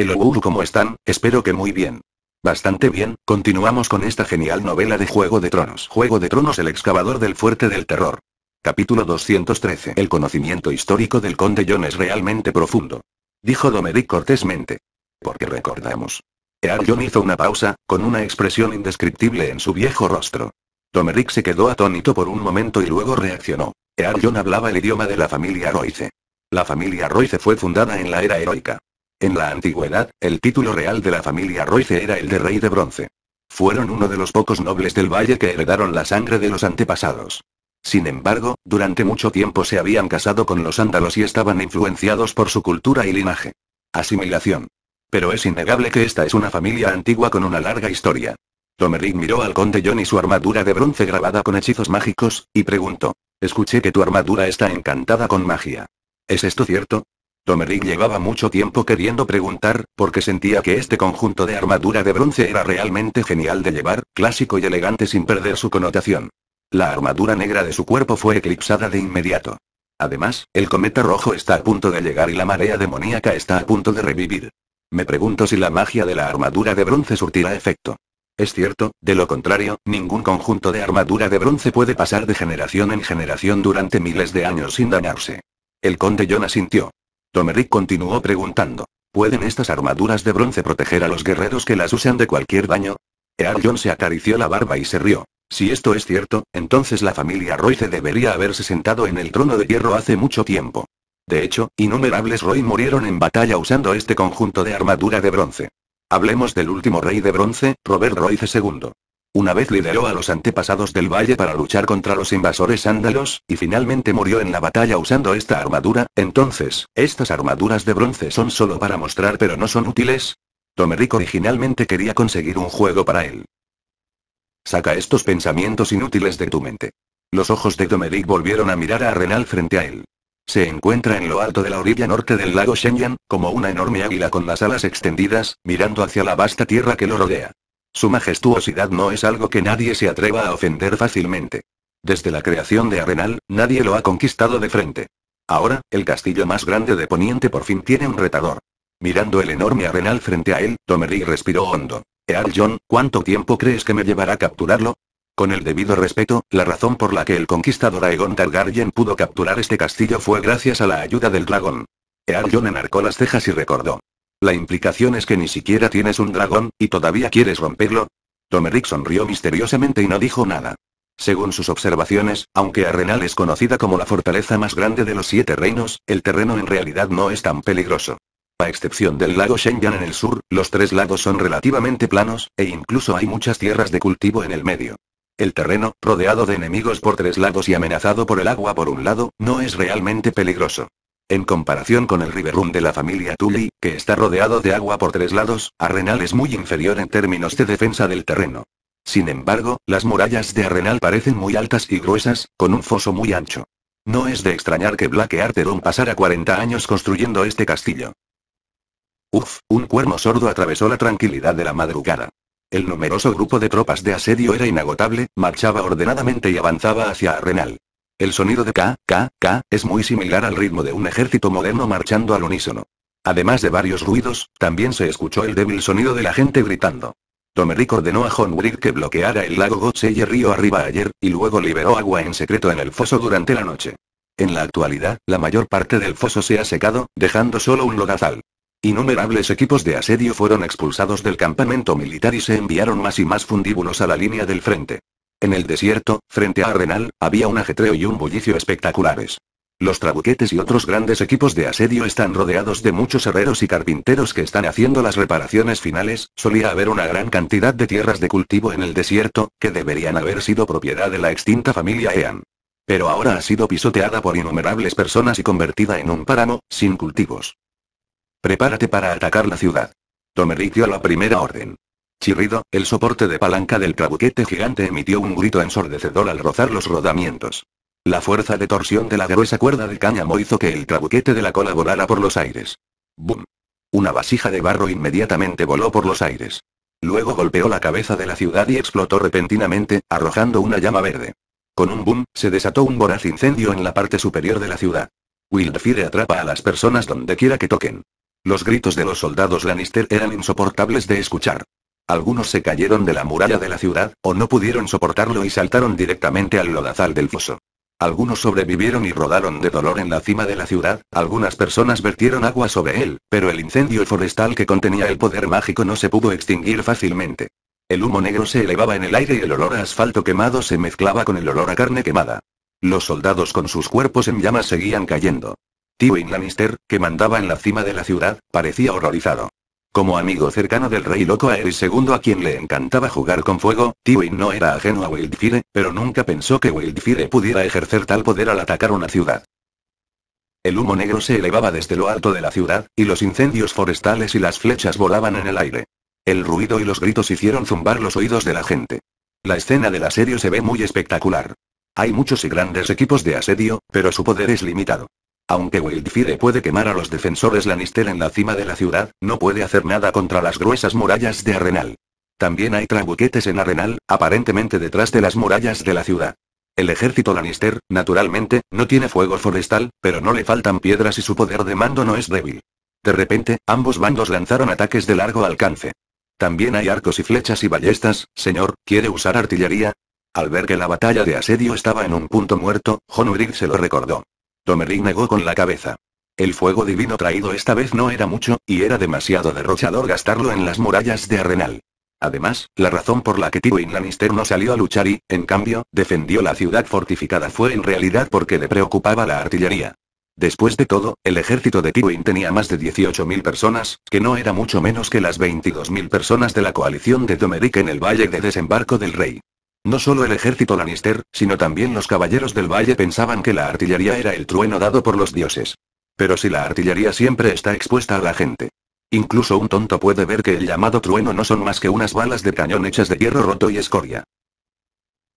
El ¿cómo están? Espero que muy bien. Bastante bien, continuamos con esta genial novela de Juego de Tronos. Juego de Tronos, el excavador del fuerte del terror. Capítulo 213. El conocimiento histórico del conde John es realmente profundo. Dijo Domeric cortésmente. Porque recordamos. Ear John hizo una pausa, con una expresión indescriptible en su viejo rostro. Domeric se quedó atónito por un momento y luego reaccionó. Ear John hablaba el idioma de la familia Royce. La familia Royce fue fundada en la era heroica. En la antigüedad, el título real de la familia Royce era el de Rey de Bronce. Fueron uno de los pocos nobles del valle que heredaron la sangre de los antepasados. Sin embargo, durante mucho tiempo se habían casado con los ándalos y estaban influenciados por su cultura y linaje. Asimilación. Pero es innegable que esta es una familia antigua con una larga historia. Tomerick miró al conde John y su armadura de bronce grabada con hechizos mágicos, y preguntó. Escuché que tu armadura está encantada con magia. ¿Es esto cierto? Tomeric llevaba mucho tiempo queriendo preguntar, porque sentía que este conjunto de armadura de bronce era realmente genial de llevar, clásico y elegante sin perder su connotación. La armadura negra de su cuerpo fue eclipsada de inmediato. Además, el cometa rojo está a punto de llegar y la marea demoníaca está a punto de revivir. Me pregunto si la magia de la armadura de bronce surtirá efecto. Es cierto, de lo contrario, ningún conjunto de armadura de bronce puede pasar de generación en generación durante miles de años sin dañarse. El conde John sintió. Tomerick continuó preguntando. ¿Pueden estas armaduras de bronce proteger a los guerreros que las usan de cualquier daño? Earl John se acarició la barba y se rió. Si esto es cierto, entonces la familia Royce debería haberse sentado en el trono de hierro hace mucho tiempo. De hecho, innumerables Roy murieron en batalla usando este conjunto de armadura de bronce. Hablemos del último rey de bronce, Robert Royce II. Una vez lideró a los antepasados del valle para luchar contra los invasores ándalos, y finalmente murió en la batalla usando esta armadura, entonces, estas armaduras de bronce son solo para mostrar pero no son útiles. Tomeric originalmente quería conseguir un juego para él. Saca estos pensamientos inútiles de tu mente. Los ojos de Tomeric volvieron a mirar a Renal frente a él. Se encuentra en lo alto de la orilla norte del lago Shenyan, como una enorme águila con las alas extendidas, mirando hacia la vasta tierra que lo rodea. Su majestuosidad no es algo que nadie se atreva a ofender fácilmente. Desde la creación de Arenal, nadie lo ha conquistado de frente. Ahora, el castillo más grande de Poniente por fin tiene un retador. Mirando el enorme arenal frente a él, y respiró hondo. Earl John, ¿cuánto tiempo crees que me llevará a capturarlo? Con el debido respeto, la razón por la que el conquistador Aegon Targaryen pudo capturar este castillo fue gracias a la ayuda del dragón. Earl John enarcó las cejas y recordó. La implicación es que ni siquiera tienes un dragón, y todavía quieres romperlo. Tomerick sonrió misteriosamente y no dijo nada. Según sus observaciones, aunque Arenal es conocida como la fortaleza más grande de los siete reinos, el terreno en realidad no es tan peligroso. A excepción del lago Shenyang en el sur, los tres lados son relativamente planos, e incluso hay muchas tierras de cultivo en el medio. El terreno, rodeado de enemigos por tres lados y amenazado por el agua por un lado, no es realmente peligroso. En comparación con el Room de la familia Tully, que está rodeado de agua por tres lados, Arenal es muy inferior en términos de defensa del terreno. Sin embargo, las murallas de Arenal parecen muy altas y gruesas, con un foso muy ancho. No es de extrañar que Black Arteron pasara 40 años construyendo este castillo. Uf, un cuerno sordo atravesó la tranquilidad de la madrugada. El numeroso grupo de tropas de asedio era inagotable, marchaba ordenadamente y avanzaba hacia Arenal. El sonido de K, K, K, es muy similar al ritmo de un ejército moderno marchando al unísono. Además de varios ruidos, también se escuchó el débil sonido de la gente gritando. Tomeric ordenó a John Wick que bloqueara el lago el río arriba ayer, y luego liberó agua en secreto en el foso durante la noche. En la actualidad, la mayor parte del foso se ha secado, dejando solo un lodazal. Innumerables equipos de asedio fueron expulsados del campamento militar y se enviaron más y más fundíbulos a la línea del frente. En el desierto, frente a Ardenal, había un ajetreo y un bullicio espectaculares. Los trabuquetes y otros grandes equipos de asedio están rodeados de muchos herreros y carpinteros que están haciendo las reparaciones finales, solía haber una gran cantidad de tierras de cultivo en el desierto, que deberían haber sido propiedad de la extinta familia Ean. Pero ahora ha sido pisoteada por innumerables personas y convertida en un páramo, sin cultivos. Prepárate para atacar la ciudad. Tomeritio dio la primera orden. Chirrido, el soporte de palanca del trabuquete gigante emitió un grito ensordecedor al rozar los rodamientos. La fuerza de torsión de la gruesa cuerda de cáñamo hizo que el trabuquete de la cola volara por los aires. ¡Bum! Una vasija de barro inmediatamente voló por los aires. Luego golpeó la cabeza de la ciudad y explotó repentinamente, arrojando una llama verde. Con un boom, se desató un voraz incendio en la parte superior de la ciudad. Wildfire atrapa a las personas donde quiera que toquen. Los gritos de los soldados Lannister eran insoportables de escuchar. Algunos se cayeron de la muralla de la ciudad, o no pudieron soportarlo y saltaron directamente al lodazal del foso. Algunos sobrevivieron y rodaron de dolor en la cima de la ciudad, algunas personas vertieron agua sobre él, pero el incendio forestal que contenía el poder mágico no se pudo extinguir fácilmente. El humo negro se elevaba en el aire y el olor a asfalto quemado se mezclaba con el olor a carne quemada. Los soldados con sus cuerpos en llamas seguían cayendo. Tío Lannister, que mandaba en la cima de la ciudad, parecía horrorizado. Como amigo cercano del rey loco Aerys II a quien le encantaba jugar con fuego, Tywin no era ajeno a Wildfire, pero nunca pensó que Wildfire pudiera ejercer tal poder al atacar una ciudad. El humo negro se elevaba desde lo alto de la ciudad, y los incendios forestales y las flechas volaban en el aire. El ruido y los gritos hicieron zumbar los oídos de la gente. La escena del asedio se ve muy espectacular. Hay muchos y grandes equipos de asedio, pero su poder es limitado. Aunque Wildfire puede quemar a los defensores Lannister en la cima de la ciudad, no puede hacer nada contra las gruesas murallas de Arenal. También hay trabuquetes en Arenal, aparentemente detrás de las murallas de la ciudad. El ejército Lannister, naturalmente, no tiene fuego forestal, pero no le faltan piedras y su poder de mando no es débil. De repente, ambos bandos lanzaron ataques de largo alcance. También hay arcos y flechas y ballestas, señor, ¿quiere usar artillería? Al ver que la batalla de asedio estaba en un punto muerto, Honurig se lo recordó negó con la cabeza. El fuego divino traído esta vez no era mucho, y era demasiado derrochador gastarlo en las murallas de Arenal. Además, la razón por la que Tywin Lannister no salió a luchar y, en cambio, defendió la ciudad fortificada fue en realidad porque le preocupaba la artillería. Después de todo, el ejército de Tywin tenía más de 18.000 personas, que no era mucho menos que las 22.000 personas de la coalición de Domeric en el Valle de Desembarco del Rey. No solo el ejército Lannister, sino también los caballeros del valle pensaban que la artillería era el trueno dado por los dioses. Pero si la artillería siempre está expuesta a la gente. Incluso un tonto puede ver que el llamado trueno no son más que unas balas de cañón hechas de hierro roto y escoria.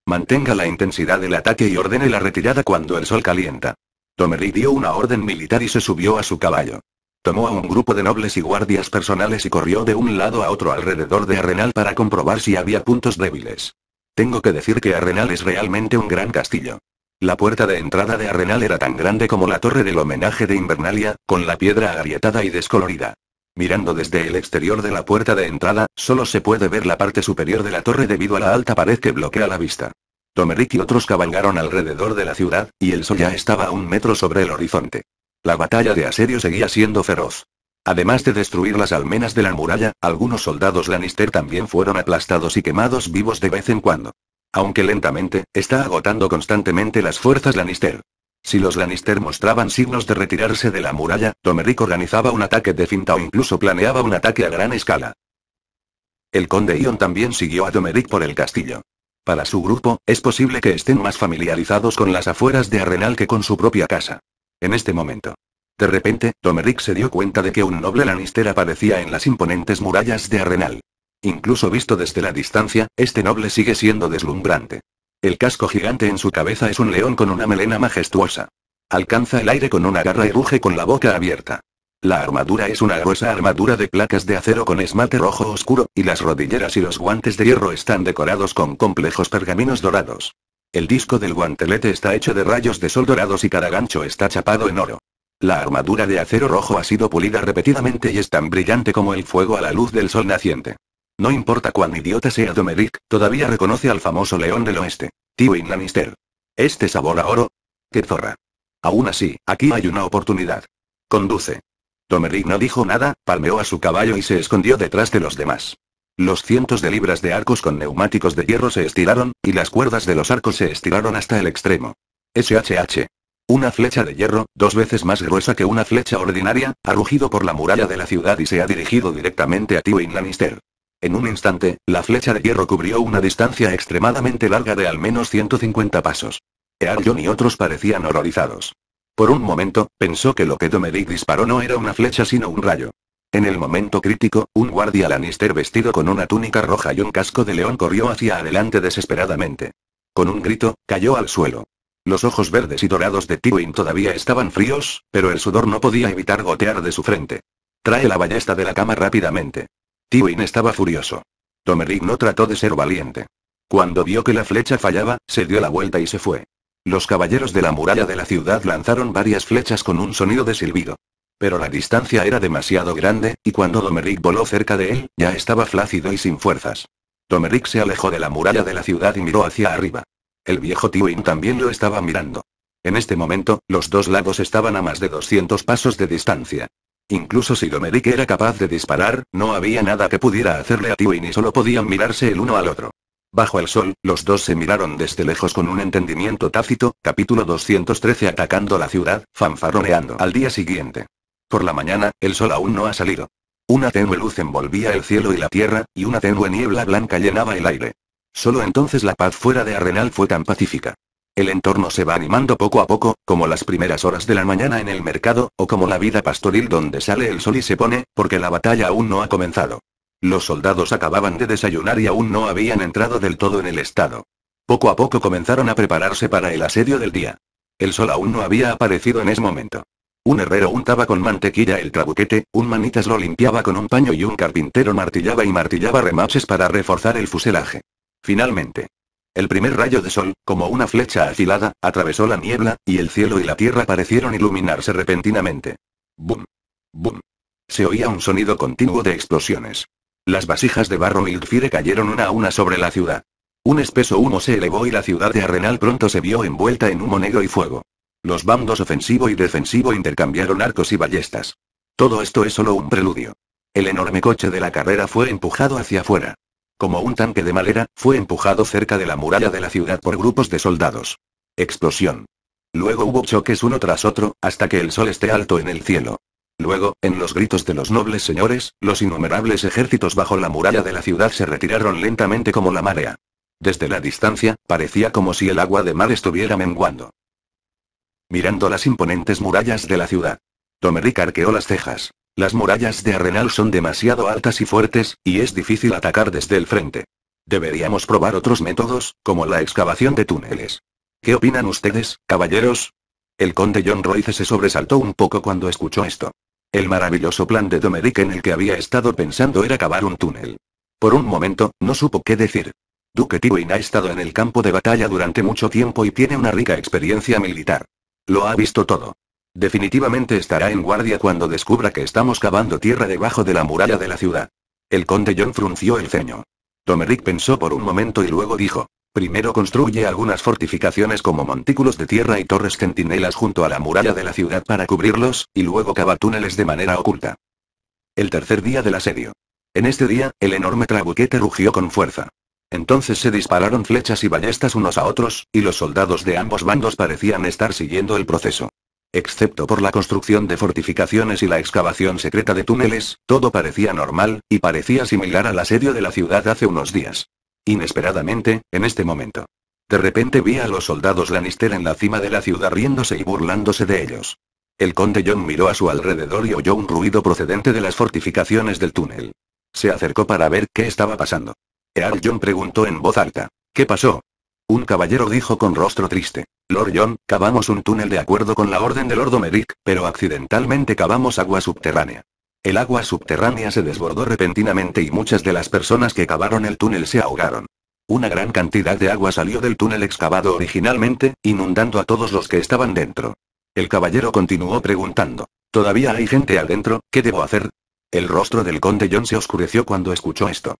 Mantenga la intensidad del ataque y ordene la retirada cuando el sol calienta. Tomery dio una orden militar y se subió a su caballo. Tomó a un grupo de nobles y guardias personales y corrió de un lado a otro alrededor de Arenal para comprobar si había puntos débiles. Tengo que decir que Arrenal es realmente un gran castillo. La puerta de entrada de Arrenal era tan grande como la torre del homenaje de Invernalia, con la piedra agrietada y descolorida. Mirando desde el exterior de la puerta de entrada, solo se puede ver la parte superior de la torre debido a la alta pared que bloquea la vista. Tomeric y otros cabalgaron alrededor de la ciudad, y el sol ya estaba a un metro sobre el horizonte. La batalla de Aserio seguía siendo feroz. Además de destruir las almenas de la muralla, algunos soldados Lannister también fueron aplastados y quemados vivos de vez en cuando. Aunque lentamente, está agotando constantemente las fuerzas Lannister. Si los Lannister mostraban signos de retirarse de la muralla, Domeric organizaba un ataque de finta o incluso planeaba un ataque a gran escala. El conde Ion también siguió a Domeric por el castillo. Para su grupo, es posible que estén más familiarizados con las afueras de Arrenal que con su propia casa. En este momento. De repente, Tomerick se dio cuenta de que un noble Lannister aparecía en las imponentes murallas de Arrenal. Incluso visto desde la distancia, este noble sigue siendo deslumbrante. El casco gigante en su cabeza es un león con una melena majestuosa. Alcanza el aire con una garra y ruge con la boca abierta. La armadura es una gruesa armadura de placas de acero con esmalte rojo oscuro, y las rodilleras y los guantes de hierro están decorados con complejos pergaminos dorados. El disco del guantelete está hecho de rayos de sol dorados y cada gancho está chapado en oro. La armadura de acero rojo ha sido pulida repetidamente y es tan brillante como el fuego a la luz del sol naciente. No importa cuán idiota sea Domeric, todavía reconoce al famoso león del oeste. Tío Innanister. ¿Este sabor a oro? ¡Qué zorra! Aún así, aquí hay una oportunidad. Conduce. Domeric no dijo nada, palmeó a su caballo y se escondió detrás de los demás. Los cientos de libras de arcos con neumáticos de hierro se estiraron, y las cuerdas de los arcos se estiraron hasta el extremo. SHH. Una flecha de hierro, dos veces más gruesa que una flecha ordinaria, ha rugido por la muralla de la ciudad y se ha dirigido directamente a Tywin Lannister. En un instante, la flecha de hierro cubrió una distancia extremadamente larga de al menos 150 pasos. Ear y otros parecían horrorizados. Por un momento, pensó que lo que Domedic disparó no era una flecha sino un rayo. En el momento crítico, un guardia Lannister vestido con una túnica roja y un casco de león corrió hacia adelante desesperadamente. Con un grito, cayó al suelo. Los ojos verdes y dorados de Tywin todavía estaban fríos, pero el sudor no podía evitar gotear de su frente. Trae la ballesta de la cama rápidamente. Tywin estaba furioso. Tomerick no trató de ser valiente. Cuando vio que la flecha fallaba, se dio la vuelta y se fue. Los caballeros de la muralla de la ciudad lanzaron varias flechas con un sonido de silbido. Pero la distancia era demasiado grande, y cuando Domerick voló cerca de él, ya estaba flácido y sin fuerzas. Domerick se alejó de la muralla de la ciudad y miró hacia arriba. El viejo Tiuin también lo estaba mirando. En este momento, los dos lados estaban a más de 200 pasos de distancia. Incluso si Domeric era capaz de disparar, no había nada que pudiera hacerle a Tiuin y solo podían mirarse el uno al otro. Bajo el sol, los dos se miraron desde lejos con un entendimiento tácito, capítulo 213 atacando la ciudad, fanfarroneando al día siguiente. Por la mañana, el sol aún no ha salido. Una tenue luz envolvía el cielo y la tierra, y una tenue niebla blanca llenaba el aire. Solo entonces la paz fuera de Arenal fue tan pacífica. El entorno se va animando poco a poco, como las primeras horas de la mañana en el mercado, o como la vida pastoril donde sale el sol y se pone, porque la batalla aún no ha comenzado. Los soldados acababan de desayunar y aún no habían entrado del todo en el estado. Poco a poco comenzaron a prepararse para el asedio del día. El sol aún no había aparecido en ese momento. Un herrero untaba con mantequilla el trabuquete, un manitas lo limpiaba con un paño y un carpintero martillaba y martillaba remaches para reforzar el fuselaje. Finalmente. El primer rayo de sol, como una flecha afilada, atravesó la niebla, y el cielo y la tierra parecieron iluminarse repentinamente. ¡Bum! ¡Bum! Se oía un sonido continuo de explosiones. Las vasijas de barro y alfire cayeron una a una sobre la ciudad. Un espeso humo se elevó y la ciudad de Arenal pronto se vio envuelta en humo negro y fuego. Los bandos ofensivo y defensivo intercambiaron arcos y ballestas. Todo esto es solo un preludio. El enorme coche de la carrera fue empujado hacia afuera. Como un tanque de madera, fue empujado cerca de la muralla de la ciudad por grupos de soldados. Explosión. Luego hubo choques uno tras otro, hasta que el sol esté alto en el cielo. Luego, en los gritos de los nobles señores, los innumerables ejércitos bajo la muralla de la ciudad se retiraron lentamente como la marea. Desde la distancia, parecía como si el agua de mar estuviera menguando. Mirando las imponentes murallas de la ciudad. Domeric arqueó las cejas. Las murallas de Arenal son demasiado altas y fuertes, y es difícil atacar desde el frente. Deberíamos probar otros métodos, como la excavación de túneles. ¿Qué opinan ustedes, caballeros? El conde John Royce se sobresaltó un poco cuando escuchó esto. El maravilloso plan de Domerick en el que había estado pensando era cavar un túnel. Por un momento, no supo qué decir. Duque Tywin ha estado en el campo de batalla durante mucho tiempo y tiene una rica experiencia militar. Lo ha visto todo. Definitivamente estará en guardia cuando descubra que estamos cavando tierra debajo de la muralla de la ciudad. El conde John frunció el ceño. Tomerick pensó por un momento y luego dijo. Primero construye algunas fortificaciones como montículos de tierra y torres centinelas junto a la muralla de la ciudad para cubrirlos, y luego cava túneles de manera oculta. El tercer día del asedio. En este día, el enorme trabuquete rugió con fuerza. Entonces se dispararon flechas y ballestas unos a otros, y los soldados de ambos bandos parecían estar siguiendo el proceso. Excepto por la construcción de fortificaciones y la excavación secreta de túneles, todo parecía normal, y parecía similar al asedio de la ciudad hace unos días. Inesperadamente, en este momento. De repente vi a los soldados Lannister en la cima de la ciudad riéndose y burlándose de ellos. El conde John miró a su alrededor y oyó un ruido procedente de las fortificaciones del túnel. Se acercó para ver qué estaba pasando. Earl John preguntó en voz alta. ¿Qué pasó? Un caballero dijo con rostro triste. Lord John, cavamos un túnel de acuerdo con la orden del Lord Omeric, pero accidentalmente cavamos agua subterránea. El agua subterránea se desbordó repentinamente y muchas de las personas que cavaron el túnel se ahogaron. Una gran cantidad de agua salió del túnel excavado originalmente, inundando a todos los que estaban dentro. El caballero continuó preguntando. ¿Todavía hay gente adentro? ¿Qué debo hacer? El rostro del conde John se oscureció cuando escuchó esto.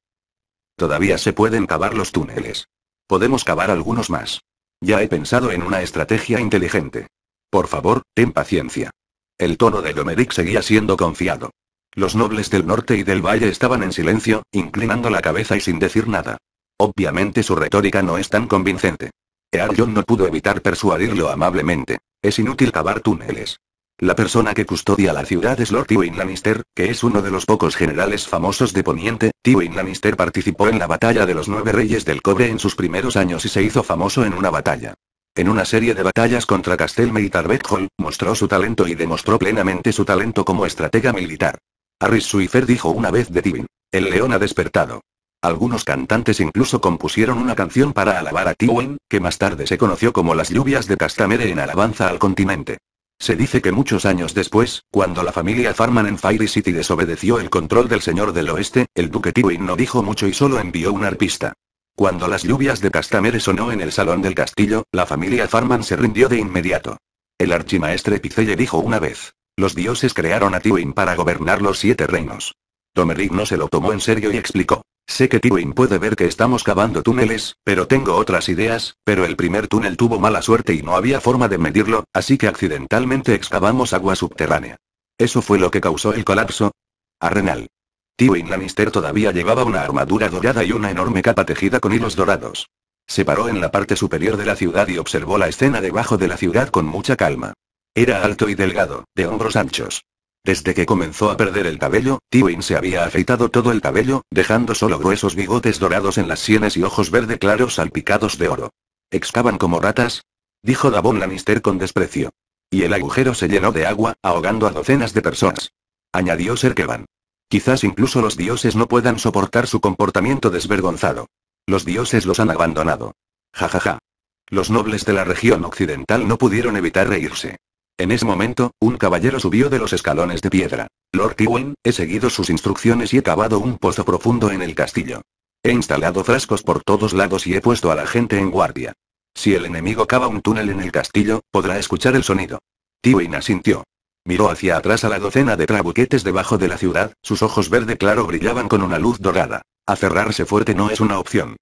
Todavía se pueden cavar los túneles. Podemos cavar algunos más. Ya he pensado en una estrategia inteligente. Por favor, ten paciencia. El tono de Domeric seguía siendo confiado. Los nobles del norte y del valle estaban en silencio, inclinando la cabeza y sin decir nada. Obviamente su retórica no es tan convincente. Earl no pudo evitar persuadirlo amablemente. Es inútil cavar túneles. La persona que custodia la ciudad es Lord Tywin Lannister, que es uno de los pocos generales famosos de Poniente. Tywin Lannister participó en la batalla de los Nueve Reyes del Cobre en sus primeros años y se hizo famoso en una batalla. En una serie de batallas contra Castelme y Tarbet mostró su talento y demostró plenamente su talento como estratega militar. Harris Suifer dijo una vez de Tywin. El león ha despertado. Algunos cantantes incluso compusieron una canción para alabar a Tywin, que más tarde se conoció como las lluvias de Castamere en alabanza al continente. Se dice que muchos años después, cuando la familia Farman en Fire City desobedeció el control del Señor del Oeste, el Duque Tywin no dijo mucho y solo envió un arpista. Cuando las lluvias de Castamere sonó en el salón del castillo, la familia Farman se rindió de inmediato. El archimaestre Picelle dijo una vez, los dioses crearon a Tywin para gobernar los siete reinos. Tomerick no se lo tomó en serio y explicó. Sé que Tiwin puede ver que estamos cavando túneles, pero tengo otras ideas, pero el primer túnel tuvo mala suerte y no había forma de medirlo, así que accidentalmente excavamos agua subterránea. ¿Eso fue lo que causó el colapso? Arenal. Tywin Lannister todavía llevaba una armadura dorada y una enorme capa tejida con hilos dorados. Se paró en la parte superior de la ciudad y observó la escena debajo de la ciudad con mucha calma. Era alto y delgado, de hombros anchos. Desde que comenzó a perder el cabello, Tywin se había afeitado todo el cabello, dejando solo gruesos bigotes dorados en las sienes y ojos verde claros salpicados de oro. ¿Excavan como ratas? Dijo Davon Lannister con desprecio. Y el agujero se llenó de agua, ahogando a docenas de personas. Añadió Serkevan. Quizás incluso los dioses no puedan soportar su comportamiento desvergonzado. Los dioses los han abandonado. Ja ja ja. Los nobles de la región occidental no pudieron evitar reírse. En ese momento, un caballero subió de los escalones de piedra. Lord Tywin, he seguido sus instrucciones y he cavado un pozo profundo en el castillo. He instalado frascos por todos lados y he puesto a la gente en guardia. Si el enemigo cava un túnel en el castillo, podrá escuchar el sonido. Tywin asintió. Miró hacia atrás a la docena de trabuquetes debajo de la ciudad, sus ojos verde claro brillaban con una luz dorada. Acerrarse fuerte no es una opción.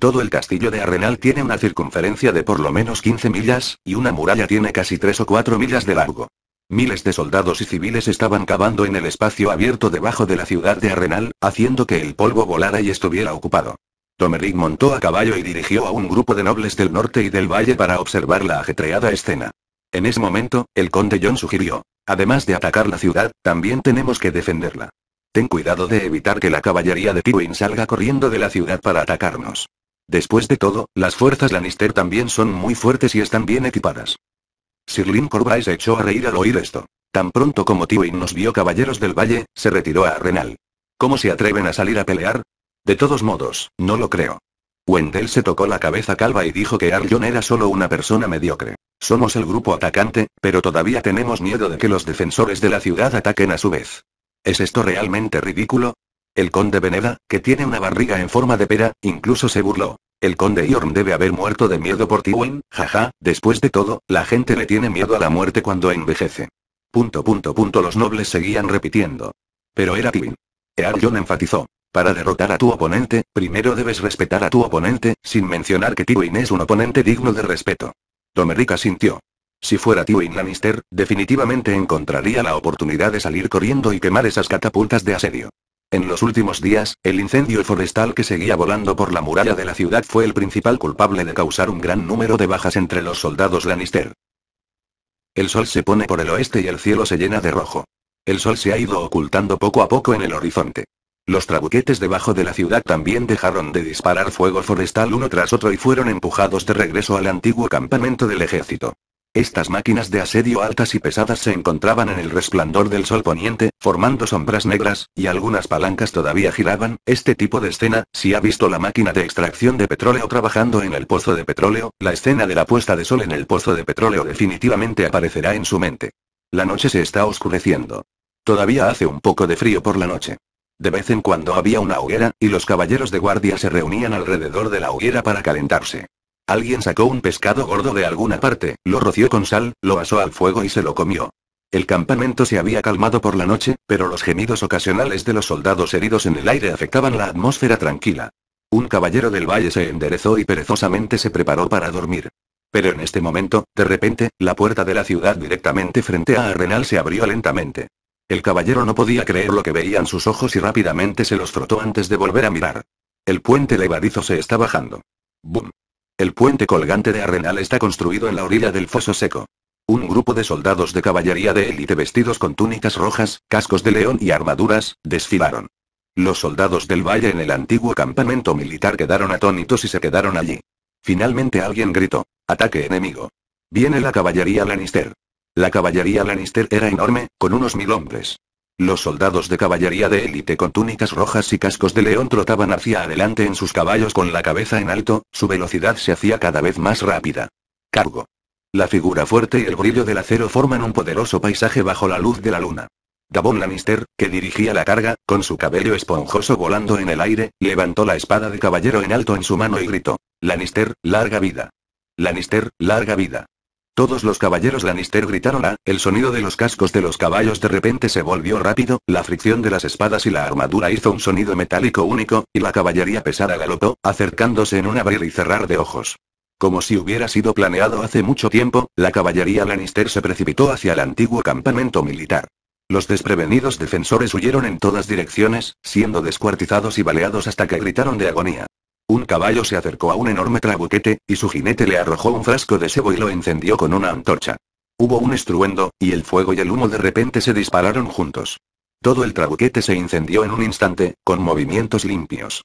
Todo el castillo de Arrenal tiene una circunferencia de por lo menos 15 millas, y una muralla tiene casi 3 o 4 millas de largo. Miles de soldados y civiles estaban cavando en el espacio abierto debajo de la ciudad de Arrenal, haciendo que el polvo volara y estuviera ocupado. Tomerick montó a caballo y dirigió a un grupo de nobles del norte y del valle para observar la ajetreada escena. En ese momento, el conde John sugirió, además de atacar la ciudad, también tenemos que defenderla. Ten cuidado de evitar que la caballería de Tywin salga corriendo de la ciudad para atacarnos. Después de todo, las fuerzas Lannister también son muy fuertes y están bien equipadas. Sir Corbray se echó a reír al oír esto. Tan pronto como Tywin nos vio caballeros del valle, se retiró a Renal. ¿Cómo se atreven a salir a pelear? De todos modos, no lo creo. Wendell se tocó la cabeza calva y dijo que Arjon era solo una persona mediocre. Somos el grupo atacante, pero todavía tenemos miedo de que los defensores de la ciudad ataquen a su vez. ¿Es esto realmente ridículo? El conde Veneda, que tiene una barriga en forma de pera, incluso se burló. El conde Iorn debe haber muerto de miedo por Tywin, jaja, después de todo, la gente le tiene miedo a la muerte cuando envejece. Punto punto punto los nobles seguían repitiendo. Pero era Tywin. Ear enfatizó. Para derrotar a tu oponente, primero debes respetar a tu oponente, sin mencionar que Tywin es un oponente digno de respeto. Domerica sintió. Si fuera Tywin Lannister, definitivamente encontraría la oportunidad de salir corriendo y quemar esas catapultas de asedio. En los últimos días, el incendio forestal que seguía volando por la muralla de la ciudad fue el principal culpable de causar un gran número de bajas entre los soldados Lannister. El sol se pone por el oeste y el cielo se llena de rojo. El sol se ha ido ocultando poco a poco en el horizonte. Los trabuquetes debajo de la ciudad también dejaron de disparar fuego forestal uno tras otro y fueron empujados de regreso al antiguo campamento del ejército. Estas máquinas de asedio altas y pesadas se encontraban en el resplandor del sol poniente, formando sombras negras, y algunas palancas todavía giraban. Este tipo de escena, si ha visto la máquina de extracción de petróleo trabajando en el pozo de petróleo, la escena de la puesta de sol en el pozo de petróleo definitivamente aparecerá en su mente. La noche se está oscureciendo. Todavía hace un poco de frío por la noche. De vez en cuando había una hoguera, y los caballeros de guardia se reunían alrededor de la hoguera para calentarse. Alguien sacó un pescado gordo de alguna parte, lo roció con sal, lo asó al fuego y se lo comió. El campamento se había calmado por la noche, pero los gemidos ocasionales de los soldados heridos en el aire afectaban la atmósfera tranquila. Un caballero del valle se enderezó y perezosamente se preparó para dormir. Pero en este momento, de repente, la puerta de la ciudad directamente frente a Arrenal se abrió lentamente. El caballero no podía creer lo que veían sus ojos y rápidamente se los frotó antes de volver a mirar. El puente levadizo se está bajando. ¡Bum! El puente colgante de Arenal está construido en la orilla del foso seco. Un grupo de soldados de caballería de élite vestidos con túnicas rojas, cascos de león y armaduras, desfilaron. Los soldados del valle en el antiguo campamento militar quedaron atónitos y se quedaron allí. Finalmente alguien gritó, ataque enemigo. Viene la caballería Lannister. La caballería Lannister era enorme, con unos mil hombres. Los soldados de caballería de élite con túnicas rojas y cascos de león trotaban hacia adelante en sus caballos con la cabeza en alto, su velocidad se hacía cada vez más rápida. Cargo. La figura fuerte y el brillo del acero forman un poderoso paisaje bajo la luz de la luna. Gabón Lannister, que dirigía la carga, con su cabello esponjoso volando en el aire, levantó la espada de caballero en alto en su mano y gritó. Lannister, larga vida. Lannister, larga vida. Todos los caballeros Lannister gritaron a, el sonido de los cascos de los caballos de repente se volvió rápido, la fricción de las espadas y la armadura hizo un sonido metálico único, y la caballería pesada galopó, acercándose en un abrir y cerrar de ojos. Como si hubiera sido planeado hace mucho tiempo, la caballería Lannister se precipitó hacia el antiguo campamento militar. Los desprevenidos defensores huyeron en todas direcciones, siendo descuartizados y baleados hasta que gritaron de agonía. Un caballo se acercó a un enorme trabuquete, y su jinete le arrojó un frasco de sebo y lo encendió con una antorcha. Hubo un estruendo, y el fuego y el humo de repente se dispararon juntos. Todo el trabuquete se incendió en un instante, con movimientos limpios.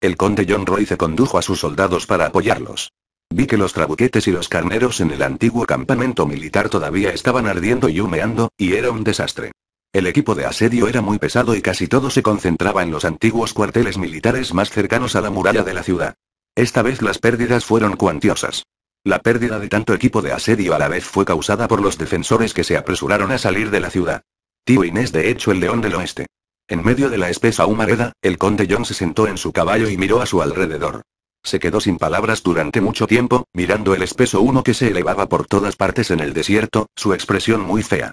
El conde John Roy se condujo a sus soldados para apoyarlos. Vi que los trabuquetes y los carneros en el antiguo campamento militar todavía estaban ardiendo y humeando, y era un desastre. El equipo de asedio era muy pesado y casi todo se concentraba en los antiguos cuarteles militares más cercanos a la muralla de la ciudad. Esta vez las pérdidas fueron cuantiosas. La pérdida de tanto equipo de asedio a la vez fue causada por los defensores que se apresuraron a salir de la ciudad. Tío Inés de hecho el león del oeste. En medio de la espesa humareda, el conde John se sentó en su caballo y miró a su alrededor. Se quedó sin palabras durante mucho tiempo, mirando el espeso humo que se elevaba por todas partes en el desierto, su expresión muy fea.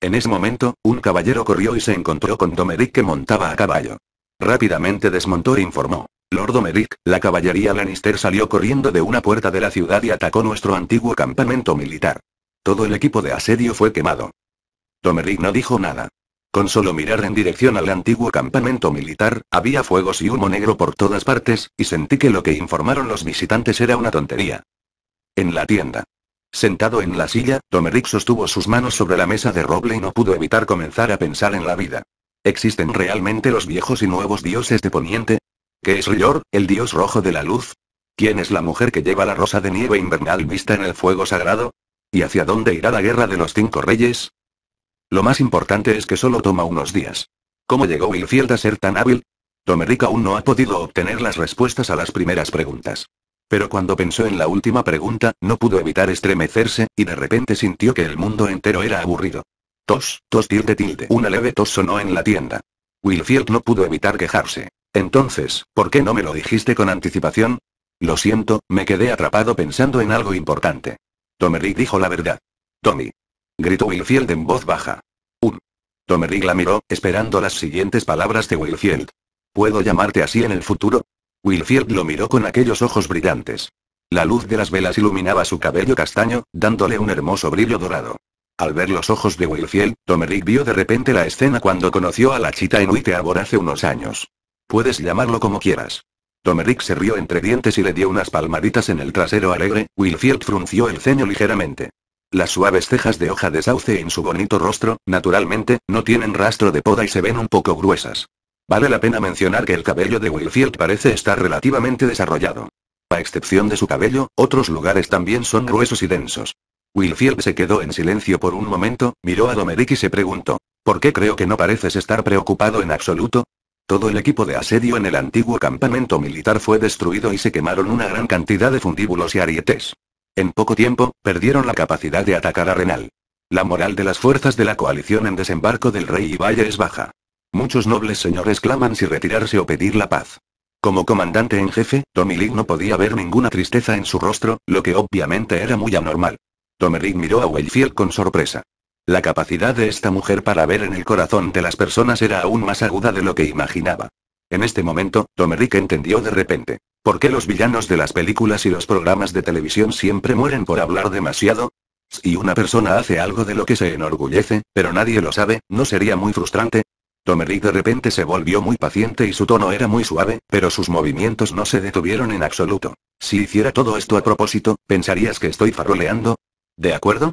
En ese momento, un caballero corrió y se encontró con Domeric que montaba a caballo. Rápidamente desmontó e informó. Lord Domeric, la caballería Lannister salió corriendo de una puerta de la ciudad y atacó nuestro antiguo campamento militar. Todo el equipo de asedio fue quemado. Domeric no dijo nada. Con solo mirar en dirección al antiguo campamento militar, había fuegos y humo negro por todas partes, y sentí que lo que informaron los visitantes era una tontería. En la tienda. Sentado en la silla, Tomerick sostuvo sus manos sobre la mesa de roble y no pudo evitar comenzar a pensar en la vida. ¿Existen realmente los viejos y nuevos dioses de Poniente? ¿Qué es Rior, el dios rojo de la luz? ¿Quién es la mujer que lleva la rosa de nieve invernal vista en el fuego sagrado? ¿Y hacia dónde irá la guerra de los cinco reyes? Lo más importante es que solo toma unos días. ¿Cómo llegó Wilfield a ser tan hábil? Tomerick aún no ha podido obtener las respuestas a las primeras preguntas. Pero cuando pensó en la última pregunta, no pudo evitar estremecerse, y de repente sintió que el mundo entero era aburrido. Tos, tos tilde tilde. Una leve tos sonó en la tienda. Wilfield no pudo evitar quejarse. Entonces, ¿por qué no me lo dijiste con anticipación? Lo siento, me quedé atrapado pensando en algo importante. Tomerick dijo la verdad. Tommy. Gritó Wilfield en voz baja. Un. Tomerick la miró, esperando las siguientes palabras de Wilfield. ¿Puedo llamarte así en el futuro? Wilfield lo miró con aquellos ojos brillantes. La luz de las velas iluminaba su cabello castaño, dándole un hermoso brillo dorado. Al ver los ojos de Wilfield, Tomerick vio de repente la escena cuando conoció a la chita en Witteabor hace unos años. Puedes llamarlo como quieras. Tomerick se rió entre dientes y le dio unas palmaditas en el trasero alegre, Wilfield frunció el ceño ligeramente. Las suaves cejas de hoja de sauce en su bonito rostro, naturalmente, no tienen rastro de poda y se ven un poco gruesas. Vale la pena mencionar que el cabello de Wilfield parece estar relativamente desarrollado. A excepción de su cabello, otros lugares también son gruesos y densos. Wilfield se quedó en silencio por un momento, miró a Domeric y se preguntó, ¿por qué creo que no pareces estar preocupado en absoluto? Todo el equipo de asedio en el antiguo campamento militar fue destruido y se quemaron una gran cantidad de fundíbulos y arietes. En poco tiempo, perdieron la capacidad de atacar a Renal. La moral de las fuerzas de la coalición en desembarco del rey y valle es baja. Muchos nobles señores claman si retirarse o pedir la paz. Como comandante en jefe, Tomilik no podía ver ninguna tristeza en su rostro, lo que obviamente era muy anormal. Tomeric miró a Wellfield con sorpresa. La capacidad de esta mujer para ver en el corazón de las personas era aún más aguda de lo que imaginaba. En este momento, Tomerick entendió de repente. ¿Por qué los villanos de las películas y los programas de televisión siempre mueren por hablar demasiado? Si una persona hace algo de lo que se enorgullece, pero nadie lo sabe, ¿no sería muy frustrante? Tomerick de repente se volvió muy paciente y su tono era muy suave, pero sus movimientos no se detuvieron en absoluto. Si hiciera todo esto a propósito, ¿pensarías que estoy faroleando? ¿De acuerdo?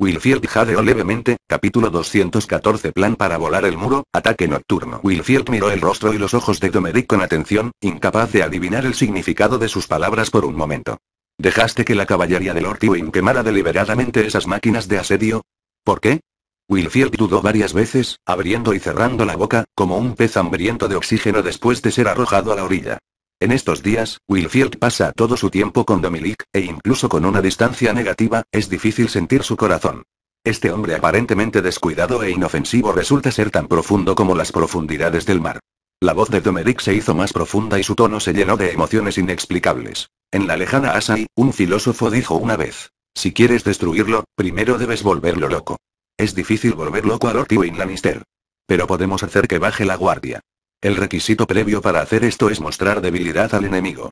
Wilfield jadeó levemente, capítulo 214 Plan para volar el muro, ataque nocturno. Wilfield miró el rostro y los ojos de Domeric con atención, incapaz de adivinar el significado de sus palabras por un momento. ¿Dejaste que la caballería de Lord quemara deliberadamente esas máquinas de asedio? ¿Por qué? Wilfield dudó varias veces, abriendo y cerrando la boca, como un pez hambriento de oxígeno después de ser arrojado a la orilla. En estos días, Wilfield pasa todo su tiempo con Dominic, e incluso con una distancia negativa, es difícil sentir su corazón. Este hombre aparentemente descuidado e inofensivo resulta ser tan profundo como las profundidades del mar. La voz de Dominic se hizo más profunda y su tono se llenó de emociones inexplicables. En la lejana Asai, un filósofo dijo una vez, si quieres destruirlo, primero debes volverlo loco. Es difícil volver loco a Lord Tywin Lannister. Pero podemos hacer que baje la guardia. El requisito previo para hacer esto es mostrar debilidad al enemigo.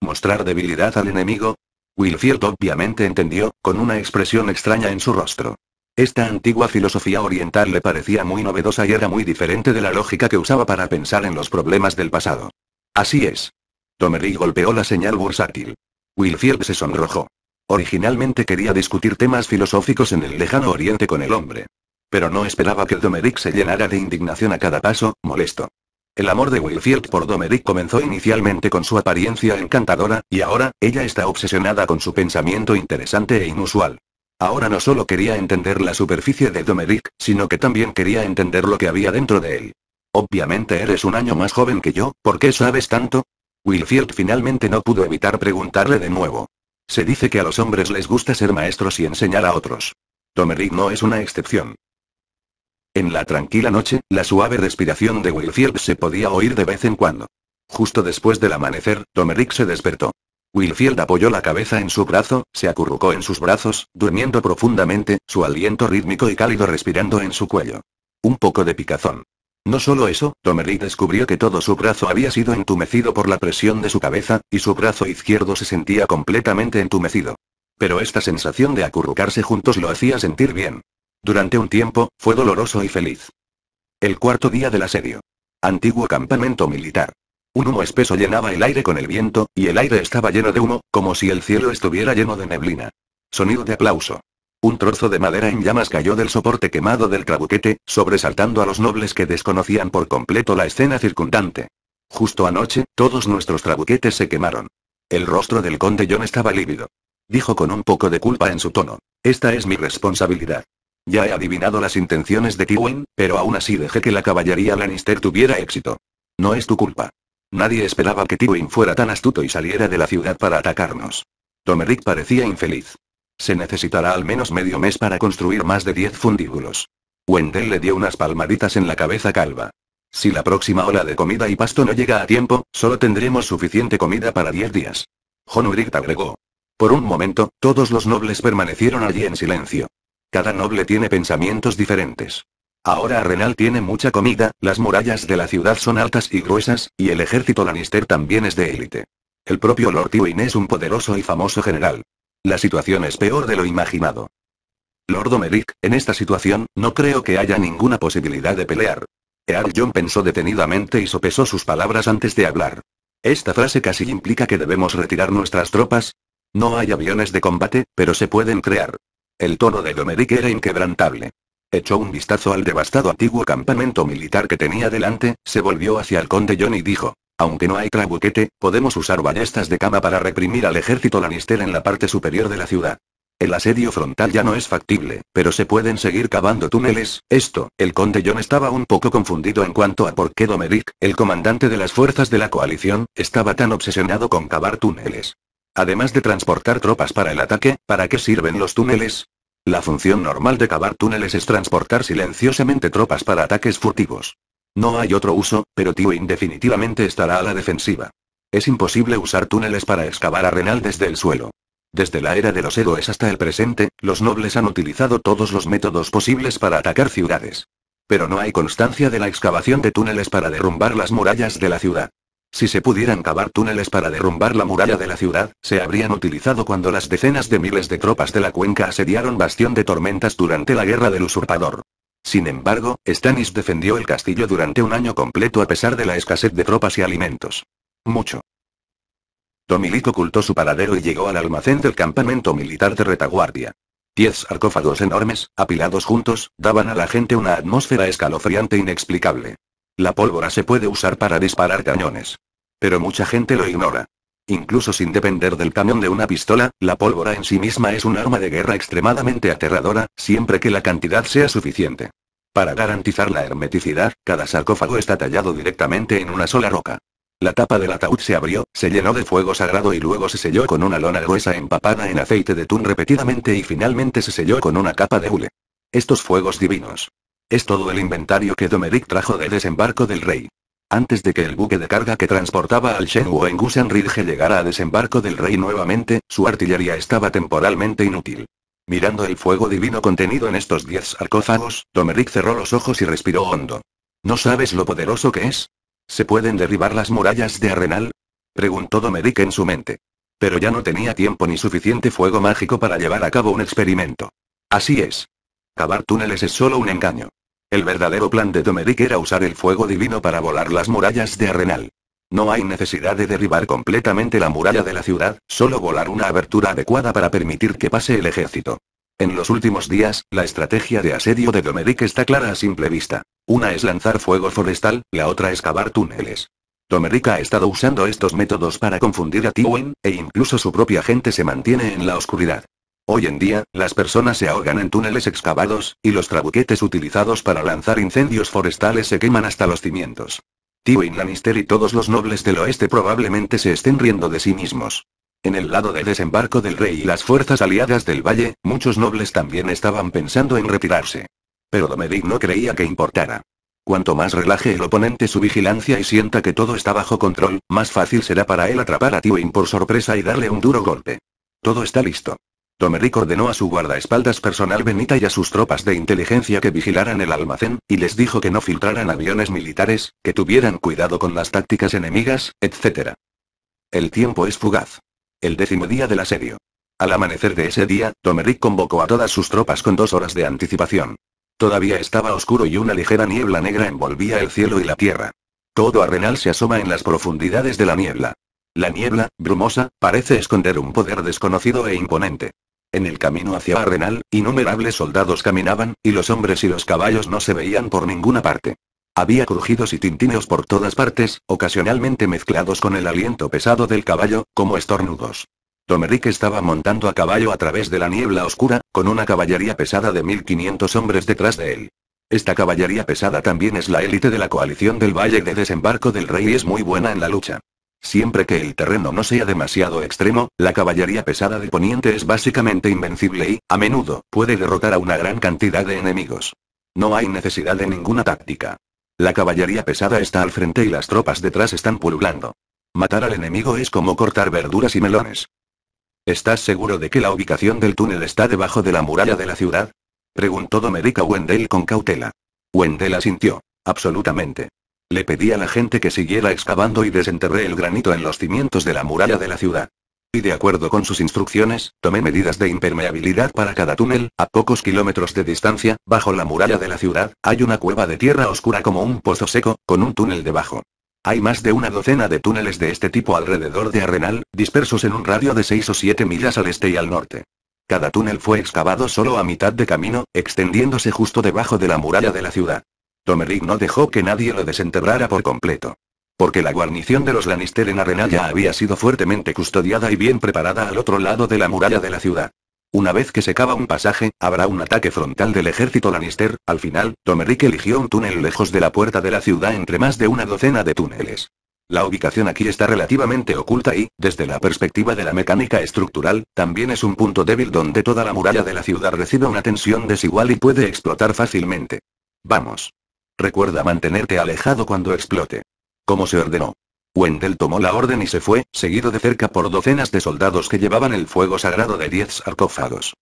¿Mostrar debilidad al enemigo? Wilfield obviamente entendió, con una expresión extraña en su rostro. Esta antigua filosofía oriental le parecía muy novedosa y era muy diferente de la lógica que usaba para pensar en los problemas del pasado. Así es. Tomery golpeó la señal bursátil. Wilfield se sonrojó. Originalmente quería discutir temas filosóficos en el lejano oriente con el hombre. Pero no esperaba que Domerick se llenara de indignación a cada paso, molesto. El amor de Wilfield por Domerick comenzó inicialmente con su apariencia encantadora, y ahora, ella está obsesionada con su pensamiento interesante e inusual. Ahora no solo quería entender la superficie de Domerick, sino que también quería entender lo que había dentro de él. Obviamente eres un año más joven que yo, ¿por qué sabes tanto? Wilfield finalmente no pudo evitar preguntarle de nuevo. Se dice que a los hombres les gusta ser maestros y enseñar a otros. Tomerick no es una excepción. En la tranquila noche, la suave respiración de Wilfield se podía oír de vez en cuando. Justo después del amanecer, Tomerick se despertó. Wilfield apoyó la cabeza en su brazo, se acurrucó en sus brazos, durmiendo profundamente, su aliento rítmico y cálido respirando en su cuello. Un poco de picazón. No solo eso, Tomery descubrió que todo su brazo había sido entumecido por la presión de su cabeza, y su brazo izquierdo se sentía completamente entumecido. Pero esta sensación de acurrucarse juntos lo hacía sentir bien. Durante un tiempo, fue doloroso y feliz. El cuarto día del asedio. Antiguo campamento militar. Un humo espeso llenaba el aire con el viento, y el aire estaba lleno de humo, como si el cielo estuviera lleno de neblina. Sonido de aplauso. Un trozo de madera en llamas cayó del soporte quemado del trabuquete, sobresaltando a los nobles que desconocían por completo la escena circundante. Justo anoche, todos nuestros trabuquetes se quemaron. El rostro del conde John estaba lívido. Dijo con un poco de culpa en su tono. Esta es mi responsabilidad. Ya he adivinado las intenciones de Tywin, pero aún así dejé que la caballería Lannister tuviera éxito. No es tu culpa. Nadie esperaba que Tywin fuera tan astuto y saliera de la ciudad para atacarnos. Tomerick parecía infeliz. Se necesitará al menos medio mes para construir más de 10 fundículos. Wendell le dio unas palmaditas en la cabeza calva. Si la próxima ola de comida y pasto no llega a tiempo, solo tendremos suficiente comida para 10 días. Honurict agregó. Por un momento, todos los nobles permanecieron allí en silencio. Cada noble tiene pensamientos diferentes. Ahora Renal tiene mucha comida, las murallas de la ciudad son altas y gruesas, y el ejército Lannister también es de élite. El propio Lord Tywin es un poderoso y famoso general. La situación es peor de lo imaginado. Lord Omeric, en esta situación, no creo que haya ninguna posibilidad de pelear. Earl John pensó detenidamente y sopesó sus palabras antes de hablar. Esta frase casi implica que debemos retirar nuestras tropas. No hay aviones de combate, pero se pueden crear. El tono de Domeric era inquebrantable. Echó un vistazo al devastado antiguo campamento militar que tenía delante, se volvió hacia el conde John y dijo. Aunque no hay trabuquete, podemos usar ballestas de cama para reprimir al ejército Lannister en la parte superior de la ciudad. El asedio frontal ya no es factible, pero se pueden seguir cavando túneles. Esto, el conde John estaba un poco confundido en cuanto a por qué Domeric, el comandante de las fuerzas de la coalición, estaba tan obsesionado con cavar túneles. Además de transportar tropas para el ataque, ¿para qué sirven los túneles? La función normal de cavar túneles es transportar silenciosamente tropas para ataques furtivos. No hay otro uso, pero tío definitivamente estará a la defensiva. Es imposible usar túneles para excavar a Renal desde el suelo. Desde la era de los héroes hasta el presente, los nobles han utilizado todos los métodos posibles para atacar ciudades. Pero no hay constancia de la excavación de túneles para derrumbar las murallas de la ciudad. Si se pudieran cavar túneles para derrumbar la muralla de la ciudad, se habrían utilizado cuando las decenas de miles de tropas de la cuenca asediaron Bastión de Tormentas durante la Guerra del Usurpador. Sin embargo, Stannis defendió el castillo durante un año completo a pesar de la escasez de tropas y alimentos. Mucho. Tomilic ocultó su paradero y llegó al almacén del campamento militar de retaguardia. Diez sarcófagos enormes, apilados juntos, daban a la gente una atmósfera escalofriante inexplicable. La pólvora se puede usar para disparar cañones. Pero mucha gente lo ignora. Incluso sin depender del cañón de una pistola, la pólvora en sí misma es un arma de guerra extremadamente aterradora, siempre que la cantidad sea suficiente. Para garantizar la hermeticidad, cada sarcófago está tallado directamente en una sola roca. La tapa del ataúd se abrió, se llenó de fuego sagrado y luego se selló con una lona gruesa empapada en aceite de tún repetidamente y finalmente se selló con una capa de hule. Estos fuegos divinos. Es todo el inventario que Domeric trajo de desembarco del rey antes de que el buque de carga que transportaba al Shenwu en Gusan Ridge llegara a desembarco del rey nuevamente, su artillería estaba temporalmente inútil. Mirando el fuego divino contenido en estos diez sarcófagos, Domeric cerró los ojos y respiró hondo. ¿No sabes lo poderoso que es? ¿Se pueden derribar las murallas de Arenal? Preguntó Domeric en su mente. Pero ya no tenía tiempo ni suficiente fuego mágico para llevar a cabo un experimento. Así es. Cavar túneles es solo un engaño. El verdadero plan de Domeric era usar el fuego divino para volar las murallas de Arenal. No hay necesidad de derribar completamente la muralla de la ciudad, solo volar una abertura adecuada para permitir que pase el ejército. En los últimos días, la estrategia de asedio de Domeric está clara a simple vista. Una es lanzar fuego forestal, la otra es cavar túneles. Domeric ha estado usando estos métodos para confundir a Tywin, e incluso su propia gente se mantiene en la oscuridad. Hoy en día, las personas se ahogan en túneles excavados, y los trabuquetes utilizados para lanzar incendios forestales se queman hasta los cimientos. Tywin Lannister y todos los nobles del oeste probablemente se estén riendo de sí mismos. En el lado de desembarco del rey y las fuerzas aliadas del valle, muchos nobles también estaban pensando en retirarse. Pero Domedic no creía que importara. Cuanto más relaje el oponente su vigilancia y sienta que todo está bajo control, más fácil será para él atrapar a Tywin por sorpresa y darle un duro golpe. Todo está listo. Tomeric ordenó a su guardaespaldas personal Benita y a sus tropas de inteligencia que vigilaran el almacén, y les dijo que no filtraran aviones militares, que tuvieran cuidado con las tácticas enemigas, etc. El tiempo es fugaz. El décimo día del asedio. Al amanecer de ese día, Tomeric convocó a todas sus tropas con dos horas de anticipación. Todavía estaba oscuro y una ligera niebla negra envolvía el cielo y la tierra. Todo Arenal se asoma en las profundidades de la niebla. La niebla, brumosa, parece esconder un poder desconocido e imponente. En el camino hacia Ardenal, innumerables soldados caminaban, y los hombres y los caballos no se veían por ninguna parte. Había crujidos y tintineos por todas partes, ocasionalmente mezclados con el aliento pesado del caballo, como estornudos. Tomeric estaba montando a caballo a través de la niebla oscura, con una caballería pesada de 1500 hombres detrás de él. Esta caballería pesada también es la élite de la coalición del Valle de Desembarco del Rey y es muy buena en la lucha. Siempre que el terreno no sea demasiado extremo, la caballería pesada de Poniente es básicamente invencible y, a menudo, puede derrotar a una gran cantidad de enemigos. No hay necesidad de ninguna táctica. La caballería pesada está al frente y las tropas detrás están pululando. Matar al enemigo es como cortar verduras y melones. ¿Estás seguro de que la ubicación del túnel está debajo de la muralla de la ciudad? Preguntó Domerica Wendell con cautela. Wendell asintió. Absolutamente. Le pedí a la gente que siguiera excavando y desenterré el granito en los cimientos de la muralla de la ciudad. Y de acuerdo con sus instrucciones, tomé medidas de impermeabilidad para cada túnel, a pocos kilómetros de distancia, bajo la muralla de la ciudad, hay una cueva de tierra oscura como un pozo seco, con un túnel debajo. Hay más de una docena de túneles de este tipo alrededor de Arenal, dispersos en un radio de 6 o 7 millas al este y al norte. Cada túnel fue excavado solo a mitad de camino, extendiéndose justo debajo de la muralla de la ciudad. Tomeric no dejó que nadie lo desenterrara por completo. Porque la guarnición de los Lannister en ya había sido fuertemente custodiada y bien preparada al otro lado de la muralla de la ciudad. Una vez que se cava un pasaje, habrá un ataque frontal del ejército Lannister. Al final, Tomeric eligió un túnel lejos de la puerta de la ciudad entre más de una docena de túneles. La ubicación aquí está relativamente oculta y, desde la perspectiva de la mecánica estructural, también es un punto débil donde toda la muralla de la ciudad recibe una tensión desigual y puede explotar fácilmente. Vamos. Recuerda mantenerte alejado cuando explote. Como se ordenó. Wendell tomó la orden y se fue, seguido de cerca por docenas de soldados que llevaban el fuego sagrado de diez sarcófagos.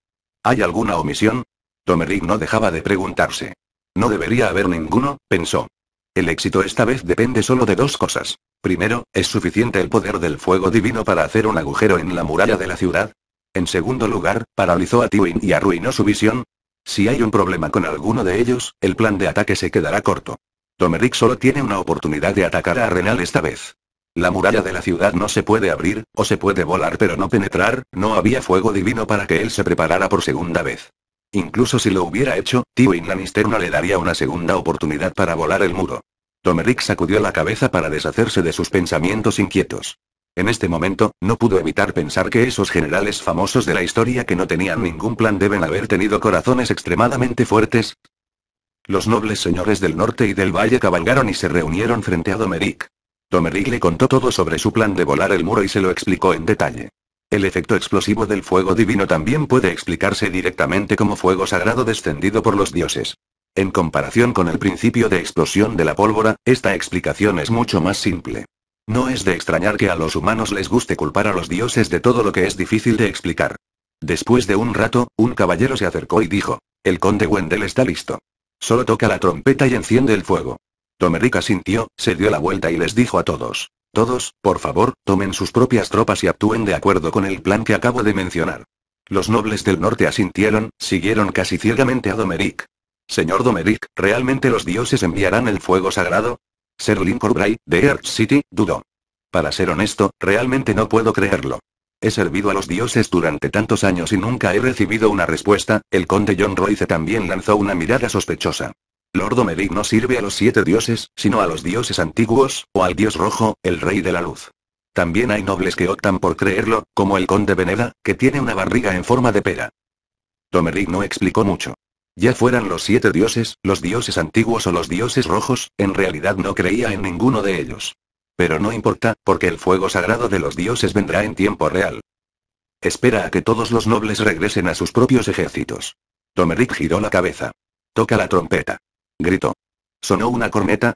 ¿Hay alguna omisión? Tomerick no dejaba de preguntarse. No debería haber ninguno, pensó. El éxito esta vez depende solo de dos cosas. Primero, ¿es suficiente el poder del fuego divino para hacer un agujero en la muralla de la ciudad? En segundo lugar, ¿paralizó a Tywin y arruinó su visión? Si hay un problema con alguno de ellos, el plan de ataque se quedará corto. Tomerick solo tiene una oportunidad de atacar a Renal esta vez. La muralla de la ciudad no se puede abrir, o se puede volar pero no penetrar, no había fuego divino para que él se preparara por segunda vez. Incluso si lo hubiera hecho, Tywin Lannister no le daría una segunda oportunidad para volar el muro. Tomerick sacudió la cabeza para deshacerse de sus pensamientos inquietos. En este momento, no pudo evitar pensar que esos generales famosos de la historia que no tenían ningún plan deben haber tenido corazones extremadamente fuertes. Los nobles señores del norte y del valle cabalgaron y se reunieron frente a Domeric. Domeric le contó todo sobre su plan de volar el muro y se lo explicó en detalle. El efecto explosivo del fuego divino también puede explicarse directamente como fuego sagrado descendido por los dioses. En comparación con el principio de explosión de la pólvora, esta explicación es mucho más simple. No es de extrañar que a los humanos les guste culpar a los dioses de todo lo que es difícil de explicar. Después de un rato, un caballero se acercó y dijo, el conde Wendell está listo. Solo toca la trompeta y enciende el fuego. Domeric sintió, se dio la vuelta y les dijo a todos. Todos, por favor, tomen sus propias tropas y actúen de acuerdo con el plan que acabo de mencionar. Los nobles del norte asintieron, siguieron casi ciegamente a Domeric. Señor Domeric, ¿realmente los dioses enviarán el fuego sagrado? Ser Corbray, de Earth City, dudó. Para ser honesto, realmente no puedo creerlo. He servido a los dioses durante tantos años y nunca he recibido una respuesta, el conde John Royce también lanzó una mirada sospechosa. Lord Merrick no sirve a los siete dioses, sino a los dioses antiguos, o al dios rojo, el rey de la luz. También hay nobles que optan por creerlo, como el conde Veneda, que tiene una barriga en forma de pera. Domerick no explicó mucho. Ya fueran los siete dioses, los dioses antiguos o los dioses rojos, en realidad no creía en ninguno de ellos. Pero no importa, porque el fuego sagrado de los dioses vendrá en tiempo real. Espera a que todos los nobles regresen a sus propios ejércitos. Tomeric giró la cabeza. Toca la trompeta. Gritó. Sonó una corneta,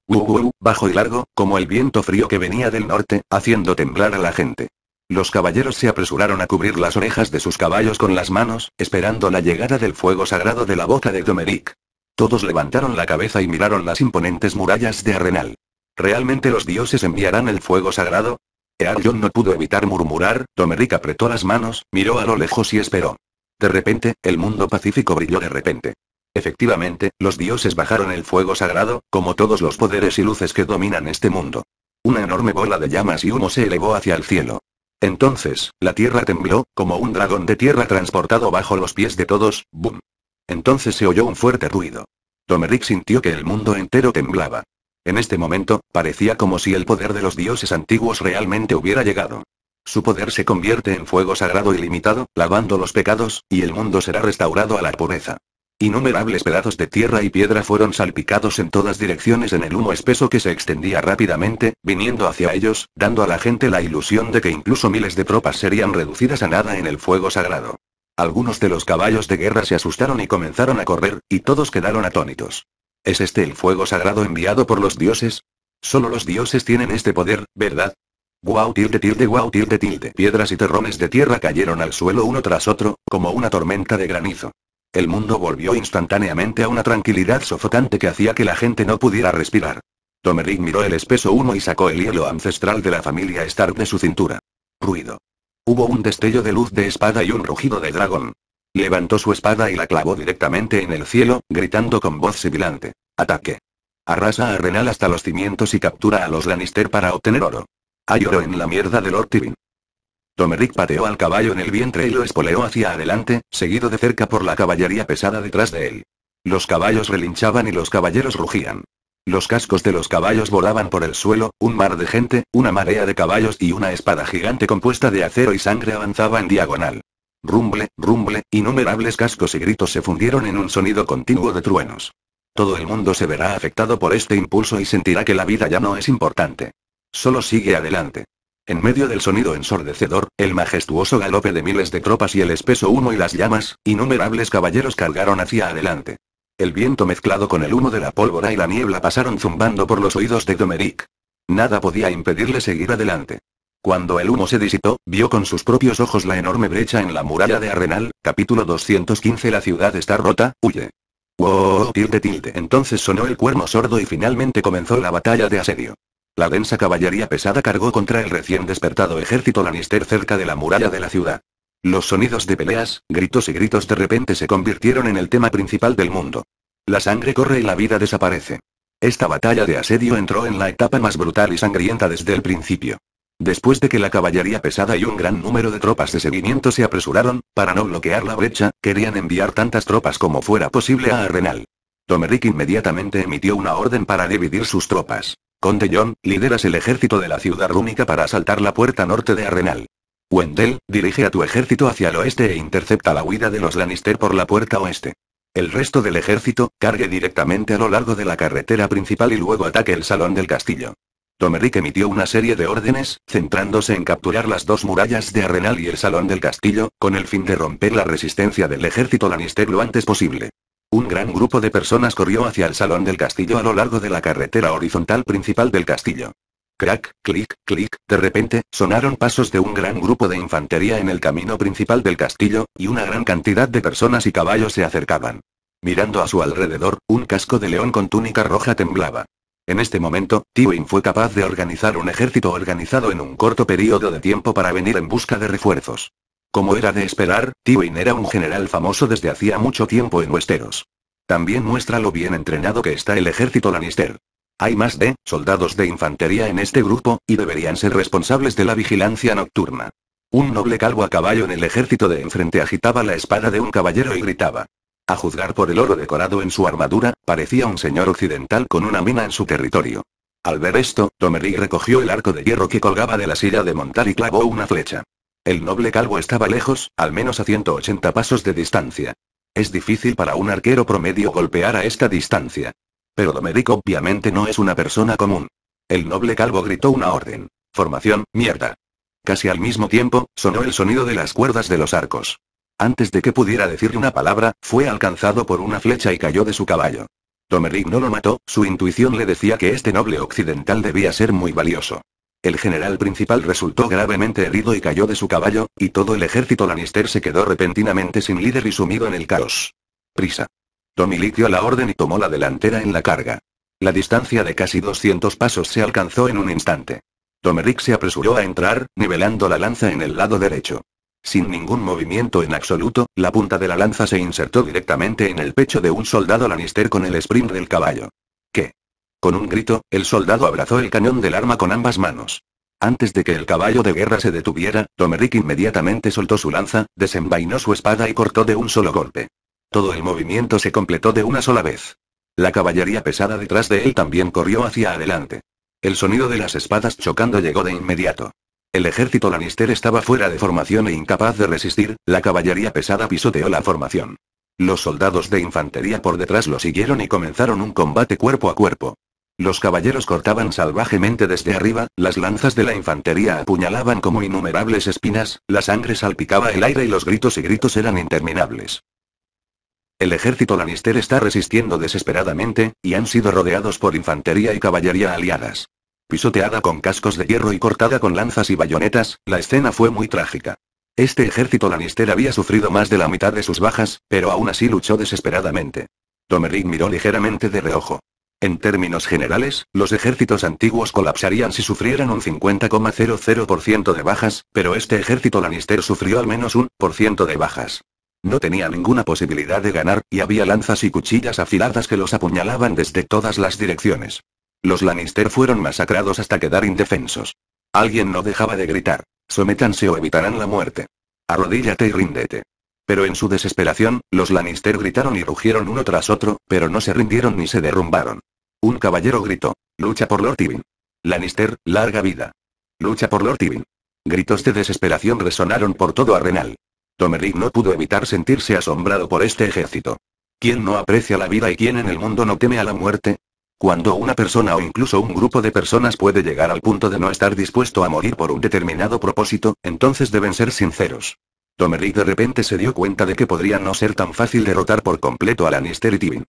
bajo y largo, como el viento frío que venía del norte, haciendo temblar a la gente. Los caballeros se apresuraron a cubrir las orejas de sus caballos con las manos, esperando la llegada del fuego sagrado de la boca de Domeric. Todos levantaron la cabeza y miraron las imponentes murallas de Arenal. ¿Realmente los dioses enviarán el fuego sagrado? Earjon no pudo evitar murmurar, Domeric apretó las manos, miró a lo lejos y esperó. De repente, el mundo pacífico brilló de repente. Efectivamente, los dioses bajaron el fuego sagrado, como todos los poderes y luces que dominan este mundo. Una enorme bola de llamas y humo se elevó hacia el cielo. Entonces, la tierra tembló, como un dragón de tierra transportado bajo los pies de todos, ¡boom! Entonces se oyó un fuerte ruido. Tomeric sintió que el mundo entero temblaba. En este momento, parecía como si el poder de los dioses antiguos realmente hubiera llegado. Su poder se convierte en fuego sagrado ilimitado, lavando los pecados, y el mundo será restaurado a la pureza. Innumerables pedazos de tierra y piedra fueron salpicados en todas direcciones en el humo espeso que se extendía rápidamente, viniendo hacia ellos, dando a la gente la ilusión de que incluso miles de tropas serían reducidas a nada en el fuego sagrado. Algunos de los caballos de guerra se asustaron y comenzaron a correr, y todos quedaron atónitos. ¿Es este el fuego sagrado enviado por los dioses? Solo los dioses tienen este poder, ¿verdad? Guau tilde tilde guau tilde tilde. Piedras y terrones de tierra cayeron al suelo uno tras otro, como una tormenta de granizo el mundo volvió instantáneamente a una tranquilidad sofocante que hacía que la gente no pudiera respirar. Tomerick miró el espeso humo y sacó el hielo ancestral de la familia Stark de su cintura. Ruido. Hubo un destello de luz de espada y un rugido de dragón. Levantó su espada y la clavó directamente en el cielo, gritando con voz sibilante. Ataque. Arrasa a Renal hasta los cimientos y captura a los Lannister para obtener oro. Hay oro en la mierda de Lord Tomerick pateó al caballo en el vientre y lo espoleó hacia adelante, seguido de cerca por la caballería pesada detrás de él. Los caballos relinchaban y los caballeros rugían. Los cascos de los caballos volaban por el suelo, un mar de gente, una marea de caballos y una espada gigante compuesta de acero y sangre avanzaba en diagonal. Rumble, rumble, innumerables cascos y gritos se fundieron en un sonido continuo de truenos. Todo el mundo se verá afectado por este impulso y sentirá que la vida ya no es importante. Solo sigue adelante. En medio del sonido ensordecedor, el majestuoso galope de miles de tropas y el espeso humo y las llamas, innumerables caballeros cargaron hacia adelante. El viento mezclado con el humo de la pólvora y la niebla pasaron zumbando por los oídos de Domeric. Nada podía impedirle seguir adelante. Cuando el humo se disipó, vio con sus propios ojos la enorme brecha en la muralla de Arenal, capítulo 215 La ciudad está rota, huye. Wow, tilde tilde. Entonces sonó el cuerno sordo y finalmente comenzó la batalla de asedio. La densa caballería pesada cargó contra el recién despertado ejército Lannister cerca de la muralla de la ciudad. Los sonidos de peleas, gritos y gritos de repente se convirtieron en el tema principal del mundo. La sangre corre y la vida desaparece. Esta batalla de asedio entró en la etapa más brutal y sangrienta desde el principio. Después de que la caballería pesada y un gran número de tropas de seguimiento se apresuraron, para no bloquear la brecha, querían enviar tantas tropas como fuera posible a Arenal. Tomeric inmediatamente emitió una orden para dividir sus tropas. Conde John, lideras el ejército de la ciudad rúnica para asaltar la puerta norte de Arrenal. Wendell, dirige a tu ejército hacia el oeste e intercepta la huida de los Lannister por la puerta oeste. El resto del ejército, cargue directamente a lo largo de la carretera principal y luego ataque el salón del castillo. Tomeric emitió una serie de órdenes, centrándose en capturar las dos murallas de Arrenal y el salón del castillo, con el fin de romper la resistencia del ejército Lannister lo antes posible. Un gran grupo de personas corrió hacia el salón del castillo a lo largo de la carretera horizontal principal del castillo. Crack, clic, clic, de repente, sonaron pasos de un gran grupo de infantería en el camino principal del castillo, y una gran cantidad de personas y caballos se acercaban. Mirando a su alrededor, un casco de león con túnica roja temblaba. En este momento, Tywin fue capaz de organizar un ejército organizado en un corto periodo de tiempo para venir en busca de refuerzos. Como era de esperar, Tywin era un general famoso desde hacía mucho tiempo en Westeros. También muestra lo bien entrenado que está el ejército Lannister. Hay más de soldados de infantería en este grupo, y deberían ser responsables de la vigilancia nocturna. Un noble calvo a caballo en el ejército de enfrente agitaba la espada de un caballero y gritaba. A juzgar por el oro decorado en su armadura, parecía un señor occidental con una mina en su territorio. Al ver esto, Tomerí recogió el arco de hierro que colgaba de la silla de montar y clavó una flecha. El noble calvo estaba lejos, al menos a 180 pasos de distancia. Es difícil para un arquero promedio golpear a esta distancia. Pero Domeric obviamente no es una persona común. El noble calvo gritó una orden. Formación, mierda. Casi al mismo tiempo, sonó el sonido de las cuerdas de los arcos. Antes de que pudiera decir una palabra, fue alcanzado por una flecha y cayó de su caballo. Domeric no lo mató, su intuición le decía que este noble occidental debía ser muy valioso. El general principal resultó gravemente herido y cayó de su caballo, y todo el ejército Lannister se quedó repentinamente sin líder y sumido en el caos. Prisa. Tomilitió dio la orden y tomó la delantera en la carga. La distancia de casi 200 pasos se alcanzó en un instante. Tomerick se apresuró a entrar, nivelando la lanza en el lado derecho. Sin ningún movimiento en absoluto, la punta de la lanza se insertó directamente en el pecho de un soldado Lannister con el sprint del caballo. Con un grito, el soldado abrazó el cañón del arma con ambas manos. Antes de que el caballo de guerra se detuviera, Tomeric inmediatamente soltó su lanza, desenvainó su espada y cortó de un solo golpe. Todo el movimiento se completó de una sola vez. La caballería pesada detrás de él también corrió hacia adelante. El sonido de las espadas chocando llegó de inmediato. El ejército lanister estaba fuera de formación e incapaz de resistir, la caballería pesada pisoteó la formación. Los soldados de infantería por detrás lo siguieron y comenzaron un combate cuerpo a cuerpo. Los caballeros cortaban salvajemente desde arriba, las lanzas de la infantería apuñalaban como innumerables espinas, la sangre salpicaba el aire y los gritos y gritos eran interminables. El ejército Lannister está resistiendo desesperadamente, y han sido rodeados por infantería y caballería aliadas. Pisoteada con cascos de hierro y cortada con lanzas y bayonetas, la escena fue muy trágica. Este ejército Lannister había sufrido más de la mitad de sus bajas, pero aún así luchó desesperadamente. Tomeric miró ligeramente de reojo. En términos generales, los ejércitos antiguos colapsarían si sufrieran un 50,00% de bajas, pero este ejército Lannister sufrió al menos un por ciento de bajas. No tenía ninguna posibilidad de ganar, y había lanzas y cuchillas afiladas que los apuñalaban desde todas las direcciones. Los Lannister fueron masacrados hasta quedar indefensos. Alguien no dejaba de gritar. Sométanse o evitarán la muerte. Arrodíllate y ríndete. Pero en su desesperación, los Lannister gritaron y rugieron uno tras otro, pero no se rindieron ni se derrumbaron. Un caballero gritó. Lucha por Lord Tywin. Lannister, larga vida. Lucha por Lord Tywin. Gritos de desesperación resonaron por todo Arenal. Tomerick no pudo evitar sentirse asombrado por este ejército. ¿Quién no aprecia la vida y quién en el mundo no teme a la muerte? Cuando una persona o incluso un grupo de personas puede llegar al punto de no estar dispuesto a morir por un determinado propósito, entonces deben ser sinceros. Tomerick de repente se dio cuenta de que podría no ser tan fácil derrotar por completo a Lannister y Tywin.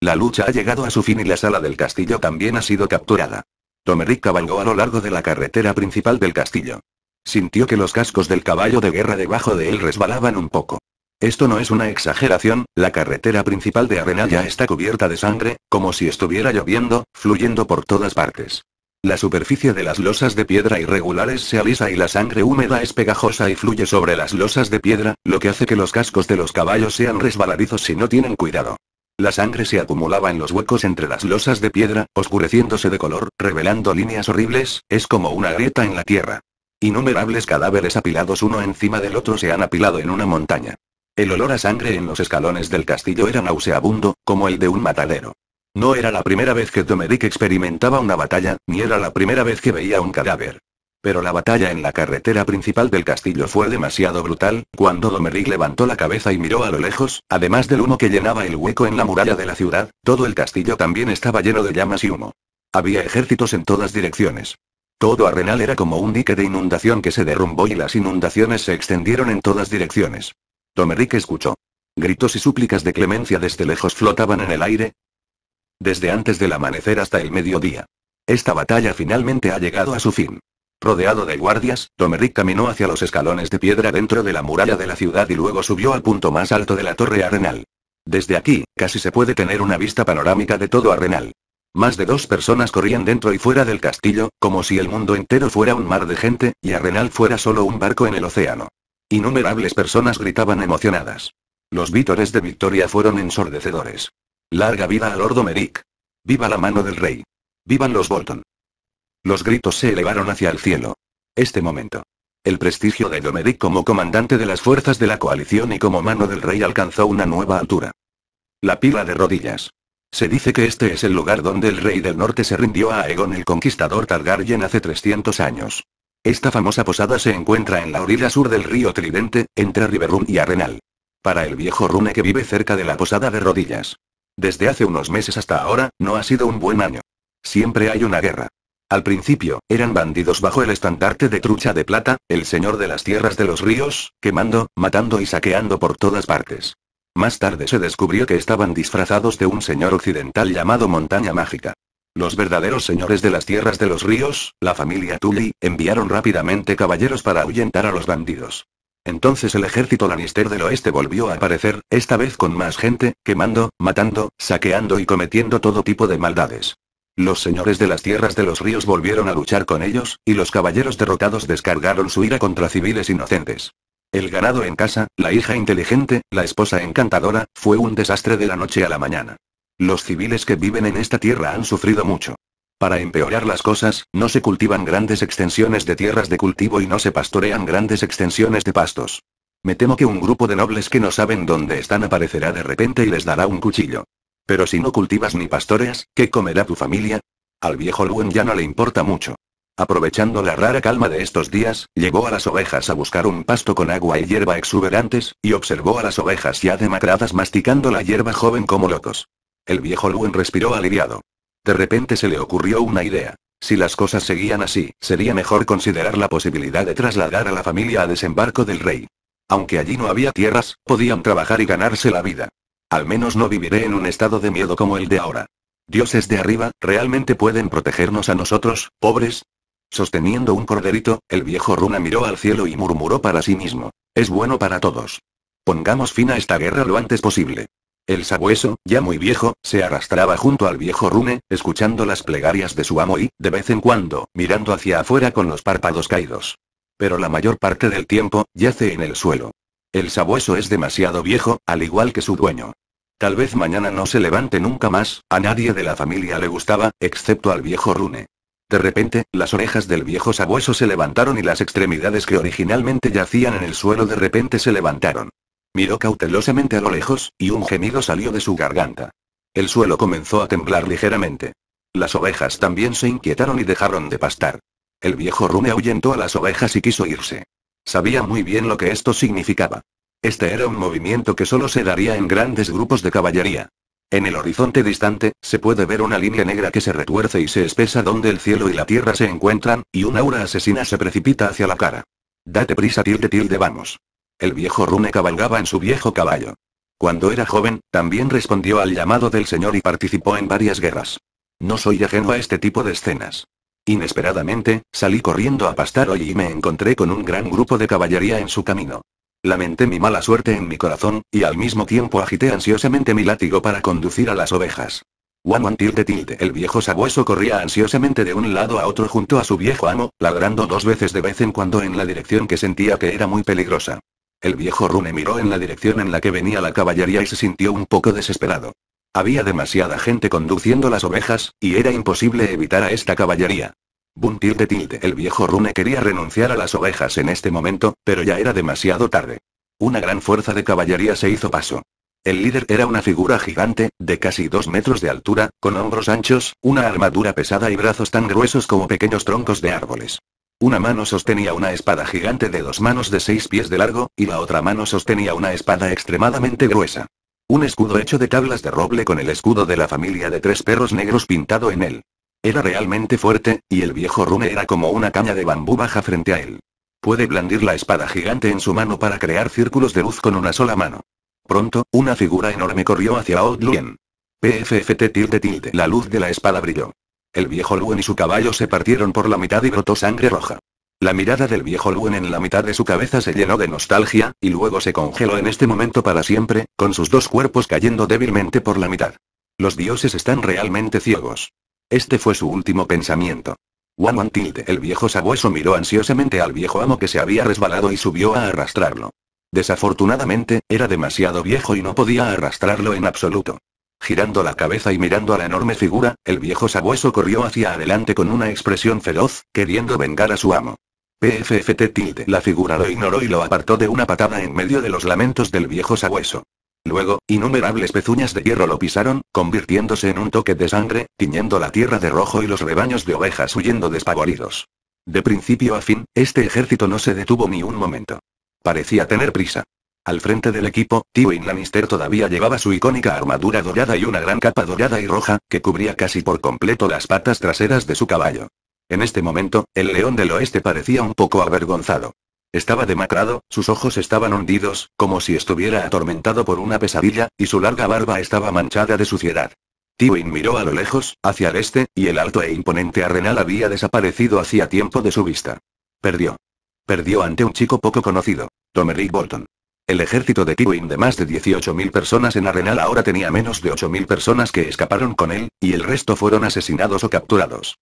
La lucha ha llegado a su fin y la sala del castillo también ha sido capturada. Tomerick cabalgó a lo largo de la carretera principal del castillo. Sintió que los cascos del caballo de guerra debajo de él resbalaban un poco. Esto no es una exageración, la carretera principal de arena ya está cubierta de sangre, como si estuviera lloviendo, fluyendo por todas partes. La superficie de las losas de piedra irregulares se alisa y la sangre húmeda es pegajosa y fluye sobre las losas de piedra, lo que hace que los cascos de los caballos sean resbaladizos si no tienen cuidado. La sangre se acumulaba en los huecos entre las losas de piedra, oscureciéndose de color, revelando líneas horribles, es como una grieta en la tierra. Innumerables cadáveres apilados uno encima del otro se han apilado en una montaña. El olor a sangre en los escalones del castillo era nauseabundo, como el de un matadero. No era la primera vez que Domeric experimentaba una batalla, ni era la primera vez que veía un cadáver. Pero la batalla en la carretera principal del castillo fue demasiado brutal, cuando Domeric levantó la cabeza y miró a lo lejos, además del humo que llenaba el hueco en la muralla de la ciudad, todo el castillo también estaba lleno de llamas y humo. Había ejércitos en todas direcciones. Todo Arenal era como un dique de inundación que se derrumbó y las inundaciones se extendieron en todas direcciones. Domeric escuchó. Gritos y súplicas de clemencia desde lejos flotaban en el aire, desde antes del amanecer hasta el mediodía. Esta batalla finalmente ha llegado a su fin. Rodeado de guardias, Tomeric caminó hacia los escalones de piedra dentro de la muralla de la ciudad y luego subió al punto más alto de la torre Arenal. Desde aquí, casi se puede tener una vista panorámica de todo Arenal. Más de dos personas corrían dentro y fuera del castillo, como si el mundo entero fuera un mar de gente, y Arenal fuera solo un barco en el océano. Innumerables personas gritaban emocionadas. Los vítores de victoria fueron ensordecedores. Larga vida a Lord Domeric. Viva la mano del rey. Vivan los Bolton. Los gritos se elevaron hacia el cielo. Este momento. El prestigio de Domeric como comandante de las fuerzas de la coalición y como mano del rey alcanzó una nueva altura. La pila de rodillas. Se dice que este es el lugar donde el rey del norte se rindió a Aegon el conquistador Targaryen hace 300 años. Esta famosa posada se encuentra en la orilla sur del río Tridente, entre Riverrun y Arenal. Para el viejo Rune que vive cerca de la posada de rodillas. Desde hace unos meses hasta ahora, no ha sido un buen año. Siempre hay una guerra. Al principio, eran bandidos bajo el estandarte de Trucha de Plata, el señor de las tierras de los ríos, quemando, matando y saqueando por todas partes. Más tarde se descubrió que estaban disfrazados de un señor occidental llamado Montaña Mágica. Los verdaderos señores de las tierras de los ríos, la familia Tully, enviaron rápidamente caballeros para ahuyentar a los bandidos. Entonces el ejército Lannister del oeste volvió a aparecer, esta vez con más gente, quemando, matando, saqueando y cometiendo todo tipo de maldades. Los señores de las tierras de los ríos volvieron a luchar con ellos, y los caballeros derrotados descargaron su ira contra civiles inocentes. El ganado en casa, la hija inteligente, la esposa encantadora, fue un desastre de la noche a la mañana. Los civiles que viven en esta tierra han sufrido mucho. Para empeorar las cosas, no se cultivan grandes extensiones de tierras de cultivo y no se pastorean grandes extensiones de pastos. Me temo que un grupo de nobles que no saben dónde están aparecerá de repente y les dará un cuchillo. Pero si no cultivas ni pastoreas, ¿qué comerá tu familia? Al viejo Luen ya no le importa mucho. Aprovechando la rara calma de estos días, llegó a las ovejas a buscar un pasto con agua y hierba exuberantes, y observó a las ovejas ya demacradas masticando la hierba joven como locos. El viejo Luen respiró aliviado. De repente se le ocurrió una idea. Si las cosas seguían así, sería mejor considerar la posibilidad de trasladar a la familia a desembarco del rey. Aunque allí no había tierras, podían trabajar y ganarse la vida. Al menos no viviré en un estado de miedo como el de ahora. Dioses de arriba, ¿realmente pueden protegernos a nosotros, pobres? Sosteniendo un corderito, el viejo Runa miró al cielo y murmuró para sí mismo. Es bueno para todos. Pongamos fin a esta guerra lo antes posible. El sabueso, ya muy viejo, se arrastraba junto al viejo Rune, escuchando las plegarias de su amo y, de vez en cuando, mirando hacia afuera con los párpados caídos. Pero la mayor parte del tiempo, yace en el suelo. El sabueso es demasiado viejo, al igual que su dueño. Tal vez mañana no se levante nunca más, a nadie de la familia le gustaba, excepto al viejo Rune. De repente, las orejas del viejo sabueso se levantaron y las extremidades que originalmente yacían en el suelo de repente se levantaron. Miró cautelosamente a lo lejos, y un gemido salió de su garganta. El suelo comenzó a temblar ligeramente. Las ovejas también se inquietaron y dejaron de pastar. El viejo rume ahuyentó a las ovejas y quiso irse. Sabía muy bien lo que esto significaba. Este era un movimiento que solo se daría en grandes grupos de caballería. En el horizonte distante, se puede ver una línea negra que se retuerce y se espesa donde el cielo y la tierra se encuentran, y un aura asesina se precipita hacia la cara. Date prisa tilde tilde vamos. El viejo Rune cabalgaba en su viejo caballo. Cuando era joven, también respondió al llamado del señor y participó en varias guerras. No soy ajeno a este tipo de escenas. Inesperadamente, salí corriendo a pastar hoy y me encontré con un gran grupo de caballería en su camino. Lamenté mi mala suerte en mi corazón, y al mismo tiempo agité ansiosamente mi látigo para conducir a las ovejas. one tilde tilde. El viejo sabueso corría ansiosamente de un lado a otro junto a su viejo amo, ladrando dos veces de vez en cuando en la dirección que sentía que era muy peligrosa. El viejo Rune miró en la dirección en la que venía la caballería y se sintió un poco desesperado. Había demasiada gente conduciendo las ovejas, y era imposible evitar a esta caballería. Bun tilde tilde. El viejo Rune quería renunciar a las ovejas en este momento, pero ya era demasiado tarde. Una gran fuerza de caballería se hizo paso. El líder era una figura gigante, de casi dos metros de altura, con hombros anchos, una armadura pesada y brazos tan gruesos como pequeños troncos de árboles. Una mano sostenía una espada gigante de dos manos de seis pies de largo, y la otra mano sostenía una espada extremadamente gruesa. Un escudo hecho de tablas de roble con el escudo de la familia de tres perros negros pintado en él. Era realmente fuerte, y el viejo rune era como una caña de bambú baja frente a él. Puede blandir la espada gigante en su mano para crear círculos de luz con una sola mano. Pronto, una figura enorme corrió hacia Odlien. PFFT tilde tilde. La luz de la espada brilló. El viejo Luen y su caballo se partieron por la mitad y brotó sangre roja. La mirada del viejo Luen en la mitad de su cabeza se llenó de nostalgia, y luego se congeló en este momento para siempre, con sus dos cuerpos cayendo débilmente por la mitad. Los dioses están realmente ciegos. Este fue su último pensamiento. Juan Tilde, el viejo sabueso miró ansiosamente al viejo amo que se había resbalado y subió a arrastrarlo. Desafortunadamente, era demasiado viejo y no podía arrastrarlo en absoluto. Girando la cabeza y mirando a la enorme figura, el viejo sabueso corrió hacia adelante con una expresión feroz, queriendo vengar a su amo. PFFT tilde. La figura lo ignoró y lo apartó de una patada en medio de los lamentos del viejo sabueso. Luego, innumerables pezuñas de hierro lo pisaron, convirtiéndose en un toque de sangre, tiñendo la tierra de rojo y los rebaños de ovejas huyendo despavoridos. De principio a fin, este ejército no se detuvo ni un momento. Parecía tener prisa. Al frente del equipo, Tywin Lannister todavía llevaba su icónica armadura dorada y una gran capa dorada y roja, que cubría casi por completo las patas traseras de su caballo. En este momento, el león del oeste parecía un poco avergonzado. Estaba demacrado, sus ojos estaban hundidos, como si estuviera atormentado por una pesadilla, y su larga barba estaba manchada de suciedad. Tywin miró a lo lejos, hacia el este, y el alto e imponente Arrenal había desaparecido hacía tiempo de su vista. Perdió. Perdió ante un chico poco conocido, Domerick Bolton. El ejército de Kiwin de más de 18.000 personas en Arenal ahora tenía menos de 8.000 personas que escaparon con él, y el resto fueron asesinados o capturados.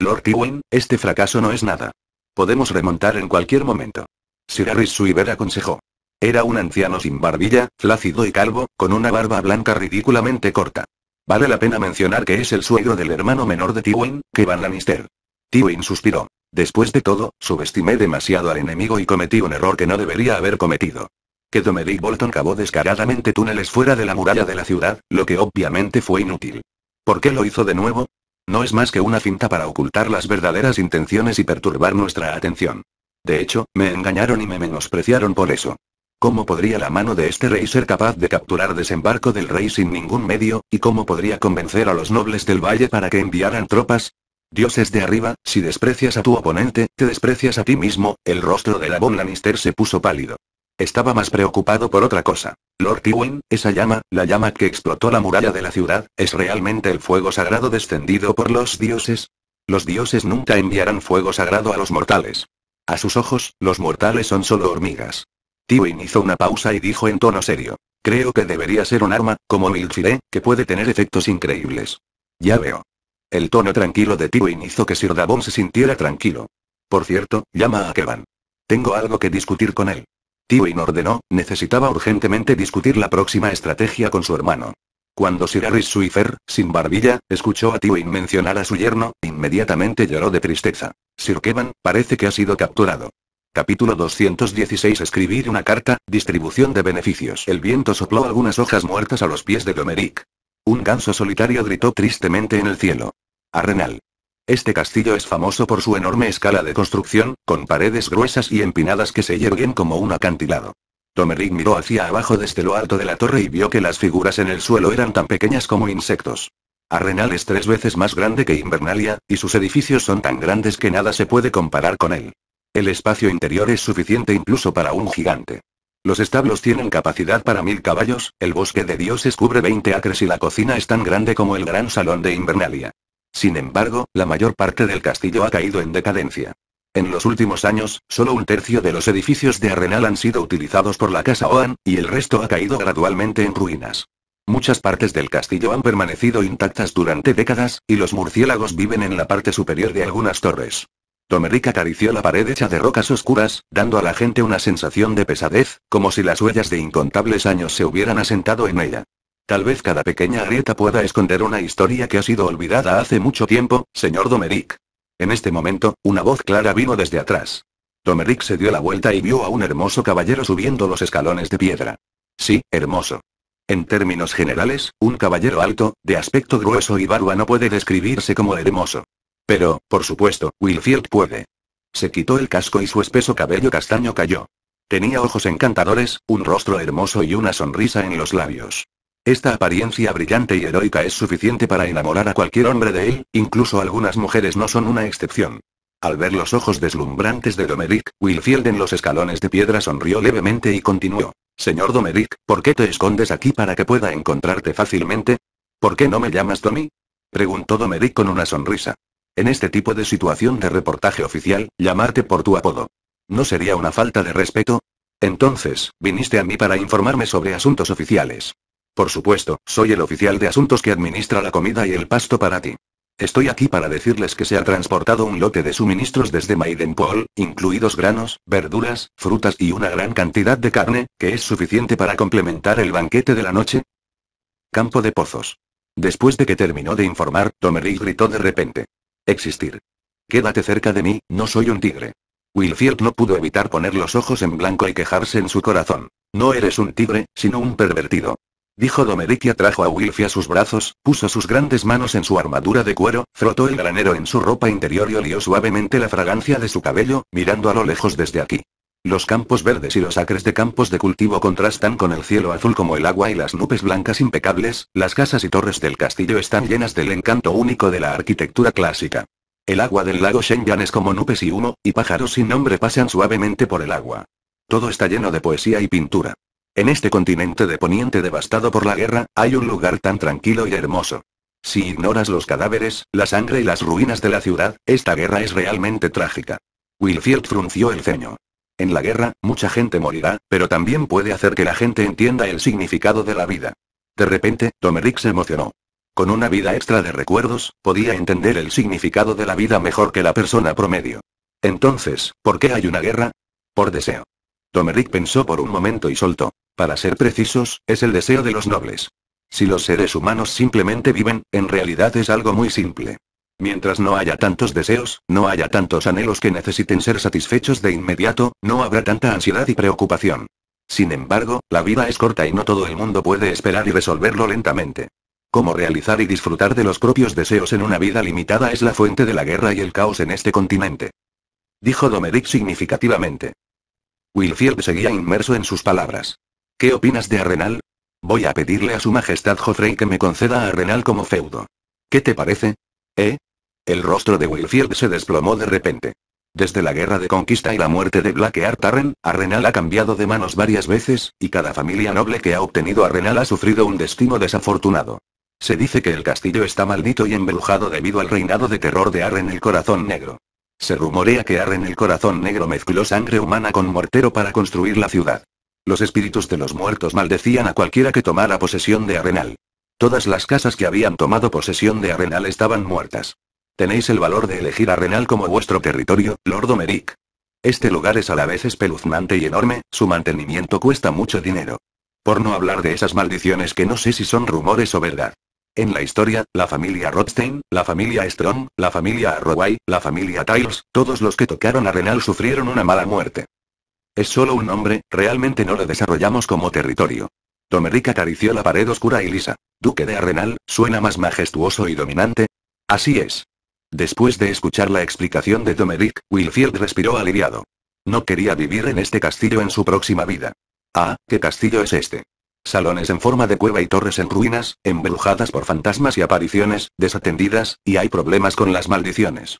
Lord Tywin, este fracaso no es nada. Podemos remontar en cualquier momento. Sir Harris Suiver aconsejó. Era un anciano sin barbilla, flácido y calvo, con una barba blanca ridículamente corta. Vale la pena mencionar que es el suegro del hermano menor de Tywin, Kevan Lannister. Tywin suspiró. Después de todo, subestimé demasiado al enemigo y cometí un error que no debería haber cometido. Que Domedic Bolton cavó descaradamente túneles fuera de la muralla de la ciudad, lo que obviamente fue inútil. ¿Por qué lo hizo de nuevo? No es más que una cinta para ocultar las verdaderas intenciones y perturbar nuestra atención. De hecho, me engañaron y me menospreciaron por eso. ¿Cómo podría la mano de este rey ser capaz de capturar desembarco del rey sin ningún medio, y cómo podría convencer a los nobles del valle para que enviaran tropas? Dioses de arriba, si desprecias a tu oponente, te desprecias a ti mismo, el rostro de la Bon Lannister se puso pálido. Estaba más preocupado por otra cosa. Lord Tywin, esa llama, la llama que explotó la muralla de la ciudad, ¿es realmente el fuego sagrado descendido por los dioses? Los dioses nunca enviarán fuego sagrado a los mortales. A sus ojos, los mortales son solo hormigas. Tywin hizo una pausa y dijo en tono serio. Creo que debería ser un arma, como Milfire, que puede tener efectos increíbles. Ya veo. El tono tranquilo de Tywin hizo que Sir Davon se sintiera tranquilo. Por cierto, llama a Kevan. Tengo algo que discutir con él. Tywin ordenó, necesitaba urgentemente discutir la próxima estrategia con su hermano. Cuando Sir Harris Suifer, sin barbilla, escuchó a Tywin mencionar a su yerno, inmediatamente lloró de tristeza. Sir Kevan, parece que ha sido capturado. Capítulo 216 Escribir una carta, distribución de beneficios. El viento sopló algunas hojas muertas a los pies de Domeric. Un ganso solitario gritó tristemente en el cielo. ARRENAL Este castillo es famoso por su enorme escala de construcción, con paredes gruesas y empinadas que se yerguen como un acantilado. Tomerick miró hacia abajo desde lo alto de la torre y vio que las figuras en el suelo eran tan pequeñas como insectos. Arenal es tres veces más grande que Invernalia, y sus edificios son tan grandes que nada se puede comparar con él. El espacio interior es suficiente incluso para un gigante. Los establos tienen capacidad para mil caballos, el bosque de dioses cubre 20 acres y la cocina es tan grande como el gran salón de Invernalia. Sin embargo, la mayor parte del castillo ha caído en decadencia. En los últimos años, solo un tercio de los edificios de Arenal han sido utilizados por la Casa Oan, y el resto ha caído gradualmente en ruinas. Muchas partes del castillo han permanecido intactas durante décadas, y los murciélagos viven en la parte superior de algunas torres. Tomerick acarició la pared hecha de rocas oscuras, dando a la gente una sensación de pesadez, como si las huellas de incontables años se hubieran asentado en ella. Tal vez cada pequeña grieta pueda esconder una historia que ha sido olvidada hace mucho tiempo, señor Domerick. En este momento, una voz clara vino desde atrás. Domerick se dio la vuelta y vio a un hermoso caballero subiendo los escalones de piedra. Sí, hermoso. En términos generales, un caballero alto, de aspecto grueso y barba no puede describirse como hermoso. Pero, por supuesto, Wilfield puede. Se quitó el casco y su espeso cabello castaño cayó. Tenía ojos encantadores, un rostro hermoso y una sonrisa en los labios. Esta apariencia brillante y heroica es suficiente para enamorar a cualquier hombre de él, incluso algunas mujeres no son una excepción. Al ver los ojos deslumbrantes de Domeric, Wilfield en los escalones de piedra sonrió levemente y continuó. Señor Domeric, ¿por qué te escondes aquí para que pueda encontrarte fácilmente? ¿Por qué no me llamas Tommy? Preguntó Domeric con una sonrisa. En este tipo de situación de reportaje oficial, llamarte por tu apodo. ¿No sería una falta de respeto? Entonces, viniste a mí para informarme sobre asuntos oficiales. Por supuesto, soy el oficial de asuntos que administra la comida y el pasto para ti. Estoy aquí para decirles que se ha transportado un lote de suministros desde Maidenpool, incluidos granos, verduras, frutas y una gran cantidad de carne, que es suficiente para complementar el banquete de la noche. Campo de Pozos. Después de que terminó de informar, tomery gritó de repente. Existir. Quédate cerca de mí, no soy un tigre. Wilfield no pudo evitar poner los ojos en blanco y quejarse en su corazón. No eres un tigre, sino un pervertido. Dijo Domerick y atrajo a Wilfie a sus brazos, puso sus grandes manos en su armadura de cuero, frotó el granero en su ropa interior y olió suavemente la fragancia de su cabello, mirando a lo lejos desde aquí. Los campos verdes y los acres de campos de cultivo contrastan con el cielo azul como el agua y las nubes blancas impecables, las casas y torres del castillo están llenas del encanto único de la arquitectura clásica. El agua del lago Shenyang es como nubes y humo, y pájaros sin nombre pasan suavemente por el agua. Todo está lleno de poesía y pintura. En este continente de poniente devastado por la guerra, hay un lugar tan tranquilo y hermoso. Si ignoras los cadáveres, la sangre y las ruinas de la ciudad, esta guerra es realmente trágica. Wilfield frunció el ceño. En la guerra, mucha gente morirá, pero también puede hacer que la gente entienda el significado de la vida. De repente, Tomerick se emocionó. Con una vida extra de recuerdos, podía entender el significado de la vida mejor que la persona promedio. Entonces, ¿por qué hay una guerra? Por deseo. Tomerick pensó por un momento y soltó. Para ser precisos, es el deseo de los nobles. Si los seres humanos simplemente viven, en realidad es algo muy simple. Mientras no haya tantos deseos, no haya tantos anhelos que necesiten ser satisfechos de inmediato, no habrá tanta ansiedad y preocupación. Sin embargo, la vida es corta y no todo el mundo puede esperar y resolverlo lentamente. Cómo realizar y disfrutar de los propios deseos en una vida limitada es la fuente de la guerra y el caos en este continente. Dijo Domerick significativamente. Wilfield seguía inmerso en sus palabras. ¿Qué opinas de Arrenal? Voy a pedirle a su majestad Joffrey que me conceda a Arrenal como feudo. ¿Qué te parece? ¿Eh? El rostro de Wilfield se desplomó de repente. Desde la guerra de conquista y la muerte de Blackheart Arren, Arrenal ha cambiado de manos varias veces, y cada familia noble que ha obtenido Arrenal ha sufrido un destino desafortunado. Se dice que el castillo está maldito y embrujado debido al reinado de terror de Arren el Corazón Negro. Se rumorea que Arren el Corazón Negro mezcló sangre humana con mortero para construir la ciudad. Los espíritus de los muertos maldecían a cualquiera que tomara posesión de Arrenal. Todas las casas que habían tomado posesión de Arrenal estaban muertas. Tenéis el valor de elegir a Renal como vuestro territorio, Lord Omeric. Este lugar es a la vez espeluznante y enorme, su mantenimiento cuesta mucho dinero. Por no hablar de esas maldiciones que no sé si son rumores o verdad. En la historia, la familia Rothstein, la familia Strong, la familia Arroway, la familia Tiles, todos los que tocaron a Renal sufrieron una mala muerte. Es solo un nombre, realmente no lo desarrollamos como territorio. Domeric acarició la pared oscura y lisa. Duque de Arrenal, suena más majestuoso y dominante. Así es. Después de escuchar la explicación de Domerick, Wilfield respiró aliviado. No quería vivir en este castillo en su próxima vida. Ah, ¿qué castillo es este? Salones en forma de cueva y torres en ruinas, embrujadas por fantasmas y apariciones, desatendidas, y hay problemas con las maldiciones.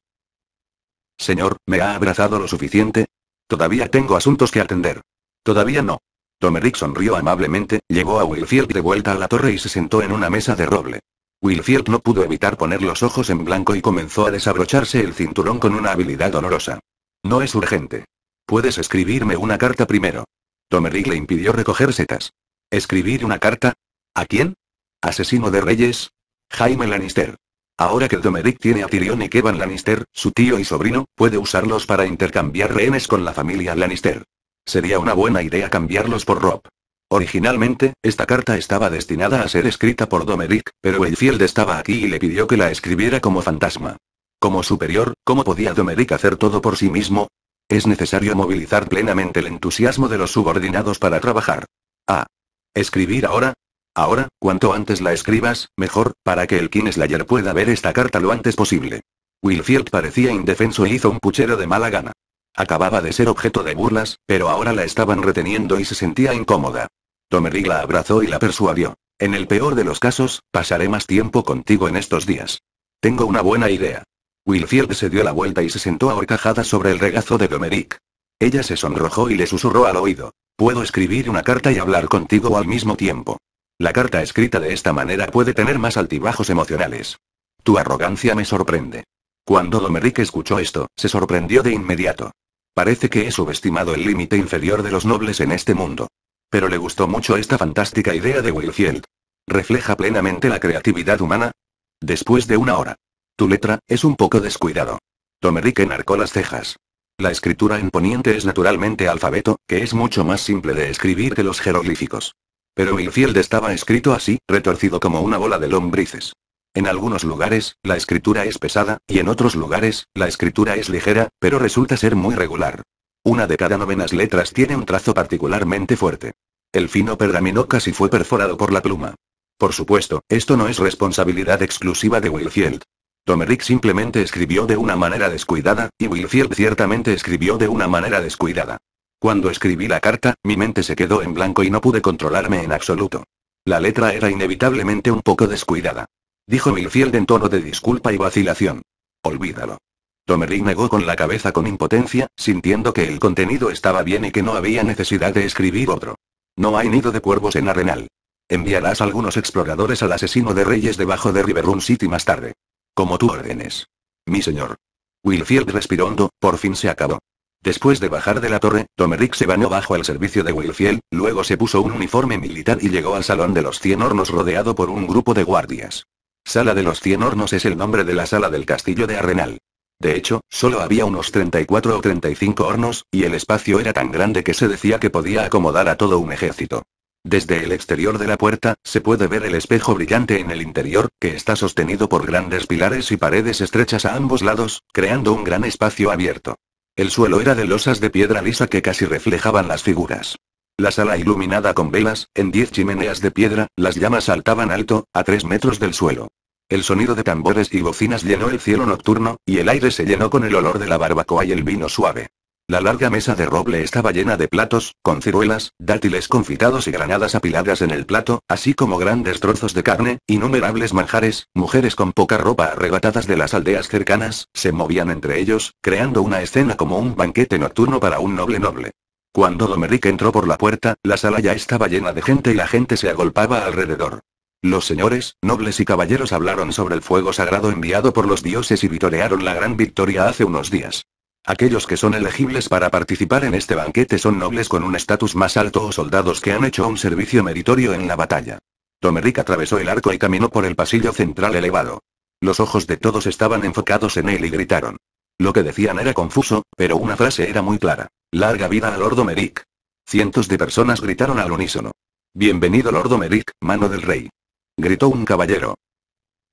Señor, ¿me ha abrazado lo suficiente? Todavía tengo asuntos que atender. Todavía no. Domerick sonrió amablemente, llegó a Wilfield de vuelta a la torre y se sentó en una mesa de roble. Wilfield no pudo evitar poner los ojos en blanco y comenzó a desabrocharse el cinturón con una habilidad dolorosa. No es urgente. Puedes escribirme una carta primero. Tomerick le impidió recoger setas. ¿Escribir una carta? ¿A quién? ¿Asesino de reyes? Jaime Lannister. Ahora que Domerick tiene a Tyrion y Kevan Lannister, su tío y sobrino, puede usarlos para intercambiar rehenes con la familia Lannister. Sería una buena idea cambiarlos por Rob. Originalmente, esta carta estaba destinada a ser escrita por Domeric, pero Wilfield estaba aquí y le pidió que la escribiera como fantasma. Como superior, ¿cómo podía Domeric hacer todo por sí mismo? Es necesario movilizar plenamente el entusiasmo de los subordinados para trabajar. A. Ah. Escribir ahora. Ahora, cuanto antes la escribas, mejor, para que el Kineslayer pueda ver esta carta lo antes posible. Wilfield parecía indefenso e hizo un puchero de mala gana. Acababa de ser objeto de burlas, pero ahora la estaban reteniendo y se sentía incómoda. Domeric la abrazó y la persuadió. En el peor de los casos, pasaré más tiempo contigo en estos días. Tengo una buena idea. Wilfield se dio la vuelta y se sentó ahorcajada sobre el regazo de Domeric. Ella se sonrojó y le susurró al oído. Puedo escribir una carta y hablar contigo al mismo tiempo. La carta escrita de esta manera puede tener más altibajos emocionales. Tu arrogancia me sorprende. Cuando Domeric escuchó esto, se sorprendió de inmediato. Parece que he subestimado el límite inferior de los nobles en este mundo. Pero le gustó mucho esta fantástica idea de Wilfield. Refleja plenamente la creatividad humana. Después de una hora. Tu letra, es un poco descuidado. Tomerick enarcó las cejas. La escritura en poniente es naturalmente alfabeto, que es mucho más simple de escribir que los jeroglíficos. Pero Wilfield estaba escrito así, retorcido como una bola de lombrices. En algunos lugares, la escritura es pesada, y en otros lugares, la escritura es ligera, pero resulta ser muy regular. Una de cada novenas letras tiene un trazo particularmente fuerte. El fino pergamino casi fue perforado por la pluma. Por supuesto, esto no es responsabilidad exclusiva de Wilfield. Tomerick simplemente escribió de una manera descuidada, y Wilfield ciertamente escribió de una manera descuidada. Cuando escribí la carta, mi mente se quedó en blanco y no pude controlarme en absoluto. La letra era inevitablemente un poco descuidada. Dijo Wilfield en tono de disculpa y vacilación. Olvídalo. Tomerí negó con la cabeza con impotencia, sintiendo que el contenido estaba bien y que no había necesidad de escribir otro. No hay nido de cuervos en Arenal. Enviarás algunos exploradores al asesino de reyes debajo de Riverrun City más tarde. Como tú ordenes. Mi señor. Wilfield respiró hondo, por fin se acabó. Después de bajar de la torre, Tomerick se bañó bajo el servicio de Wilfield, luego se puso un uniforme militar y llegó al Salón de los Cien Hornos rodeado por un grupo de guardias. Sala de los Cien Hornos es el nombre de la sala del castillo de Arenal. De hecho, solo había unos 34 o 35 hornos, y el espacio era tan grande que se decía que podía acomodar a todo un ejército. Desde el exterior de la puerta, se puede ver el espejo brillante en el interior, que está sostenido por grandes pilares y paredes estrechas a ambos lados, creando un gran espacio abierto. El suelo era de losas de piedra lisa que casi reflejaban las figuras. La sala iluminada con velas, en diez chimeneas de piedra, las llamas saltaban alto, a tres metros del suelo. El sonido de tambores y bocinas llenó el cielo nocturno, y el aire se llenó con el olor de la barbacoa y el vino suave. La larga mesa de roble estaba llena de platos, con ciruelas, dátiles confitados y granadas apiladas en el plato, así como grandes trozos de carne, innumerables manjares, mujeres con poca ropa arrebatadas de las aldeas cercanas, se movían entre ellos, creando una escena como un banquete nocturno para un noble noble. Cuando Domeric entró por la puerta, la sala ya estaba llena de gente y la gente se agolpaba alrededor. Los señores, nobles y caballeros hablaron sobre el fuego sagrado enviado por los dioses y vitorearon la gran victoria hace unos días. Aquellos que son elegibles para participar en este banquete son nobles con un estatus más alto o soldados que han hecho un servicio meritorio en la batalla. Tomeric atravesó el arco y caminó por el pasillo central elevado. Los ojos de todos estaban enfocados en él y gritaron. Lo que decían era confuso, pero una frase era muy clara. Larga vida al Lord Cientos de personas gritaron al unísono. Bienvenido Lord Meric, mano del rey gritó un caballero.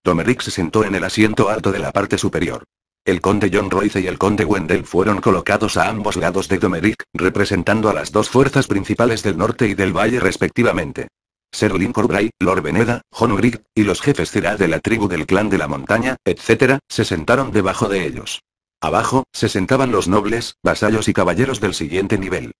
Tomerick se sentó en el asiento alto de la parte superior. El conde John Royce y el conde Wendell fueron colocados a ambos lados de Domerick, representando a las dos fuerzas principales del norte y del valle respectivamente. Sir Lincoln Lord Veneda, John y los jefes cira de la tribu del clan de la montaña, etc., se sentaron debajo de ellos. Abajo, se sentaban los nobles, vasallos y caballeros del siguiente nivel.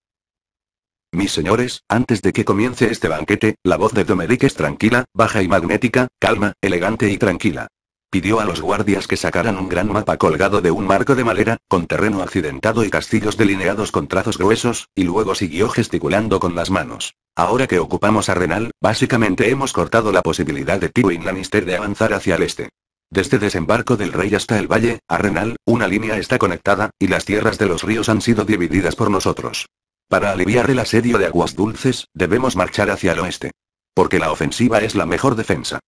Mis señores, antes de que comience este banquete, la voz de Domeric es tranquila, baja y magnética, calma, elegante y tranquila. Pidió a los guardias que sacaran un gran mapa colgado de un marco de madera, con terreno accidentado y castillos delineados con trazos gruesos, y luego siguió gesticulando con las manos. Ahora que ocupamos a básicamente hemos cortado la posibilidad de Tywin Lannister de avanzar hacia el este. Desde desembarco del rey hasta el valle, a una línea está conectada, y las tierras de los ríos han sido divididas por nosotros. Para aliviar el asedio de Aguas Dulces, debemos marchar hacia el oeste. Porque la ofensiva es la mejor defensa.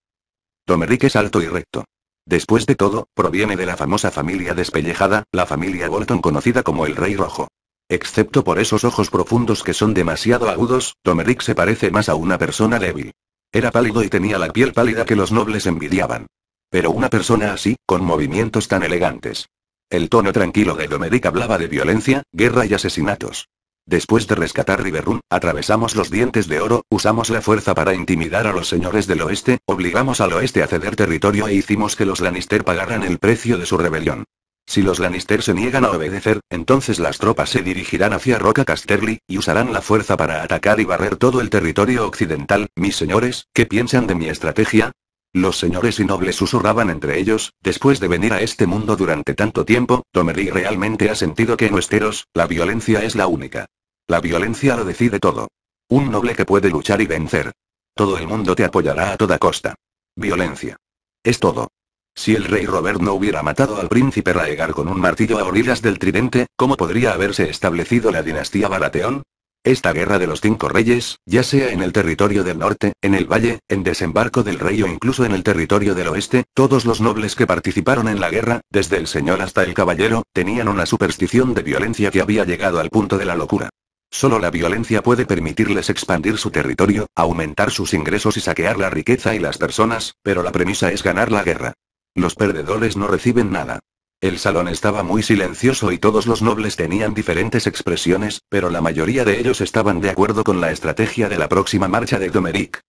Tomeric es alto y recto. Después de todo, proviene de la famosa familia despellejada, la familia Bolton conocida como el Rey Rojo. Excepto por esos ojos profundos que son demasiado agudos, Tomeric se parece más a una persona débil. Era pálido y tenía la piel pálida que los nobles envidiaban. Pero una persona así, con movimientos tan elegantes. El tono tranquilo de Domeric hablaba de violencia, guerra y asesinatos. Después de rescatar Riverrun, atravesamos los dientes de oro, usamos la fuerza para intimidar a los señores del oeste, obligamos al oeste a ceder territorio e hicimos que los Lannister pagaran el precio de su rebelión. Si los Lannister se niegan a obedecer, entonces las tropas se dirigirán hacia Roca Casterly, y usarán la fuerza para atacar y barrer todo el territorio occidental. Mis señores, ¿qué piensan de mi estrategia? Los señores y nobles susurraban entre ellos, después de venir a este mundo durante tanto tiempo, Tomerí realmente ha sentido que en Westeros, la violencia es la única. La violencia lo decide todo. Un noble que puede luchar y vencer. Todo el mundo te apoyará a toda costa. Violencia. Es todo. Si el rey Robert no hubiera matado al príncipe Raegar con un martillo a orillas del tridente, ¿cómo podría haberse establecido la dinastía Baratheon? Esta guerra de los cinco reyes, ya sea en el territorio del norte, en el valle, en desembarco del rey o incluso en el territorio del oeste, todos los nobles que participaron en la guerra, desde el señor hasta el caballero, tenían una superstición de violencia que había llegado al punto de la locura. Solo la violencia puede permitirles expandir su territorio, aumentar sus ingresos y saquear la riqueza y las personas, pero la premisa es ganar la guerra. Los perdedores no reciben nada. El salón estaba muy silencioso y todos los nobles tenían diferentes expresiones, pero la mayoría de ellos estaban de acuerdo con la estrategia de la próxima marcha de Domeric.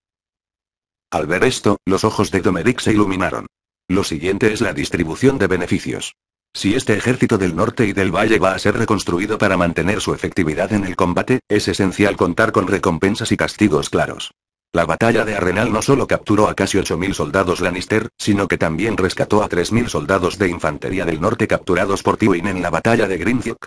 Al ver esto, los ojos de Domeric se iluminaron. Lo siguiente es la distribución de beneficios. Si este ejército del norte y del valle va a ser reconstruido para mantener su efectividad en el combate, es esencial contar con recompensas y castigos claros. La batalla de Arenal no solo capturó a casi 8.000 soldados Lannister, sino que también rescató a 3.000 soldados de infantería del norte capturados por Tywin en la batalla de greenfield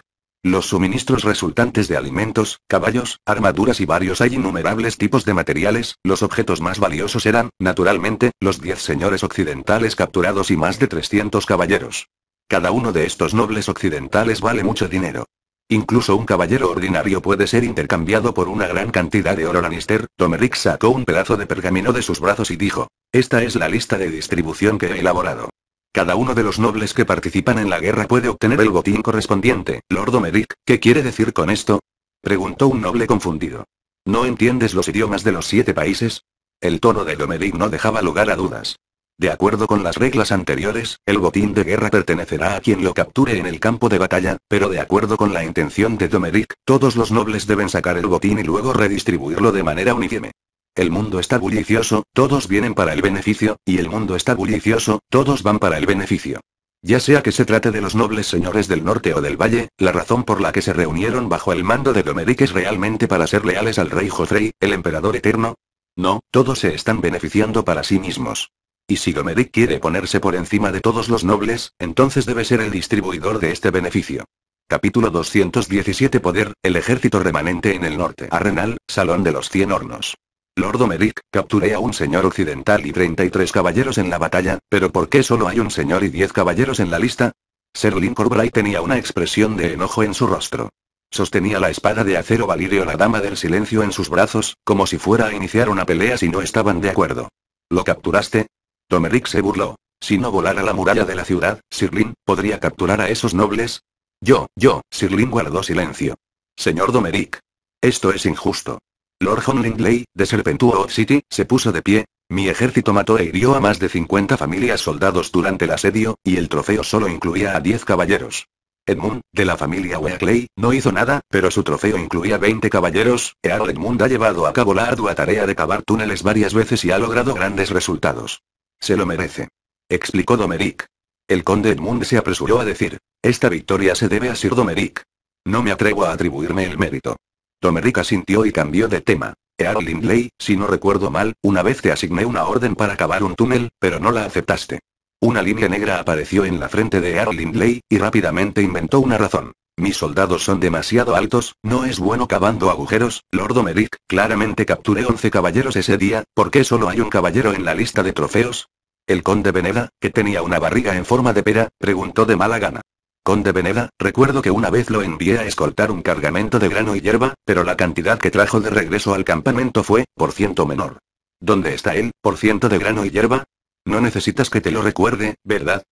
Los suministros resultantes de alimentos, caballos, armaduras y varios hay innumerables tipos de materiales, los objetos más valiosos eran, naturalmente, los 10 señores occidentales capturados y más de 300 caballeros. Cada uno de estos nobles occidentales vale mucho dinero. Incluso un caballero ordinario puede ser intercambiado por una gran cantidad de oro Lannister. Domeric sacó un pedazo de pergamino de sus brazos y dijo, esta es la lista de distribución que he elaborado. Cada uno de los nobles que participan en la guerra puede obtener el botín correspondiente. Lord Domeric, ¿qué quiere decir con esto? Preguntó un noble confundido. ¿No entiendes los idiomas de los siete países? El tono de Domeric no dejaba lugar a dudas. De acuerdo con las reglas anteriores, el botín de guerra pertenecerá a quien lo capture en el campo de batalla, pero de acuerdo con la intención de Domeric, todos los nobles deben sacar el botín y luego redistribuirlo de manera uniforme. El mundo está bullicioso, todos vienen para el beneficio, y el mundo está bullicioso, todos van para el beneficio. Ya sea que se trate de los nobles señores del norte o del valle, la razón por la que se reunieron bajo el mando de Domeric es realmente para ser leales al rey Joffrey, el emperador eterno. No, todos se están beneficiando para sí mismos. Y si Domedic quiere ponerse por encima de todos los nobles, entonces debe ser el distribuidor de este beneficio. Capítulo 217 Poder, el ejército remanente en el norte. Arenal. Salón de los Cien Hornos. Lord Domedic, capturé a un señor occidental y 33 caballeros en la batalla, pero ¿por qué solo hay un señor y 10 caballeros en la lista? Sir Lincoln tenía una expresión de enojo en su rostro. Sostenía la espada de acero Valirio la dama del silencio en sus brazos, como si fuera a iniciar una pelea si no estaban de acuerdo. ¿Lo capturaste? Domerick se burló. Si no volara la muralla de la ciudad, Sirlin, ¿podría capturar a esos nobles? Yo, yo, Sirlin guardó silencio. Señor Domeric. Esto es injusto. Lord Honlingley, de Serpentuo City, se puso de pie. Mi ejército mató e hirió a más de 50 familias soldados durante el asedio, y el trofeo solo incluía a 10 caballeros. Edmund, de la familia Weakley, no hizo nada, pero su trofeo incluía 20 caballeros. Earl Edmund ha llevado a cabo la ardua tarea de cavar túneles varias veces y ha logrado grandes resultados. Se lo merece. Explicó Domeric. El conde Edmund se apresuró a decir, esta victoria se debe a Sir Domeric. No me atrevo a atribuirme el mérito. Domeric asintió y cambió de tema. Earl Lindley, si no recuerdo mal, una vez te asigné una orden para cavar un túnel, pero no la aceptaste. Una línea negra apareció en la frente de Earl Lindley, y rápidamente inventó una razón. Mis soldados son demasiado altos, no es bueno cavando agujeros, Lord Domeric, claramente capturé 11 caballeros ese día, ¿por qué solo hay un caballero en la lista de trofeos? ¿El conde Veneda, que tenía una barriga en forma de pera? preguntó de mala gana. Conde Veneda, recuerdo que una vez lo envié a escoltar un cargamento de grano y hierba, pero la cantidad que trajo de regreso al campamento fue, por ciento menor. ¿Dónde está él, por ciento de grano y hierba? No necesitas que te lo recuerde, ¿verdad?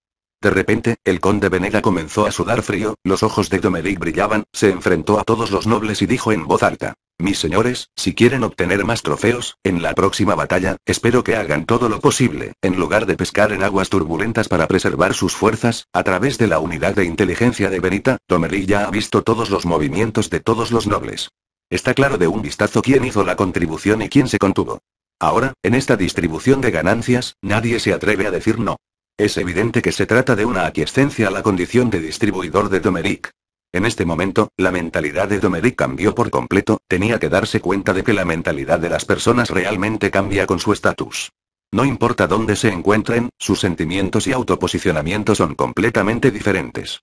De repente, el conde Venega comenzó a sudar frío, los ojos de Domeric brillaban, se enfrentó a todos los nobles y dijo en voz alta. Mis señores, si quieren obtener más trofeos, en la próxima batalla, espero que hagan todo lo posible, en lugar de pescar en aguas turbulentas para preservar sus fuerzas, a través de la unidad de inteligencia de Benita, Domeric ya ha visto todos los movimientos de todos los nobles. Está claro de un vistazo quién hizo la contribución y quién se contuvo. Ahora, en esta distribución de ganancias, nadie se atreve a decir no. Es evidente que se trata de una aquiescencia a la condición de distribuidor de Domeric. En este momento, la mentalidad de Domeric cambió por completo, tenía que darse cuenta de que la mentalidad de las personas realmente cambia con su estatus. No importa dónde se encuentren, sus sentimientos y autoposicionamiento son completamente diferentes.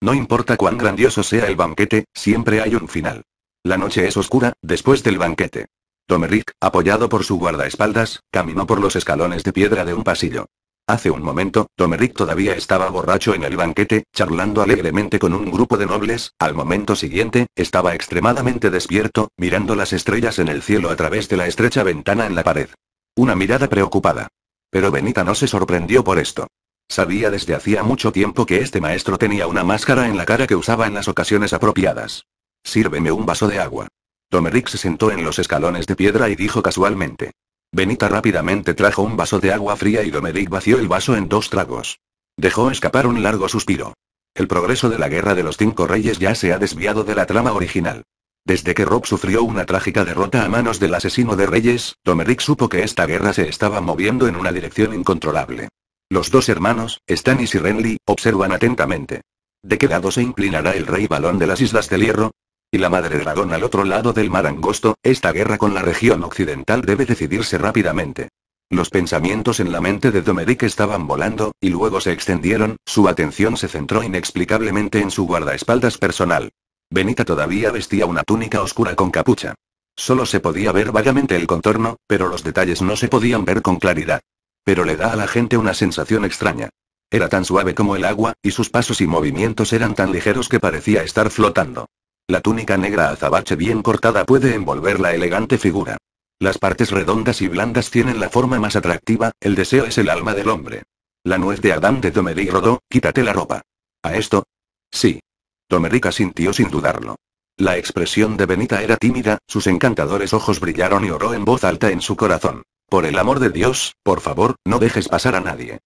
No importa cuán grandioso sea el banquete, siempre hay un final. La noche es oscura, después del banquete. Domeric, apoyado por su guardaespaldas, caminó por los escalones de piedra de un pasillo. Hace un momento, Tomerick todavía estaba borracho en el banquete, charlando alegremente con un grupo de nobles, al momento siguiente, estaba extremadamente despierto, mirando las estrellas en el cielo a través de la estrecha ventana en la pared. Una mirada preocupada. Pero Benita no se sorprendió por esto. Sabía desde hacía mucho tiempo que este maestro tenía una máscara en la cara que usaba en las ocasiones apropiadas. Sírveme un vaso de agua. Tomerick se sentó en los escalones de piedra y dijo casualmente. Benita rápidamente trajo un vaso de agua fría y Domeric vació el vaso en dos tragos. Dejó escapar un largo suspiro. El progreso de la guerra de los cinco reyes ya se ha desviado de la trama original. Desde que Rob sufrió una trágica derrota a manos del asesino de reyes, Domeric supo que esta guerra se estaba moviendo en una dirección incontrolable. Los dos hermanos, Stannis y Renly, observan atentamente. ¿De qué lado se inclinará el rey balón de las Islas del Hierro? y la madre dragón al otro lado del mar angosto, esta guerra con la región occidental debe decidirse rápidamente. Los pensamientos en la mente de Domeric estaban volando, y luego se extendieron, su atención se centró inexplicablemente en su guardaespaldas personal. Benita todavía vestía una túnica oscura con capucha. Solo se podía ver vagamente el contorno, pero los detalles no se podían ver con claridad. Pero le da a la gente una sensación extraña. Era tan suave como el agua, y sus pasos y movimientos eran tan ligeros que parecía estar flotando. La túnica negra azabache bien cortada puede envolver la elegante figura. Las partes redondas y blandas tienen la forma más atractiva, el deseo es el alma del hombre. La nuez de Adán de Domeric rodó, quítate la ropa. ¿A esto? Sí. tomérica sintió sin dudarlo. La expresión de Benita era tímida, sus encantadores ojos brillaron y oró en voz alta en su corazón. Por el amor de Dios, por favor, no dejes pasar a nadie.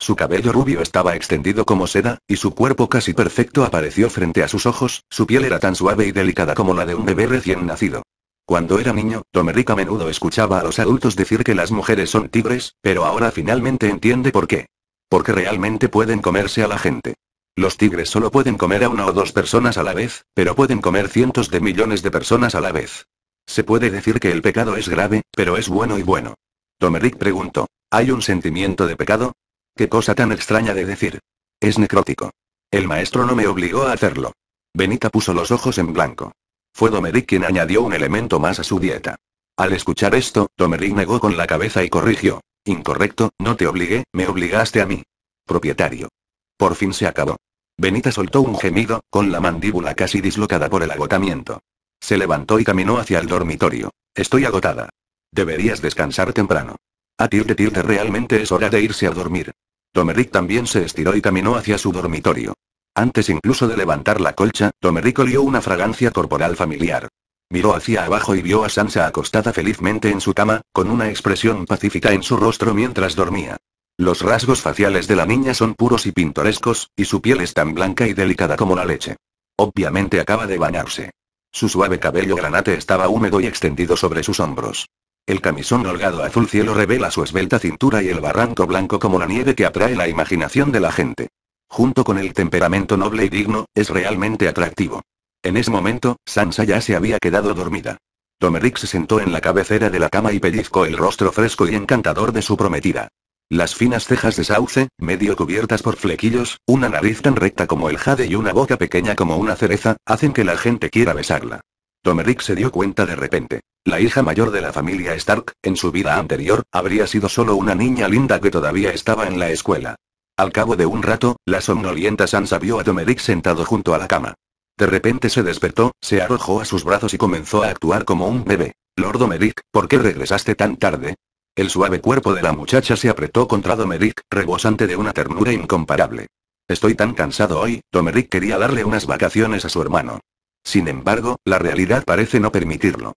Su cabello rubio estaba extendido como seda, y su cuerpo casi perfecto apareció frente a sus ojos, su piel era tan suave y delicada como la de un bebé recién nacido. Cuando era niño, Tomerik a menudo escuchaba a los adultos decir que las mujeres son tigres, pero ahora finalmente entiende por qué. Porque realmente pueden comerse a la gente. Los tigres solo pueden comer a una o dos personas a la vez, pero pueden comer cientos de millones de personas a la vez. Se puede decir que el pecado es grave, pero es bueno y bueno. Tomerik preguntó, ¿hay un sentimiento de pecado? Qué cosa tan extraña de decir. Es necrótico. El maestro no me obligó a hacerlo. Benita puso los ojos en blanco. Fue Domeric quien añadió un elemento más a su dieta. Al escuchar esto, Domeric negó con la cabeza y corrigió. Incorrecto, no te obligué, me obligaste a mí. Propietario. Por fin se acabó. Benita soltó un gemido, con la mandíbula casi dislocada por el agotamiento. Se levantó y caminó hacia el dormitorio. Estoy agotada. Deberías descansar temprano. A ti tilde realmente es hora de irse a dormir. Tomerick también se estiró y caminó hacia su dormitorio. Antes incluso de levantar la colcha, Tomerick olió una fragancia corporal familiar. Miró hacia abajo y vio a Sansa acostada felizmente en su cama, con una expresión pacífica en su rostro mientras dormía. Los rasgos faciales de la niña son puros y pintorescos, y su piel es tan blanca y delicada como la leche. Obviamente acaba de bañarse. Su suave cabello granate estaba húmedo y extendido sobre sus hombros. El camisón holgado azul cielo revela su esbelta cintura y el barranco blanco como la nieve que atrae la imaginación de la gente. Junto con el temperamento noble y digno, es realmente atractivo. En ese momento, Sansa ya se había quedado dormida. Tomeric se sentó en la cabecera de la cama y pellizcó el rostro fresco y encantador de su prometida. Las finas cejas de sauce, medio cubiertas por flequillos, una nariz tan recta como el jade y una boca pequeña como una cereza, hacen que la gente quiera besarla. Tomerick se dio cuenta de repente. La hija mayor de la familia Stark, en su vida anterior, habría sido solo una niña linda que todavía estaba en la escuela. Al cabo de un rato, la somnolienta Sansa vio a Tomerick sentado junto a la cama. De repente se despertó, se arrojó a sus brazos y comenzó a actuar como un bebé. Lord Domerick, ¿por qué regresaste tan tarde? El suave cuerpo de la muchacha se apretó contra Domerick, rebosante de una ternura incomparable. Estoy tan cansado hoy, Domerick quería darle unas vacaciones a su hermano. Sin embargo, la realidad parece no permitirlo.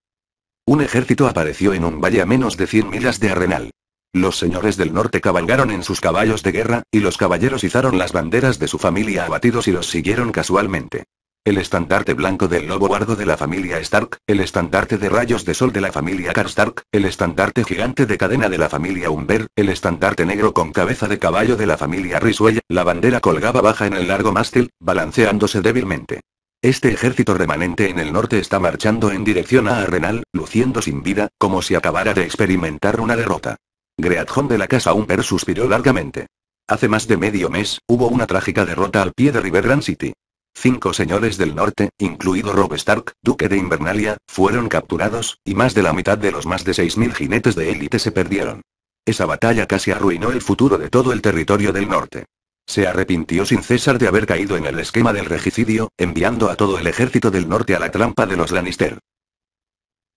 Un ejército apareció en un valle a menos de 100 millas de Arenal. Los señores del norte cabalgaron en sus caballos de guerra, y los caballeros izaron las banderas de su familia abatidos y los siguieron casualmente. El estandarte blanco del lobo guardo de la familia Stark, el estandarte de rayos de sol de la familia Karstark, el estandarte gigante de cadena de la familia Umber, el estandarte negro con cabeza de caballo de la familia Risuella, la bandera colgaba baja en el largo mástil, balanceándose débilmente. Este ejército remanente en el norte está marchando en dirección a Arenal, luciendo sin vida, como si acabara de experimentar una derrota. Greatjon de la Casa Umper suspiró largamente. Hace más de medio mes, hubo una trágica derrota al pie de River Grand City. Cinco señores del norte, incluido Rob Stark, duque de Invernalia, fueron capturados, y más de la mitad de los más de 6.000 jinetes de élite se perdieron. Esa batalla casi arruinó el futuro de todo el territorio del norte. Se arrepintió sin cesar de haber caído en el esquema del regicidio, enviando a todo el ejército del norte a la trampa de los Lannister.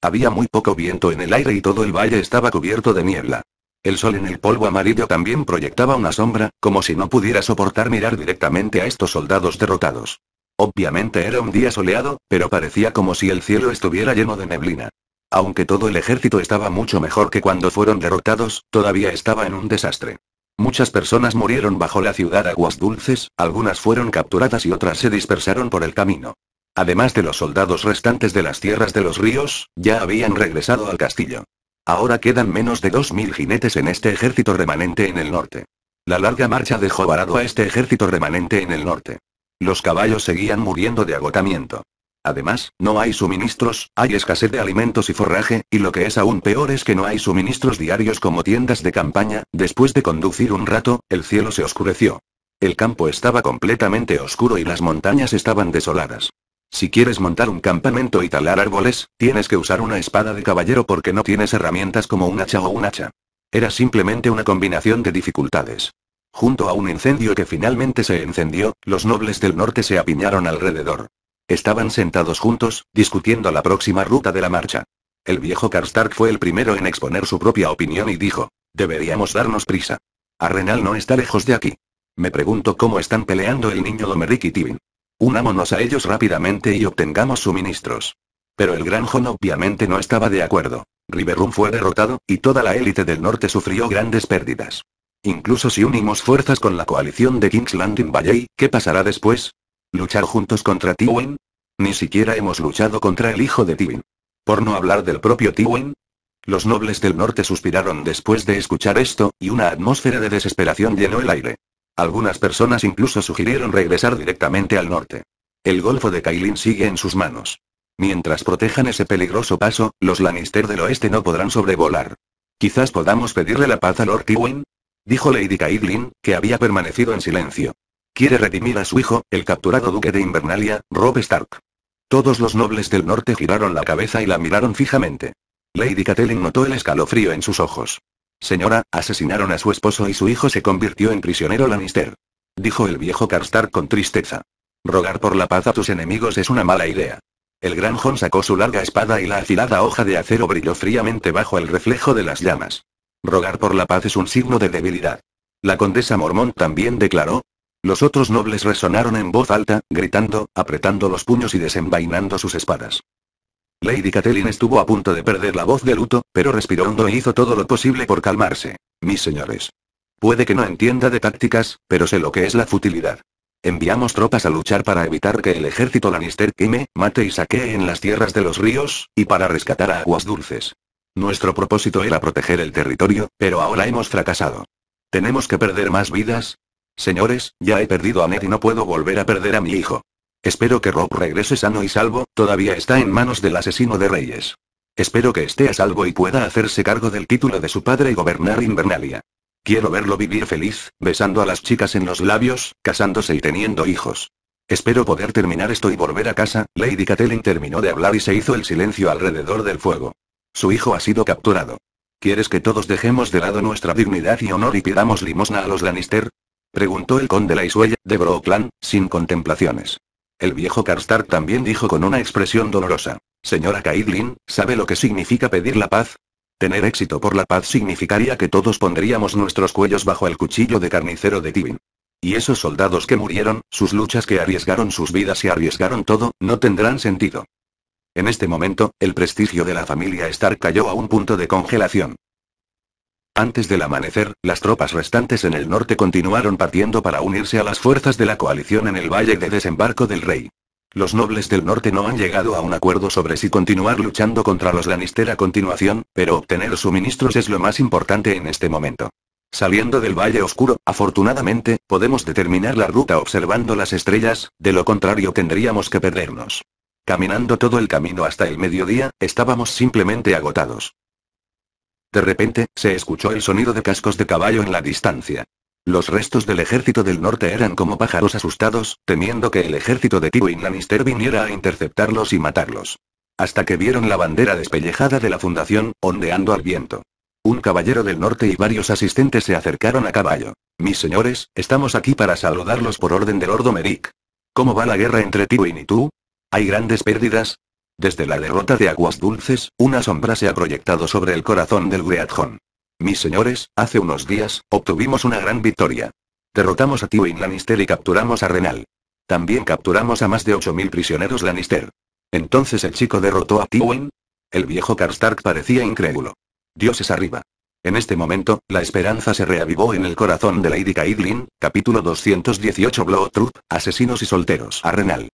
Había muy poco viento en el aire y todo el valle estaba cubierto de niebla. El sol en el polvo amarillo también proyectaba una sombra, como si no pudiera soportar mirar directamente a estos soldados derrotados. Obviamente era un día soleado, pero parecía como si el cielo estuviera lleno de neblina. Aunque todo el ejército estaba mucho mejor que cuando fueron derrotados, todavía estaba en un desastre. Muchas personas murieron bajo la ciudad Aguas Dulces, algunas fueron capturadas y otras se dispersaron por el camino. Además de los soldados restantes de las tierras de los ríos, ya habían regresado al castillo. Ahora quedan menos de 2.000 jinetes en este ejército remanente en el norte. La larga marcha dejó varado a este ejército remanente en el norte. Los caballos seguían muriendo de agotamiento. Además, no hay suministros, hay escasez de alimentos y forraje, y lo que es aún peor es que no hay suministros diarios como tiendas de campaña. Después de conducir un rato, el cielo se oscureció. El campo estaba completamente oscuro y las montañas estaban desoladas. Si quieres montar un campamento y talar árboles, tienes que usar una espada de caballero porque no tienes herramientas como un hacha o un hacha. Era simplemente una combinación de dificultades. Junto a un incendio que finalmente se encendió, los nobles del norte se apiñaron alrededor. Estaban sentados juntos, discutiendo la próxima ruta de la marcha. El viejo Karstark fue el primero en exponer su propia opinión y dijo, deberíamos darnos prisa. Arenal no está lejos de aquí. Me pregunto cómo están peleando el niño Lomerick y Tibin. Unámonos a ellos rápidamente y obtengamos suministros. Pero el Gran Jon obviamente no estaba de acuerdo. Riverrun fue derrotado, y toda la élite del norte sufrió grandes pérdidas. Incluso si unimos fuerzas con la coalición de King's Landing Valley, ¿qué pasará después? ¿Luchar juntos contra Tywin? Ni siquiera hemos luchado contra el hijo de Tywin. Por no hablar del propio Tywin. Los nobles del norte suspiraron después de escuchar esto, y una atmósfera de desesperación llenó el aire. Algunas personas incluso sugirieron regresar directamente al norte. El golfo de Kailin sigue en sus manos. Mientras protejan ese peligroso paso, los Lannister del oeste no podrán sobrevolar. Quizás podamos pedirle la paz a Lord Tywin, dijo Lady Kailin, que había permanecido en silencio. Quiere redimir a su hijo, el capturado duque de Invernalia, Rob Stark. Todos los nobles del norte giraron la cabeza y la miraron fijamente. Lady Catelyn notó el escalofrío en sus ojos. Señora, asesinaron a su esposo y su hijo se convirtió en prisionero Lannister. Dijo el viejo Karstark con tristeza. Rogar por la paz a tus enemigos es una mala idea. El gran sacó su larga espada y la afilada hoja de acero brilló fríamente bajo el reflejo de las llamas. Rogar por la paz es un signo de debilidad. La condesa Mormont también declaró, los otros nobles resonaron en voz alta, gritando, apretando los puños y desenvainando sus espadas. Lady Catelyn estuvo a punto de perder la voz de luto, pero respiró hondo e hizo todo lo posible por calmarse. Mis señores. Puede que no entienda de tácticas, pero sé lo que es la futilidad. Enviamos tropas a luchar para evitar que el ejército Lannister queme, mate y saquee en las tierras de los ríos, y para rescatar a Aguas Dulces. Nuestro propósito era proteger el territorio, pero ahora hemos fracasado. ¿Tenemos que perder más vidas? Señores, ya he perdido a Ned y no puedo volver a perder a mi hijo. Espero que Rob regrese sano y salvo, todavía está en manos del asesino de Reyes. Espero que esté a salvo y pueda hacerse cargo del título de su padre y gobernar Invernalia. Quiero verlo vivir feliz, besando a las chicas en los labios, casándose y teniendo hijos. Espero poder terminar esto y volver a casa, Lady Catelyn terminó de hablar y se hizo el silencio alrededor del fuego. Su hijo ha sido capturado. ¿Quieres que todos dejemos de lado nuestra dignidad y honor y pidamos limosna a los Lannister? Preguntó el conde la Laisuella, de Brooklyn, sin contemplaciones. El viejo Karstark también dijo con una expresión dolorosa. Señora Kaidlin, ¿sabe lo que significa pedir la paz? Tener éxito por la paz significaría que todos pondríamos nuestros cuellos bajo el cuchillo de carnicero de Tibin. Y esos soldados que murieron, sus luchas que arriesgaron sus vidas y arriesgaron todo, no tendrán sentido. En este momento, el prestigio de la familia Stark cayó a un punto de congelación. Antes del amanecer, las tropas restantes en el norte continuaron partiendo para unirse a las fuerzas de la coalición en el valle de desembarco del rey. Los nobles del norte no han llegado a un acuerdo sobre si continuar luchando contra los Lannister a continuación, pero obtener suministros es lo más importante en este momento. Saliendo del Valle Oscuro, afortunadamente, podemos determinar la ruta observando las estrellas, de lo contrario tendríamos que perdernos. Caminando todo el camino hasta el mediodía, estábamos simplemente agotados. De repente, se escuchó el sonido de cascos de caballo en la distancia. Los restos del ejército del norte eran como pájaros asustados, temiendo que el ejército de Tywin Lannister viniera a interceptarlos y matarlos. Hasta que vieron la bandera despellejada de la fundación, ondeando al viento. Un caballero del norte y varios asistentes se acercaron a caballo. Mis señores, estamos aquí para saludarlos por orden del Lord Merrick. ¿Cómo va la guerra entre Tywin y tú? ¿Hay grandes pérdidas? Desde la derrota de Aguas Dulces, una sombra se ha proyectado sobre el corazón del Greatjon. Mis señores, hace unos días, obtuvimos una gran victoria. Derrotamos a Tywin Lannister y capturamos a Renal. También capturamos a más de 8.000 prisioneros Lannister. ¿Entonces el chico derrotó a Tywin? El viejo Karstark parecía incrédulo. Dios es arriba. En este momento, la esperanza se reavivó en el corazón de Lady Caitlin, capítulo 218 Troop, asesinos y solteros a Renal.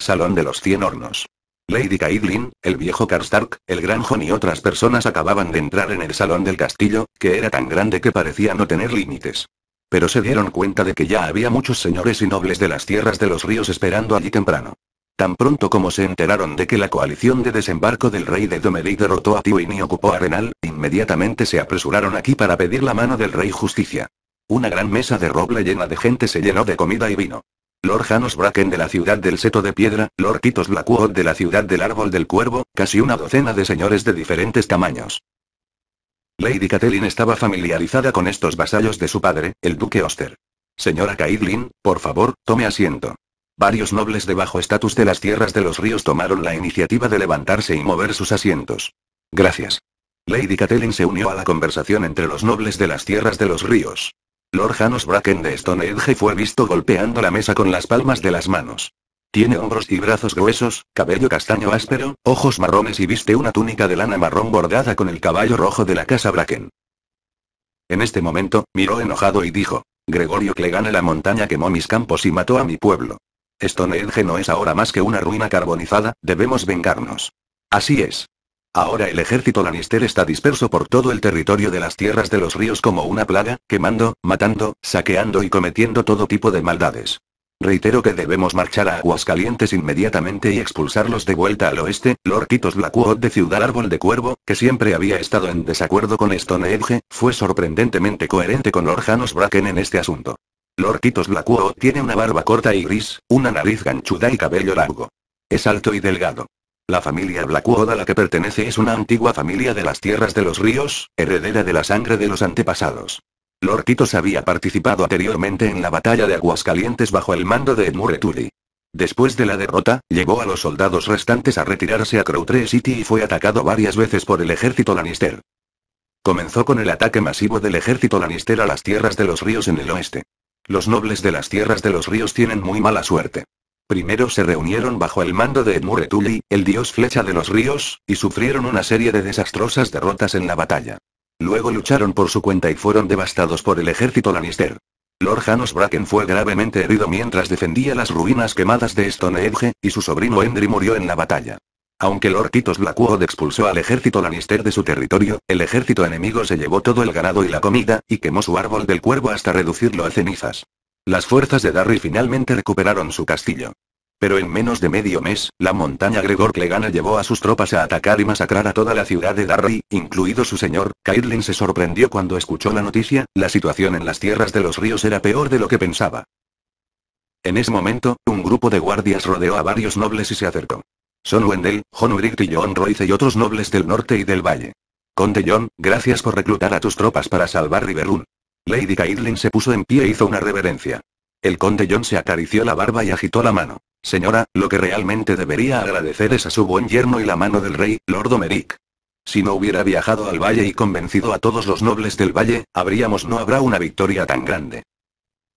Salón de los Cien Hornos. Lady Caitlin, el viejo Karstark, el gran y otras personas acababan de entrar en el salón del castillo, que era tan grande que parecía no tener límites. Pero se dieron cuenta de que ya había muchos señores y nobles de las tierras de los ríos esperando allí temprano. Tan pronto como se enteraron de que la coalición de desembarco del rey de Domeric derrotó a Tywin y ocupó Arenal, inmediatamente se apresuraron aquí para pedir la mano del rey justicia. Una gran mesa de roble llena de gente se llenó de comida y vino. Lord Janos Bracken de la ciudad del seto de piedra, Lord Titus Blackwood de la ciudad del árbol del cuervo, casi una docena de señores de diferentes tamaños. Lady Catelyn estaba familiarizada con estos vasallos de su padre, el duque Oster. Señora Caitlin, por favor, tome asiento. Varios nobles de bajo estatus de las tierras de los ríos tomaron la iniciativa de levantarse y mover sus asientos. Gracias. Lady Catelyn se unió a la conversación entre los nobles de las tierras de los ríos. Lord Janos Bracken de Stonehenge fue visto golpeando la mesa con las palmas de las manos. Tiene hombros y brazos gruesos, cabello castaño áspero, ojos marrones y viste una túnica de lana marrón bordada con el caballo rojo de la casa Bracken. En este momento, miró enojado y dijo, Gregorio Clegane la montaña quemó mis campos y mató a mi pueblo. Stonehenge no es ahora más que una ruina carbonizada, debemos vengarnos. Así es. Ahora el ejército Lannister está disperso por todo el territorio de las tierras de los ríos como una plaga, quemando, matando, saqueando y cometiendo todo tipo de maldades. Reitero que debemos marchar a Aguascalientes inmediatamente y expulsarlos de vuelta al oeste, Lord Blackwood de Ciudad Árbol de Cuervo, que siempre había estado en desacuerdo con Stonehenge, fue sorprendentemente coherente con Lord Janos Bracken en este asunto. Lord Blackwood tiene una barba corta y gris, una nariz ganchuda y cabello largo. Es alto y delgado. La familia Blackwood a la que pertenece es una antigua familia de las tierras de los ríos, heredera de la sangre de los antepasados. Lord había participado anteriormente en la batalla de Aguascalientes bajo el mando de Edmure Después de la derrota, llevó a los soldados restantes a retirarse a Crowtree City y fue atacado varias veces por el ejército Lannister. Comenzó con el ataque masivo del ejército Lannister a las tierras de los ríos en el oeste. Los nobles de las tierras de los ríos tienen muy mala suerte. Primero se reunieron bajo el mando de Edmure Tully, el dios flecha de los ríos, y sufrieron una serie de desastrosas derrotas en la batalla. Luego lucharon por su cuenta y fueron devastados por el ejército Lannister. Lord Janos Bracken fue gravemente herido mientras defendía las ruinas quemadas de Stonehenge, y su sobrino Endry murió en la batalla. Aunque Lord Titos Blackwood expulsó al ejército Lannister de su territorio, el ejército enemigo se llevó todo el ganado y la comida, y quemó su árbol del cuervo hasta reducirlo a cenizas. Las fuerzas de Darry finalmente recuperaron su castillo. Pero en menos de medio mes, la montaña Gregor Clegane llevó a sus tropas a atacar y masacrar a toda la ciudad de Darry, incluido su señor. Caitlin se sorprendió cuando escuchó la noticia, la situación en las tierras de los ríos era peor de lo que pensaba. En ese momento, un grupo de guardias rodeó a varios nobles y se acercó. Son Wendell, John y John Royce y otros nobles del norte y del valle. Conde John, gracias por reclutar a tus tropas para salvar Riverun. Lady Caitlin se puso en pie e hizo una reverencia. El conde John se acarició la barba y agitó la mano. Señora, lo que realmente debería agradecer es a su buen yerno y la mano del rey, Lord Omeric. Si no hubiera viajado al valle y convencido a todos los nobles del valle, habríamos no habrá una victoria tan grande.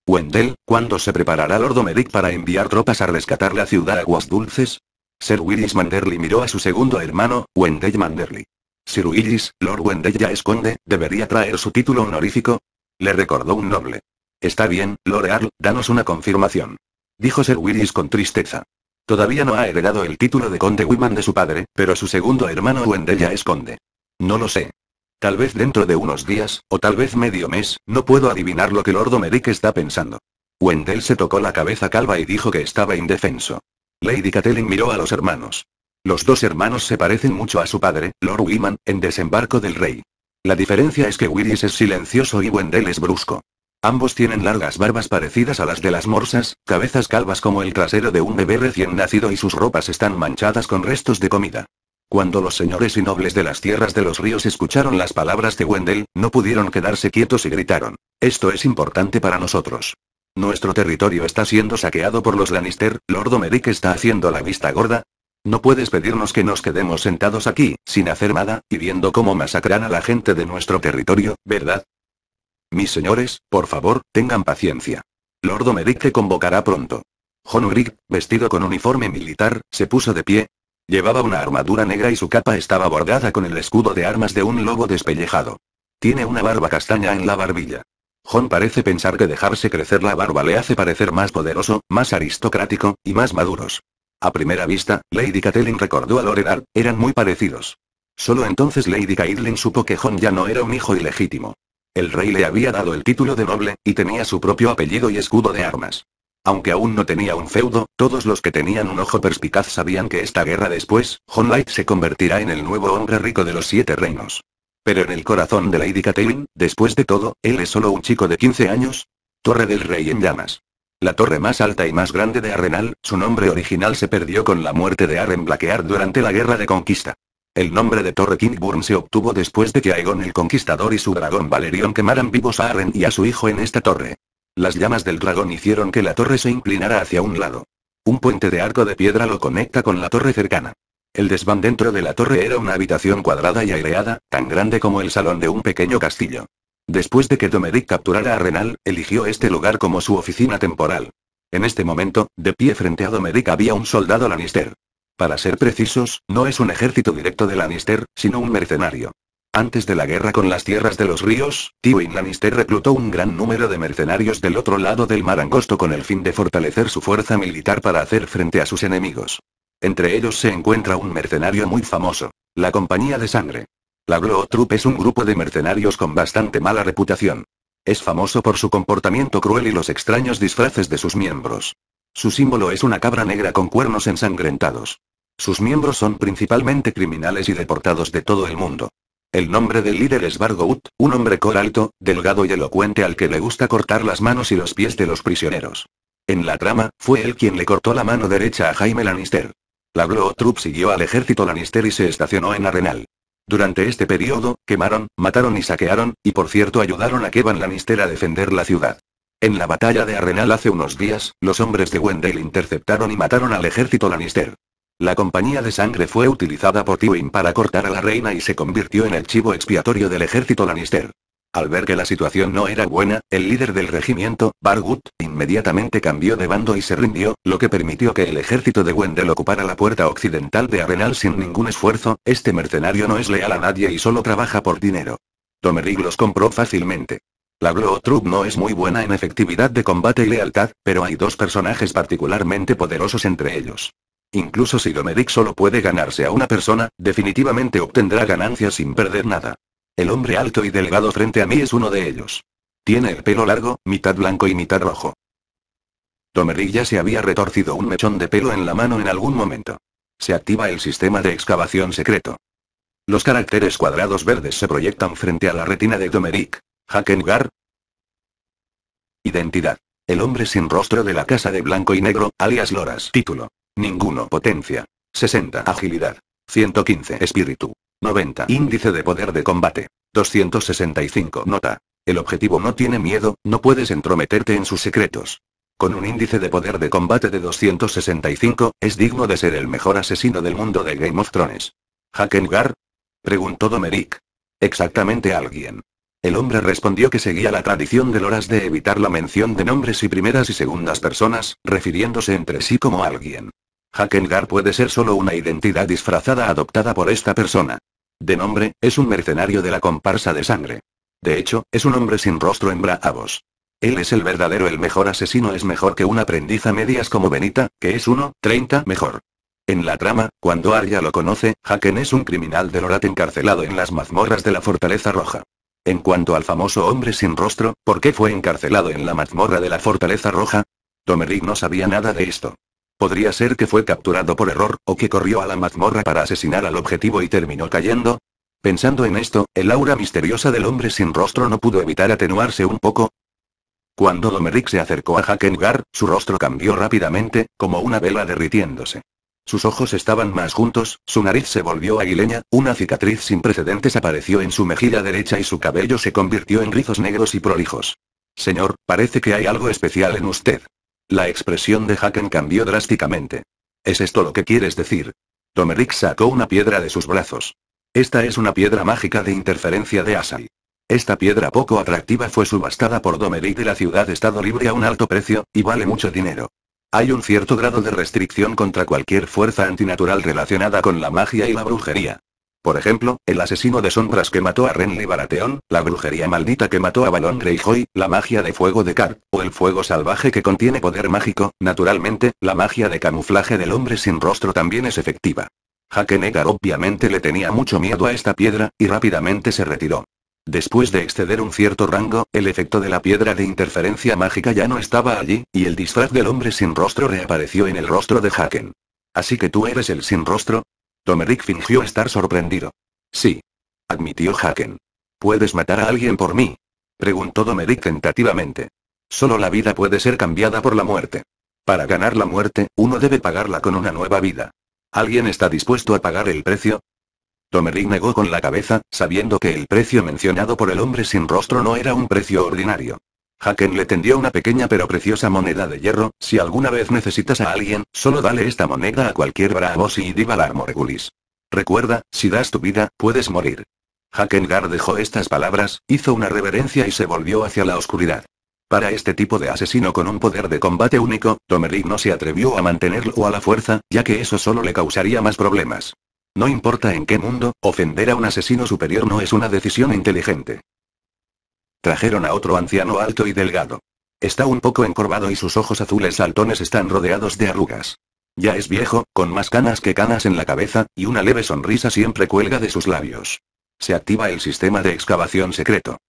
Wendell, ¿cuándo se preparará Lord Omeric para enviar tropas a rescatar la ciudad Aguas Dulces? Sir Willis Manderly miró a su segundo hermano, Wendell Manderly. Sir Willis, Lord Wendell ya es conde, ¿debería traer su título honorífico? Le recordó un noble. Está bien, Lord Earl, danos una confirmación. Dijo Sir Willis con tristeza. Todavía no ha heredado el título de conde Wiman de su padre, pero su segundo hermano Wendell ya es conde. No lo sé. Tal vez dentro de unos días, o tal vez medio mes, no puedo adivinar lo que Lord Omerique está pensando. Wendell se tocó la cabeza calva y dijo que estaba indefenso. Lady Catelyn miró a los hermanos. Los dos hermanos se parecen mucho a su padre, Lord Wiman, en Desembarco del Rey. La diferencia es que Willis es silencioso y Wendell es brusco. Ambos tienen largas barbas parecidas a las de las morsas, cabezas calvas como el trasero de un bebé recién nacido y sus ropas están manchadas con restos de comida. Cuando los señores y nobles de las tierras de los ríos escucharon las palabras de Wendell, no pudieron quedarse quietos y gritaron. Esto es importante para nosotros. Nuestro territorio está siendo saqueado por los Lannister, Lord Omeric está haciendo la vista gorda, no puedes pedirnos que nos quedemos sentados aquí, sin hacer nada, y viendo cómo masacran a la gente de nuestro territorio, ¿verdad? Mis señores, por favor, tengan paciencia. Lord Omeric te convocará pronto. John vestido con uniforme militar, se puso de pie. Llevaba una armadura negra y su capa estaba bordada con el escudo de armas de un lobo despellejado. Tiene una barba castaña en la barbilla. Hon parece pensar que dejarse crecer la barba le hace parecer más poderoso, más aristocrático, y más maduros. A primera vista, Lady Catelyn recordó a Loredar, eran muy parecidos. Solo entonces Lady Catelyn supo que John ya no era un hijo ilegítimo. El rey le había dado el título de noble, y tenía su propio apellido y escudo de armas. Aunque aún no tenía un feudo, todos los que tenían un ojo perspicaz sabían que esta guerra después, John Light se convertirá en el nuevo hombre rico de los siete reinos. Pero en el corazón de Lady Catelyn, después de todo, él es solo un chico de 15 años. Torre del Rey en llamas la torre más alta y más grande de Arrenal, su nombre original se perdió con la muerte de Arren Blaquear durante la Guerra de Conquista. El nombre de Torre Kingburn se obtuvo después de que Aegon el Conquistador y su dragón Valerion quemaran vivos a Arren y a su hijo en esta torre. Las llamas del dragón hicieron que la torre se inclinara hacia un lado. Un puente de arco de piedra lo conecta con la torre cercana. El desván dentro de la torre era una habitación cuadrada y aireada, tan grande como el salón de un pequeño castillo. Después de que Domeric capturara a Renal, eligió este lugar como su oficina temporal. En este momento, de pie frente a Domeric había un soldado Lannister. Para ser precisos, no es un ejército directo de Lannister, sino un mercenario. Antes de la guerra con las tierras de los ríos, Tywin Lannister reclutó un gran número de mercenarios del otro lado del mar angosto con el fin de fortalecer su fuerza militar para hacer frente a sus enemigos. Entre ellos se encuentra un mercenario muy famoso, la Compañía de Sangre. La Glow Troop es un grupo de mercenarios con bastante mala reputación. Es famoso por su comportamiento cruel y los extraños disfraces de sus miembros. Su símbolo es una cabra negra con cuernos ensangrentados. Sus miembros son principalmente criminales y deportados de todo el mundo. El nombre del líder es Bargout, un hombre coralto, delgado y elocuente al que le gusta cortar las manos y los pies de los prisioneros. En la trama, fue él quien le cortó la mano derecha a Jaime Lannister. La Blow Troop siguió al ejército Lannister y se estacionó en Arenal. Durante este periodo, quemaron, mataron y saquearon, y por cierto ayudaron a Kevan Lannister a defender la ciudad. En la batalla de Arenal hace unos días, los hombres de Wendell interceptaron y mataron al ejército Lannister. La compañía de sangre fue utilizada por Tywin para cortar a la reina y se convirtió en el chivo expiatorio del ejército Lannister. Al ver que la situación no era buena, el líder del regimiento, Bargut, inmediatamente cambió de bando y se rindió, lo que permitió que el ejército de Wendell ocupara la puerta occidental de Arenal sin ningún esfuerzo, este mercenario no es leal a nadie y solo trabaja por dinero. Domeric los compró fácilmente. La Glow Troop no es muy buena en efectividad de combate y lealtad, pero hay dos personajes particularmente poderosos entre ellos. Incluso si Domeric solo puede ganarse a una persona, definitivamente obtendrá ganancias sin perder nada. El hombre alto y delgado frente a mí es uno de ellos. Tiene el pelo largo, mitad blanco y mitad rojo. Domeric ya se había retorcido un mechón de pelo en la mano en algún momento. Se activa el sistema de excavación secreto. Los caracteres cuadrados verdes se proyectan frente a la retina de Domeric. Hakengar. Identidad. El hombre sin rostro de la casa de blanco y negro, alias Loras. Título. Ninguno. Potencia. 60. Agilidad. 115. Espíritu. 90. Índice de poder de combate. 265. Nota. El objetivo no tiene miedo, no puedes entrometerte en sus secretos. Con un índice de poder de combate de 265, es digno de ser el mejor asesino del mundo de Game of Thrones. ¿Hackengar? Preguntó Domeric. Exactamente alguien. El hombre respondió que seguía la tradición de Loras de evitar la mención de nombres y primeras y segundas personas, refiriéndose entre sí como alguien. Hakengar puede ser solo una identidad disfrazada adoptada por esta persona. De nombre, es un mercenario de la comparsa de sangre. De hecho, es un hombre sin rostro en bravos. Él es el verdadero, el mejor asesino es mejor que un aprendiz a medias como Benita, que es 1,30 mejor. En la trama, cuando Arya lo conoce, Haken es un criminal de Lorat encarcelado en las mazmorras de la Fortaleza Roja. En cuanto al famoso hombre sin rostro, ¿por qué fue encarcelado en la mazmorra de la Fortaleza Roja? Tomeric no sabía nada de esto. Podría ser que fue capturado por error, o que corrió a la mazmorra para asesinar al objetivo y terminó cayendo. Pensando en esto, el aura misteriosa del hombre sin rostro no pudo evitar atenuarse un poco. Cuando Domeric se acercó a Hakengar, su rostro cambió rápidamente, como una vela derritiéndose. Sus ojos estaban más juntos, su nariz se volvió aguileña, una cicatriz sin precedentes apareció en su mejilla derecha y su cabello se convirtió en rizos negros y prolijos. Señor, parece que hay algo especial en usted. La expresión de Haken cambió drásticamente. ¿Es esto lo que quieres decir? Domeric sacó una piedra de sus brazos. Esta es una piedra mágica de interferencia de Asai. Esta piedra poco atractiva fue subastada por Domeric de la ciudad Estado Libre a un alto precio, y vale mucho dinero. Hay un cierto grado de restricción contra cualquier fuerza antinatural relacionada con la magia y la brujería. Por ejemplo, el asesino de sombras que mató a Renly Baratheon, la brujería maldita que mató a Balon Greyjoy, la magia de fuego de Kar, o el fuego salvaje que contiene poder mágico, naturalmente, la magia de camuflaje del hombre sin rostro también es efectiva. Hakenegar obviamente le tenía mucho miedo a esta piedra, y rápidamente se retiró. Después de exceder un cierto rango, el efecto de la piedra de interferencia mágica ya no estaba allí, y el disfraz del hombre sin rostro reapareció en el rostro de Haken. Así que tú eres el sin rostro, Tomerick fingió estar sorprendido. Sí. Admitió Haken. ¿Puedes matar a alguien por mí? Preguntó Tomerik tentativamente. Solo la vida puede ser cambiada por la muerte. Para ganar la muerte, uno debe pagarla con una nueva vida. ¿Alguien está dispuesto a pagar el precio? Tomerick negó con la cabeza, sabiendo que el precio mencionado por el hombre sin rostro no era un precio ordinario. Haken le tendió una pequeña pero preciosa moneda de hierro, si alguna vez necesitas a alguien, solo dale esta moneda a cualquier bravos y a morgulis. Recuerda, si das tu vida, puedes morir. Hakengar dejó estas palabras, hizo una reverencia y se volvió hacia la oscuridad. Para este tipo de asesino con un poder de combate único, Tomerik no se atrevió a mantenerlo a la fuerza, ya que eso solo le causaría más problemas. No importa en qué mundo, ofender a un asesino superior no es una decisión inteligente. Trajeron a otro anciano alto y delgado. Está un poco encorvado y sus ojos azules saltones están rodeados de arrugas. Ya es viejo, con más canas que canas en la cabeza, y una leve sonrisa siempre cuelga de sus labios. Se activa el sistema de excavación secreto.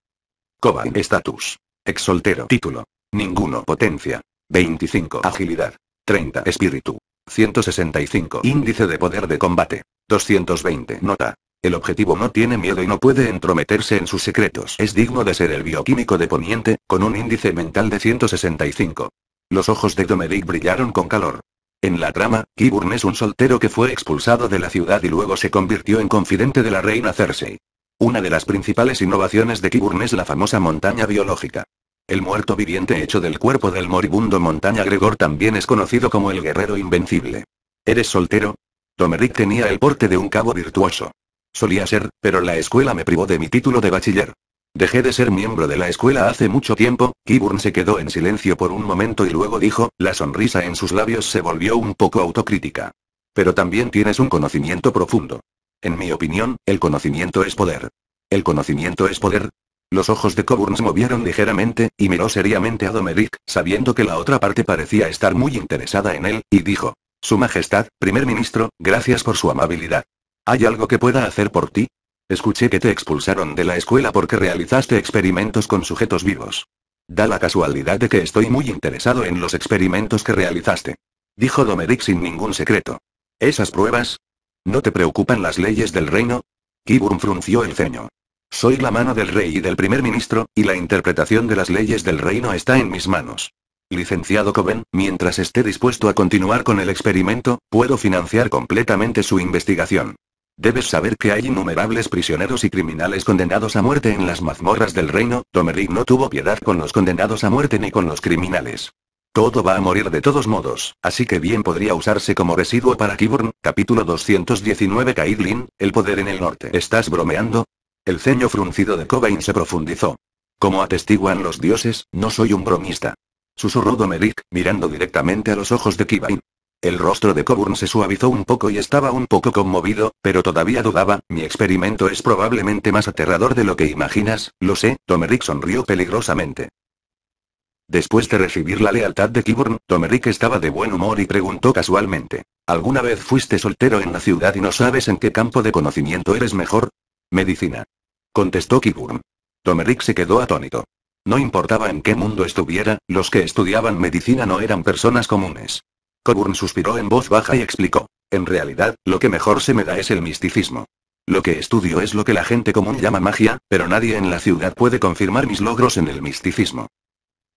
Coban Status. Ex soltero. Título. Ninguno. Potencia. 25. Agilidad. 30. Espíritu. 165. Índice de poder de combate. 220. Nota. El objetivo no tiene miedo y no puede entrometerse en sus secretos. Es digno de ser el bioquímico de Poniente, con un índice mental de 165. Los ojos de Domeric brillaron con calor. En la trama, Kiburn es un soltero que fue expulsado de la ciudad y luego se convirtió en confidente de la reina Cersei. Una de las principales innovaciones de Kiburn es la famosa montaña biológica. El muerto viviente hecho del cuerpo del moribundo montaña Gregor también es conocido como el guerrero invencible. ¿Eres soltero? Domeric tenía el porte de un cabo virtuoso. Solía ser, pero la escuela me privó de mi título de bachiller. Dejé de ser miembro de la escuela hace mucho tiempo, Kiburn se quedó en silencio por un momento y luego dijo, la sonrisa en sus labios se volvió un poco autocrítica. Pero también tienes un conocimiento profundo. En mi opinión, el conocimiento es poder. El conocimiento es poder. Los ojos de Coburn se movieron ligeramente, y miró seriamente a Domerick, sabiendo que la otra parte parecía estar muy interesada en él, y dijo, Su Majestad, Primer Ministro, gracias por su amabilidad. ¿Hay algo que pueda hacer por ti? Escuché que te expulsaron de la escuela porque realizaste experimentos con sujetos vivos. Da la casualidad de que estoy muy interesado en los experimentos que realizaste. Dijo Domerick sin ningún secreto. ¿Esas pruebas? ¿No te preocupan las leyes del reino? Kiburn frunció el ceño. Soy la mano del rey y del primer ministro, y la interpretación de las leyes del reino está en mis manos. Licenciado Coben, mientras esté dispuesto a continuar con el experimento, puedo financiar completamente su investigación. Debes saber que hay innumerables prisioneros y criminales condenados a muerte en las mazmorras del reino, Domeric no tuvo piedad con los condenados a muerte ni con los criminales. Todo va a morir de todos modos, así que bien podría usarse como residuo para Kiburn, capítulo 219 Kaidlin, el poder en el norte. ¿Estás bromeando? El ceño fruncido de Cobain se profundizó. Como atestiguan los dioses, no soy un bromista. Susurró Domeric, mirando directamente a los ojos de Kibain. El rostro de Coburn se suavizó un poco y estaba un poco conmovido, pero todavía dudaba, mi experimento es probablemente más aterrador de lo que imaginas, lo sé, Tomerick sonrió peligrosamente. Después de recibir la lealtad de Kiburn, Tomerick estaba de buen humor y preguntó casualmente. ¿Alguna vez fuiste soltero en la ciudad y no sabes en qué campo de conocimiento eres mejor? Medicina. Contestó Kiburn. Tomerick se quedó atónito. No importaba en qué mundo estuviera, los que estudiaban medicina no eran personas comunes. Coburn suspiró en voz baja y explicó. En realidad, lo que mejor se me da es el misticismo. Lo que estudio es lo que la gente común llama magia, pero nadie en la ciudad puede confirmar mis logros en el misticismo.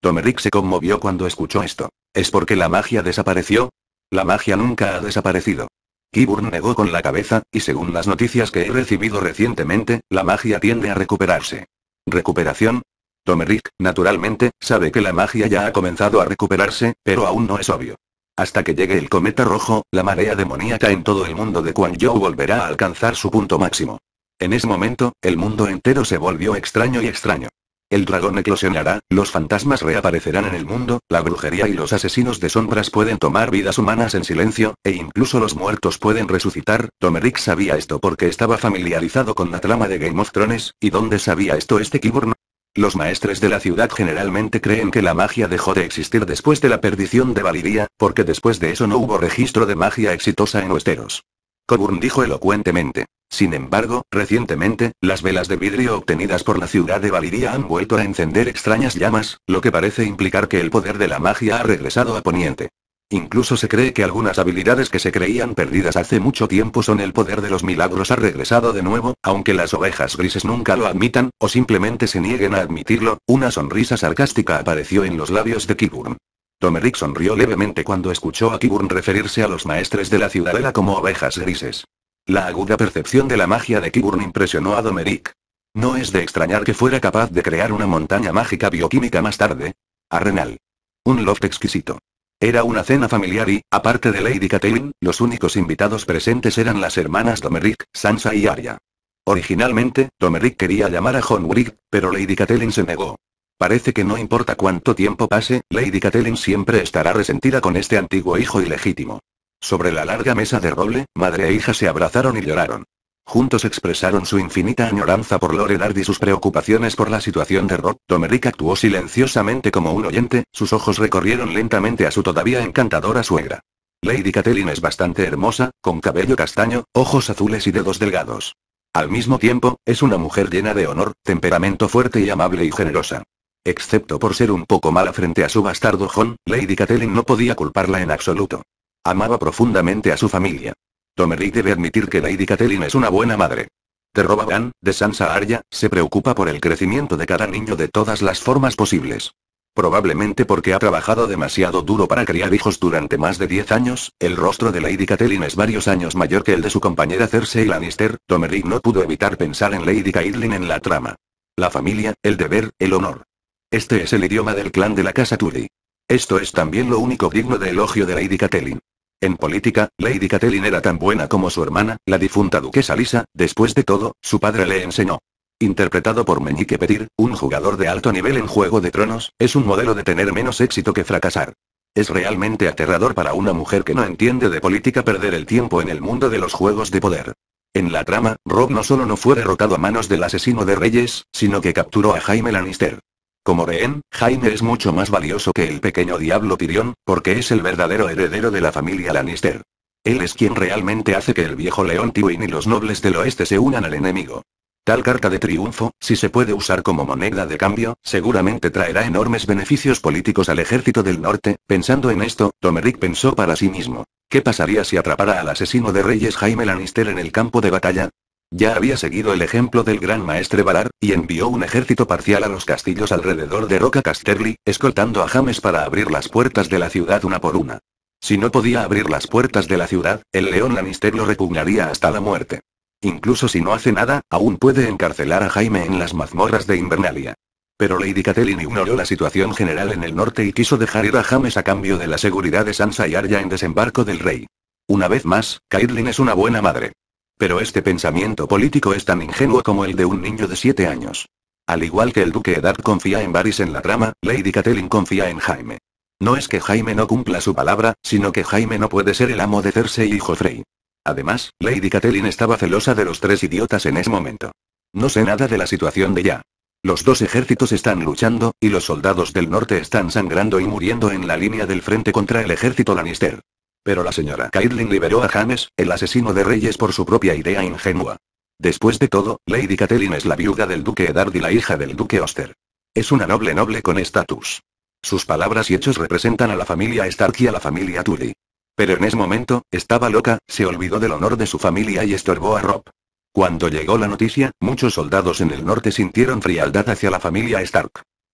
Tomerick se conmovió cuando escuchó esto. ¿Es porque la magia desapareció? La magia nunca ha desaparecido. Kiburn negó con la cabeza, y según las noticias que he recibido recientemente, la magia tiende a recuperarse. ¿Recuperación? Tomerick, naturalmente, sabe que la magia ya ha comenzado a recuperarse, pero aún no es obvio. Hasta que llegue el cometa rojo, la marea demoníaca en todo el mundo de Zhou volverá a alcanzar su punto máximo. En ese momento, el mundo entero se volvió extraño y extraño. El dragón eclosionará, los fantasmas reaparecerán en el mundo, la brujería y los asesinos de sombras pueden tomar vidas humanas en silencio, e incluso los muertos pueden resucitar. Tomerick sabía esto porque estaba familiarizado con la trama de Game of Thrones, y dónde sabía esto este kiburno. Los maestres de la ciudad generalmente creen que la magia dejó de existir después de la perdición de Valiria, porque después de eso no hubo registro de magia exitosa en Westeros. Coburn dijo elocuentemente. Sin embargo, recientemente, las velas de vidrio obtenidas por la ciudad de Valiria han vuelto a encender extrañas llamas, lo que parece implicar que el poder de la magia ha regresado a Poniente. Incluso se cree que algunas habilidades que se creían perdidas hace mucho tiempo son el poder de los milagros ha regresado de nuevo, aunque las ovejas grises nunca lo admitan, o simplemente se nieguen a admitirlo, una sonrisa sarcástica apareció en los labios de Kiburn. Tomerick sonrió levemente cuando escuchó a Kiburn referirse a los maestres de la ciudadela como ovejas grises. La aguda percepción de la magia de Kiburn impresionó a Domeric. No es de extrañar que fuera capaz de crear una montaña mágica bioquímica más tarde. Arenal. Un loft exquisito. Era una cena familiar y, aparte de Lady Catelyn, los únicos invitados presentes eran las hermanas Domerick, Sansa y Arya. Originalmente, Domerick quería llamar a John pero Lady Catelyn se negó. Parece que no importa cuánto tiempo pase, Lady Catelyn siempre estará resentida con este antiguo hijo ilegítimo. Sobre la larga mesa de roble, madre e hija se abrazaron y lloraron. Juntos expresaron su infinita añoranza por Loredard y sus preocupaciones por la situación de Rob. Tomerick actuó silenciosamente como un oyente, sus ojos recorrieron lentamente a su todavía encantadora suegra. Lady Catelyn es bastante hermosa, con cabello castaño, ojos azules y dedos delgados. Al mismo tiempo, es una mujer llena de honor, temperamento fuerte y amable y generosa. Excepto por ser un poco mala frente a su bastardo John, Lady Catelyn no podía culparla en absoluto. Amaba profundamente a su familia. Tomerick debe admitir que Lady Catelyn es una buena madre. de Van, de Sansa Arya, se preocupa por el crecimiento de cada niño de todas las formas posibles. Probablemente porque ha trabajado demasiado duro para criar hijos durante más de 10 años, el rostro de Lady Catelyn es varios años mayor que el de su compañera Cersei Lannister, Tomerick no pudo evitar pensar en Lady Catelyn en la trama. La familia, el deber, el honor. Este es el idioma del clan de la Casa Tully. Esto es también lo único digno de elogio de Lady Catelyn. En política, Lady Catelyn era tan buena como su hermana, la difunta duquesa Lisa, después de todo, su padre le enseñó. Interpretado por Meñique Petir, un jugador de alto nivel en Juego de Tronos, es un modelo de tener menos éxito que fracasar. Es realmente aterrador para una mujer que no entiende de política perder el tiempo en el mundo de los juegos de poder. En la trama, Rob no solo no fue derrotado a manos del asesino de Reyes, sino que capturó a Jaime Lannister. Como rehén, Jaime es mucho más valioso que el pequeño diablo Tyrion, porque es el verdadero heredero de la familia Lannister. Él es quien realmente hace que el viejo león Tywin y los nobles del oeste se unan al enemigo. Tal carta de triunfo, si se puede usar como moneda de cambio, seguramente traerá enormes beneficios políticos al ejército del norte. Pensando en esto, Tomerick pensó para sí mismo. ¿Qué pasaría si atrapara al asesino de reyes Jaime Lannister en el campo de batalla? Ya había seguido el ejemplo del gran maestre Valar, y envió un ejército parcial a los castillos alrededor de Roca Casterly, escoltando a James para abrir las puertas de la ciudad una por una. Si no podía abrir las puertas de la ciudad, el león Lannister lo repugnaría hasta la muerte. Incluso si no hace nada, aún puede encarcelar a Jaime en las mazmorras de Invernalia. Pero Lady Catelyn ignoró la situación general en el norte y quiso dejar ir a James a cambio de la seguridad de Sansa y Arya en desembarco del rey. Una vez más, Catelyn es una buena madre. Pero este pensamiento político es tan ingenuo como el de un niño de siete años. Al igual que el duque Edad confía en Varys en la trama, Lady Catelyn confía en Jaime. No es que Jaime no cumpla su palabra, sino que Jaime no puede ser el amo de Cersei y Joffrey. Además, Lady Catelyn estaba celosa de los tres idiotas en ese momento. No sé nada de la situación de ya. Los dos ejércitos están luchando, y los soldados del norte están sangrando y muriendo en la línea del frente contra el ejército Lannister. Pero la señora Caitlin liberó a James, el asesino de reyes por su propia idea ingenua. Después de todo, Lady Catelyn es la viuda del duque Eddard y la hija del duque Oster. Es una noble noble con estatus. Sus palabras y hechos representan a la familia Stark y a la familia Tully. Pero en ese momento, estaba loca, se olvidó del honor de su familia y estorbó a Rob. Cuando llegó la noticia, muchos soldados en el norte sintieron frialdad hacia la familia Stark.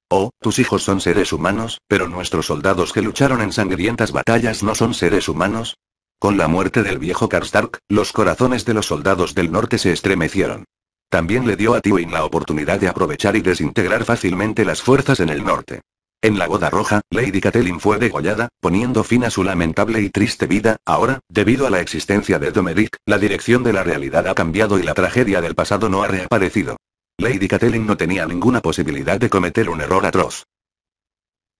Oh, tus hijos son seres humanos, pero nuestros soldados que lucharon en sangrientas batallas no son seres humanos. Con la muerte del viejo Karstark, los corazones de los soldados del norte se estremecieron. También le dio a Tywin la oportunidad de aprovechar y desintegrar fácilmente las fuerzas en el norte. En la boda roja, Lady Catelyn fue degollada, poniendo fin a su lamentable y triste vida. Ahora, debido a la existencia de Domeric, la dirección de la realidad ha cambiado y la tragedia del pasado no ha reaparecido. Lady Catelyn no tenía ninguna posibilidad de cometer un error atroz.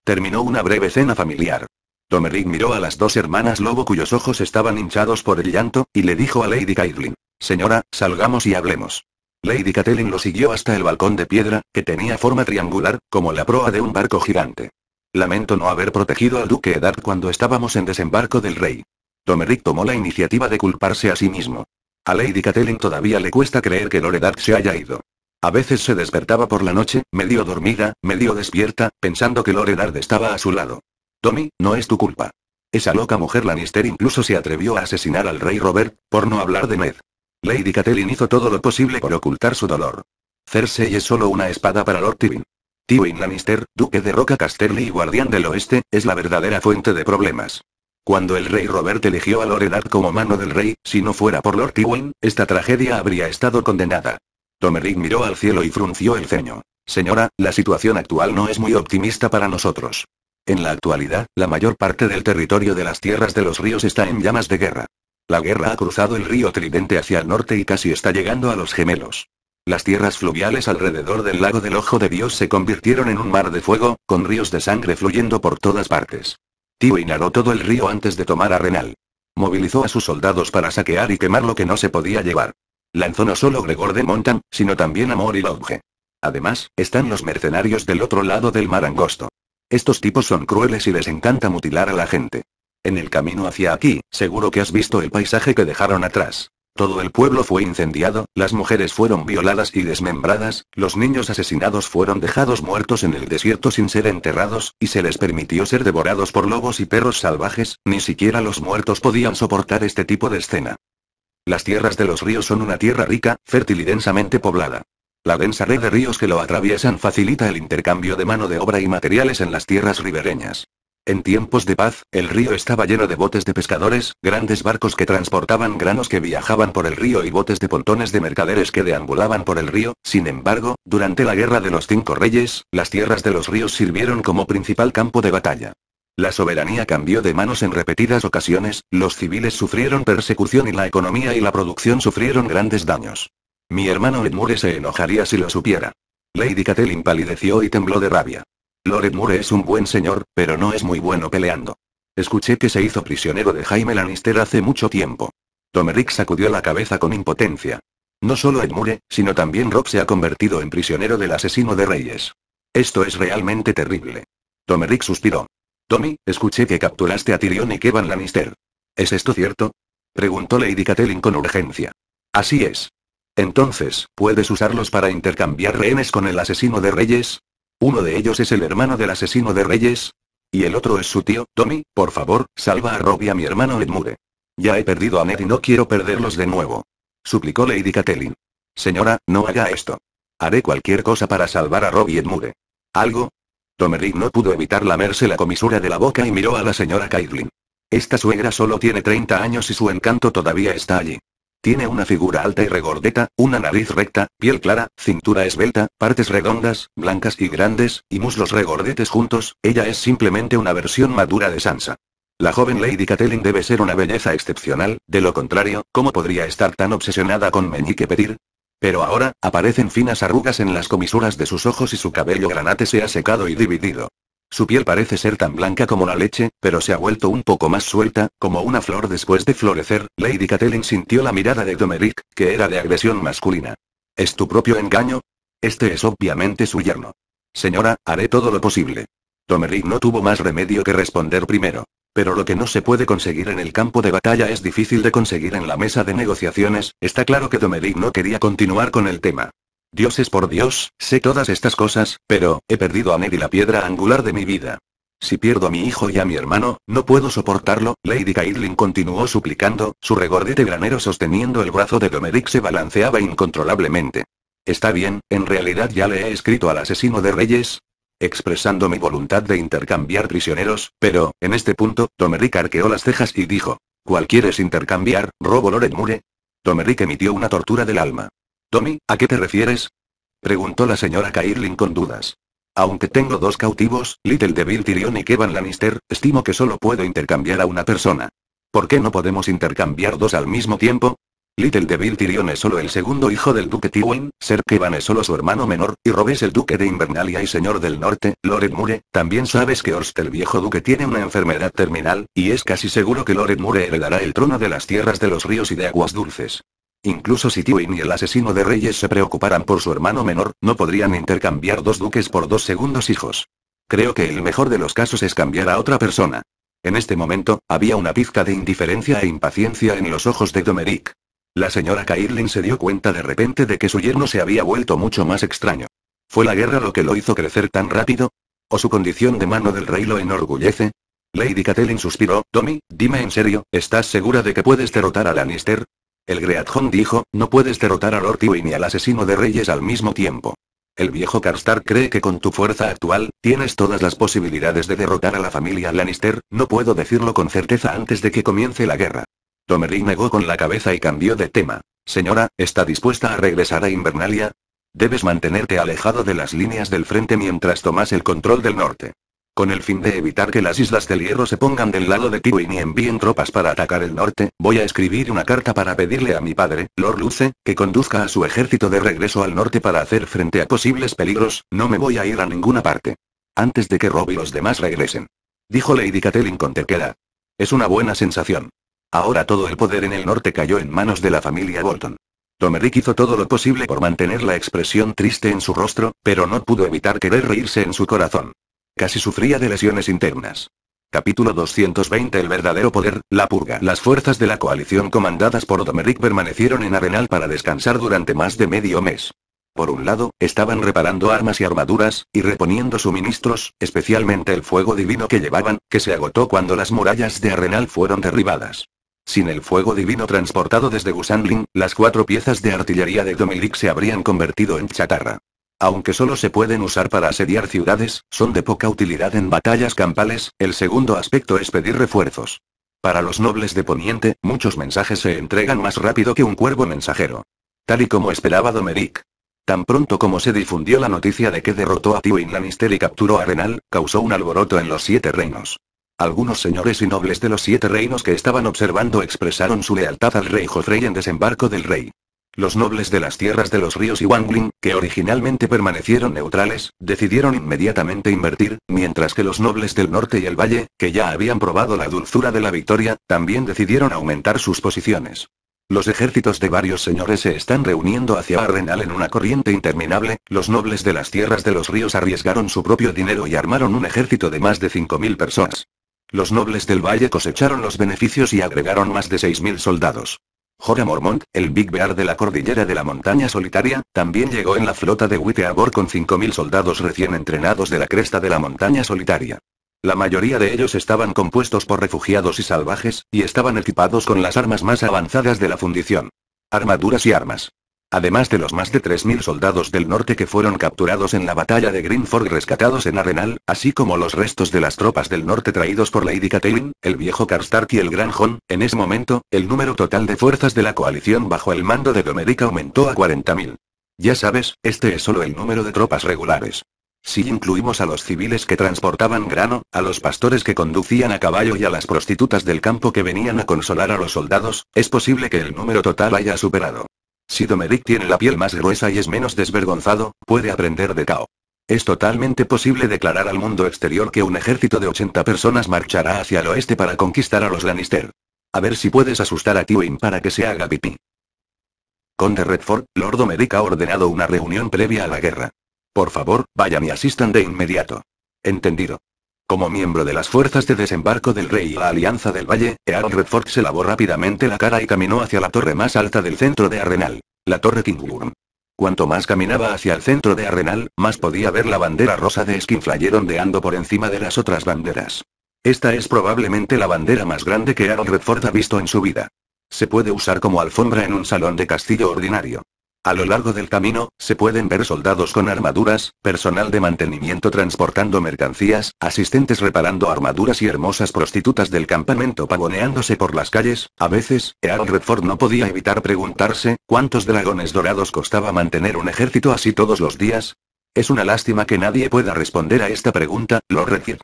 Terminó una breve cena familiar. Tomerick miró a las dos hermanas lobo cuyos ojos estaban hinchados por el llanto, y le dijo a Lady Caitlin, Señora, salgamos y hablemos. Lady Catelyn lo siguió hasta el balcón de piedra, que tenía forma triangular, como la proa de un barco gigante. Lamento no haber protegido al duque Edad cuando estábamos en desembarco del rey. Tomerick tomó la iniciativa de culparse a sí mismo. A Lady Catelyn todavía le cuesta creer que Lord se haya ido. A veces se despertaba por la noche, medio dormida, medio despierta, pensando que Loredard estaba a su lado. Tommy, no es tu culpa. Esa loca mujer Lannister incluso se atrevió a asesinar al rey Robert, por no hablar de Ned. Lady Catelyn hizo todo lo posible por ocultar su dolor. Cersei es solo una espada para Lord Tywin. Tywin Lannister, duque de Roca Casterly y guardián del oeste, es la verdadera fuente de problemas. Cuando el rey Robert eligió a Loredard como mano del rey, si no fuera por Lord Tywin, esta tragedia habría estado condenada. Lomerick miró al cielo y frunció el ceño. Señora, la situación actual no es muy optimista para nosotros. En la actualidad, la mayor parte del territorio de las tierras de los ríos está en llamas de guerra. La guerra ha cruzado el río Tridente hacia el norte y casi está llegando a los gemelos. Las tierras fluviales alrededor del lago del Ojo de Dios se convirtieron en un mar de fuego, con ríos de sangre fluyendo por todas partes. Tío inhaló todo el río antes de tomar a Renal. Movilizó a sus soldados para saquear y quemar lo que no se podía llevar. Lanzó no solo Gregor de Montan, sino también amor y Lobje. Además, están los mercenarios del otro lado del mar angosto. Estos tipos son crueles y les encanta mutilar a la gente. En el camino hacia aquí, seguro que has visto el paisaje que dejaron atrás. Todo el pueblo fue incendiado, las mujeres fueron violadas y desmembradas, los niños asesinados fueron dejados muertos en el desierto sin ser enterrados, y se les permitió ser devorados por lobos y perros salvajes, ni siquiera los muertos podían soportar este tipo de escena. Las tierras de los ríos son una tierra rica, fértil y densamente poblada. La densa red de ríos que lo atraviesan facilita el intercambio de mano de obra y materiales en las tierras ribereñas. En tiempos de paz, el río estaba lleno de botes de pescadores, grandes barcos que transportaban granos que viajaban por el río y botes de pontones de mercaderes que deambulaban por el río, sin embargo, durante la Guerra de los Cinco Reyes, las tierras de los ríos sirvieron como principal campo de batalla. La soberanía cambió de manos en repetidas ocasiones, los civiles sufrieron persecución y la economía y la producción sufrieron grandes daños. Mi hermano Edmure se enojaría si lo supiera. Lady Catelyn palideció y tembló de rabia. Lord Edmure es un buen señor, pero no es muy bueno peleando. Escuché que se hizo prisionero de Jaime Lannister hace mucho tiempo. Tomerick sacudió la cabeza con impotencia. No solo Edmure, sino también Rob se ha convertido en prisionero del asesino de reyes. Esto es realmente terrible. Tomerick suspiró. Tommy, escuché que capturaste a Tyrion y Kevan Lannister. ¿Es esto cierto? Preguntó Lady Catelyn con urgencia. Así es. Entonces, ¿puedes usarlos para intercambiar rehenes con el asesino de Reyes? ¿Uno de ellos es el hermano del asesino de Reyes? Y el otro es su tío, Tommy, por favor, salva a Rob y a mi hermano Edmure. Ya he perdido a Ned y no quiero perderlos de nuevo. Suplicó Lady Catelyn. Señora, no haga esto. Haré cualquier cosa para salvar a Robby y Edmure. ¿Algo? Tomerick no pudo evitar lamerse la comisura de la boca y miró a la señora Caitlin. Esta suegra solo tiene 30 años y su encanto todavía está allí. Tiene una figura alta y regordeta, una nariz recta, piel clara, cintura esbelta, partes redondas, blancas y grandes, y muslos regordetes juntos, ella es simplemente una versión madura de Sansa. La joven Lady Catelyn debe ser una belleza excepcional, de lo contrario, ¿cómo podría estar tan obsesionada con Meñique Pedir. Pero ahora, aparecen finas arrugas en las comisuras de sus ojos y su cabello granate se ha secado y dividido. Su piel parece ser tan blanca como la leche, pero se ha vuelto un poco más suelta, como una flor después de florecer. Lady Catelyn sintió la mirada de Domerick, que era de agresión masculina. ¿Es tu propio engaño? Este es obviamente su yerno. Señora, haré todo lo posible. Domeric no tuvo más remedio que responder primero. Pero lo que no se puede conseguir en el campo de batalla es difícil de conseguir en la mesa de negociaciones, está claro que Domedic no quería continuar con el tema. Dios es por Dios, sé todas estas cosas, pero, he perdido a Ned y la piedra angular de mi vida. Si pierdo a mi hijo y a mi hermano, no puedo soportarlo, Lady Caitlin continuó suplicando, su regordete granero sosteniendo el brazo de Domedic se balanceaba incontrolablemente. Está bien, en realidad ya le he escrito al asesino de reyes, expresando mi voluntad de intercambiar prisioneros, pero, en este punto, Tomerick arqueó las cejas y dijo, ¿cuál quieres intercambiar, Robo Loren Mure? Tomerick emitió una tortura del alma. Tommy, ¿a qué te refieres? Preguntó la señora Cairlin con dudas. Aunque tengo dos cautivos, Little Devil Tyrion y Kevin Lannister, estimo que solo puedo intercambiar a una persona. ¿Por qué no podemos intercambiar dos al mismo tiempo? Little Devil Tyrion es solo el segundo hijo del duque Tywin, Ser Kevan es solo su hermano menor, y Rob es el duque de Invernalia y señor del norte, Lored Mure, también sabes que Orst el viejo duque tiene una enfermedad terminal, y es casi seguro que Lored Mure heredará el trono de las tierras de los ríos y de aguas dulces. Incluso si Tywin y el asesino de reyes se preocuparan por su hermano menor, no podrían intercambiar dos duques por dos segundos hijos. Creo que el mejor de los casos es cambiar a otra persona. En este momento, había una pizca de indiferencia e impaciencia en los ojos de Domeric. La señora Cairlin se dio cuenta de repente de que su yerno se había vuelto mucho más extraño. ¿Fue la guerra lo que lo hizo crecer tan rápido? ¿O su condición de mano del rey lo enorgullece? Lady Catelyn suspiró, Tommy, dime en serio, ¿estás segura de que puedes derrotar a Lannister? El Greatjon dijo, no puedes derrotar a Lord Tywin ni al asesino de reyes al mismo tiempo. El viejo Karstar cree que con tu fuerza actual, tienes todas las posibilidades de derrotar a la familia Lannister, no puedo decirlo con certeza antes de que comience la guerra. Tomerín negó con la cabeza y cambió de tema. Señora, ¿está dispuesta a regresar a Invernalia? Debes mantenerte alejado de las líneas del frente mientras tomas el control del norte. Con el fin de evitar que las Islas del Hierro se pongan del lado de Tywin y envíen tropas para atacar el norte, voy a escribir una carta para pedirle a mi padre, Lord Luce, que conduzca a su ejército de regreso al norte para hacer frente a posibles peligros, no me voy a ir a ninguna parte. Antes de que Rob y los demás regresen. Dijo Lady Catelyn con terquedad. Es una buena sensación. Ahora todo el poder en el norte cayó en manos de la familia Bolton. Tomerick hizo todo lo posible por mantener la expresión triste en su rostro, pero no pudo evitar querer reírse en su corazón. Casi sufría de lesiones internas. Capítulo 220 El verdadero poder, la purga. Las fuerzas de la coalición comandadas por Domerick permanecieron en Arenal para descansar durante más de medio mes. Por un lado, estaban reparando armas y armaduras, y reponiendo suministros, especialmente el fuego divino que llevaban, que se agotó cuando las murallas de Arenal fueron derribadas. Sin el fuego divino transportado desde Gusanling, las cuatro piezas de artillería de Dominic se habrían convertido en chatarra. Aunque solo se pueden usar para asediar ciudades, son de poca utilidad en batallas campales, el segundo aspecto es pedir refuerzos. Para los nobles de Poniente, muchos mensajes se entregan más rápido que un cuervo mensajero. Tal y como esperaba Domeric. Tan pronto como se difundió la noticia de que derrotó a Tywin Lannister y capturó a Renal, causó un alboroto en los siete reinos. Algunos señores y nobles de los siete reinos que estaban observando expresaron su lealtad al rey Jofrey en desembarco del rey. Los nobles de las tierras de los ríos y Wangling, que originalmente permanecieron neutrales, decidieron inmediatamente invertir, mientras que los nobles del norte y el valle, que ya habían probado la dulzura de la victoria, también decidieron aumentar sus posiciones. Los ejércitos de varios señores se están reuniendo hacia Arrenal en una corriente interminable, los nobles de las tierras de los ríos arriesgaron su propio dinero y armaron un ejército de más de 5.000 personas. Los nobles del valle cosecharon los beneficios y agregaron más de 6.000 soldados. Jorah Mormont, el Big Bear de la cordillera de la montaña solitaria, también llegó en la flota de Witteabor con 5.000 soldados recién entrenados de la cresta de la montaña solitaria. La mayoría de ellos estaban compuestos por refugiados y salvajes, y estaban equipados con las armas más avanzadas de la fundición. Armaduras y armas además de los más de 3.000 soldados del norte que fueron capturados en la batalla de Greenford rescatados en Arenal, así como los restos de las tropas del norte traídos por Lady Catelyn, el viejo Karstark y el Gran John, en ese momento, el número total de fuerzas de la coalición bajo el mando de Domerica aumentó a 40.000. Ya sabes, este es solo el número de tropas regulares. Si incluimos a los civiles que transportaban grano, a los pastores que conducían a caballo y a las prostitutas del campo que venían a consolar a los soldados, es posible que el número total haya superado si Domeric tiene la piel más gruesa y es menos desvergonzado, puede aprender de Cao. Es totalmente posible declarar al mundo exterior que un ejército de 80 personas marchará hacia el oeste para conquistar a los Lannister. A ver si puedes asustar a Tywin para que se haga pipí. Conde Redford, Lord Domeric ha ordenado una reunión previa a la guerra. Por favor, vaya y asistan de inmediato. Entendido. Como miembro de las fuerzas de desembarco del rey y la Alianza del Valle, Aaron Redford se lavó rápidamente la cara y caminó hacia la torre más alta del centro de Arenal, la Torre Kingworm. Cuanto más caminaba hacia el centro de Arenal, más podía ver la bandera rosa de Skinflayer ondeando por encima de las otras banderas. Esta es probablemente la bandera más grande que Aaron Redford ha visto en su vida. Se puede usar como alfombra en un salón de castillo ordinario. A lo largo del camino, se pueden ver soldados con armaduras, personal de mantenimiento transportando mercancías, asistentes reparando armaduras y hermosas prostitutas del campamento pavoneándose por las calles. A veces, Earl Redford no podía evitar preguntarse, ¿cuántos dragones dorados costaba mantener un ejército así todos los días? Es una lástima que nadie pueda responder a esta pregunta, Lord Redford.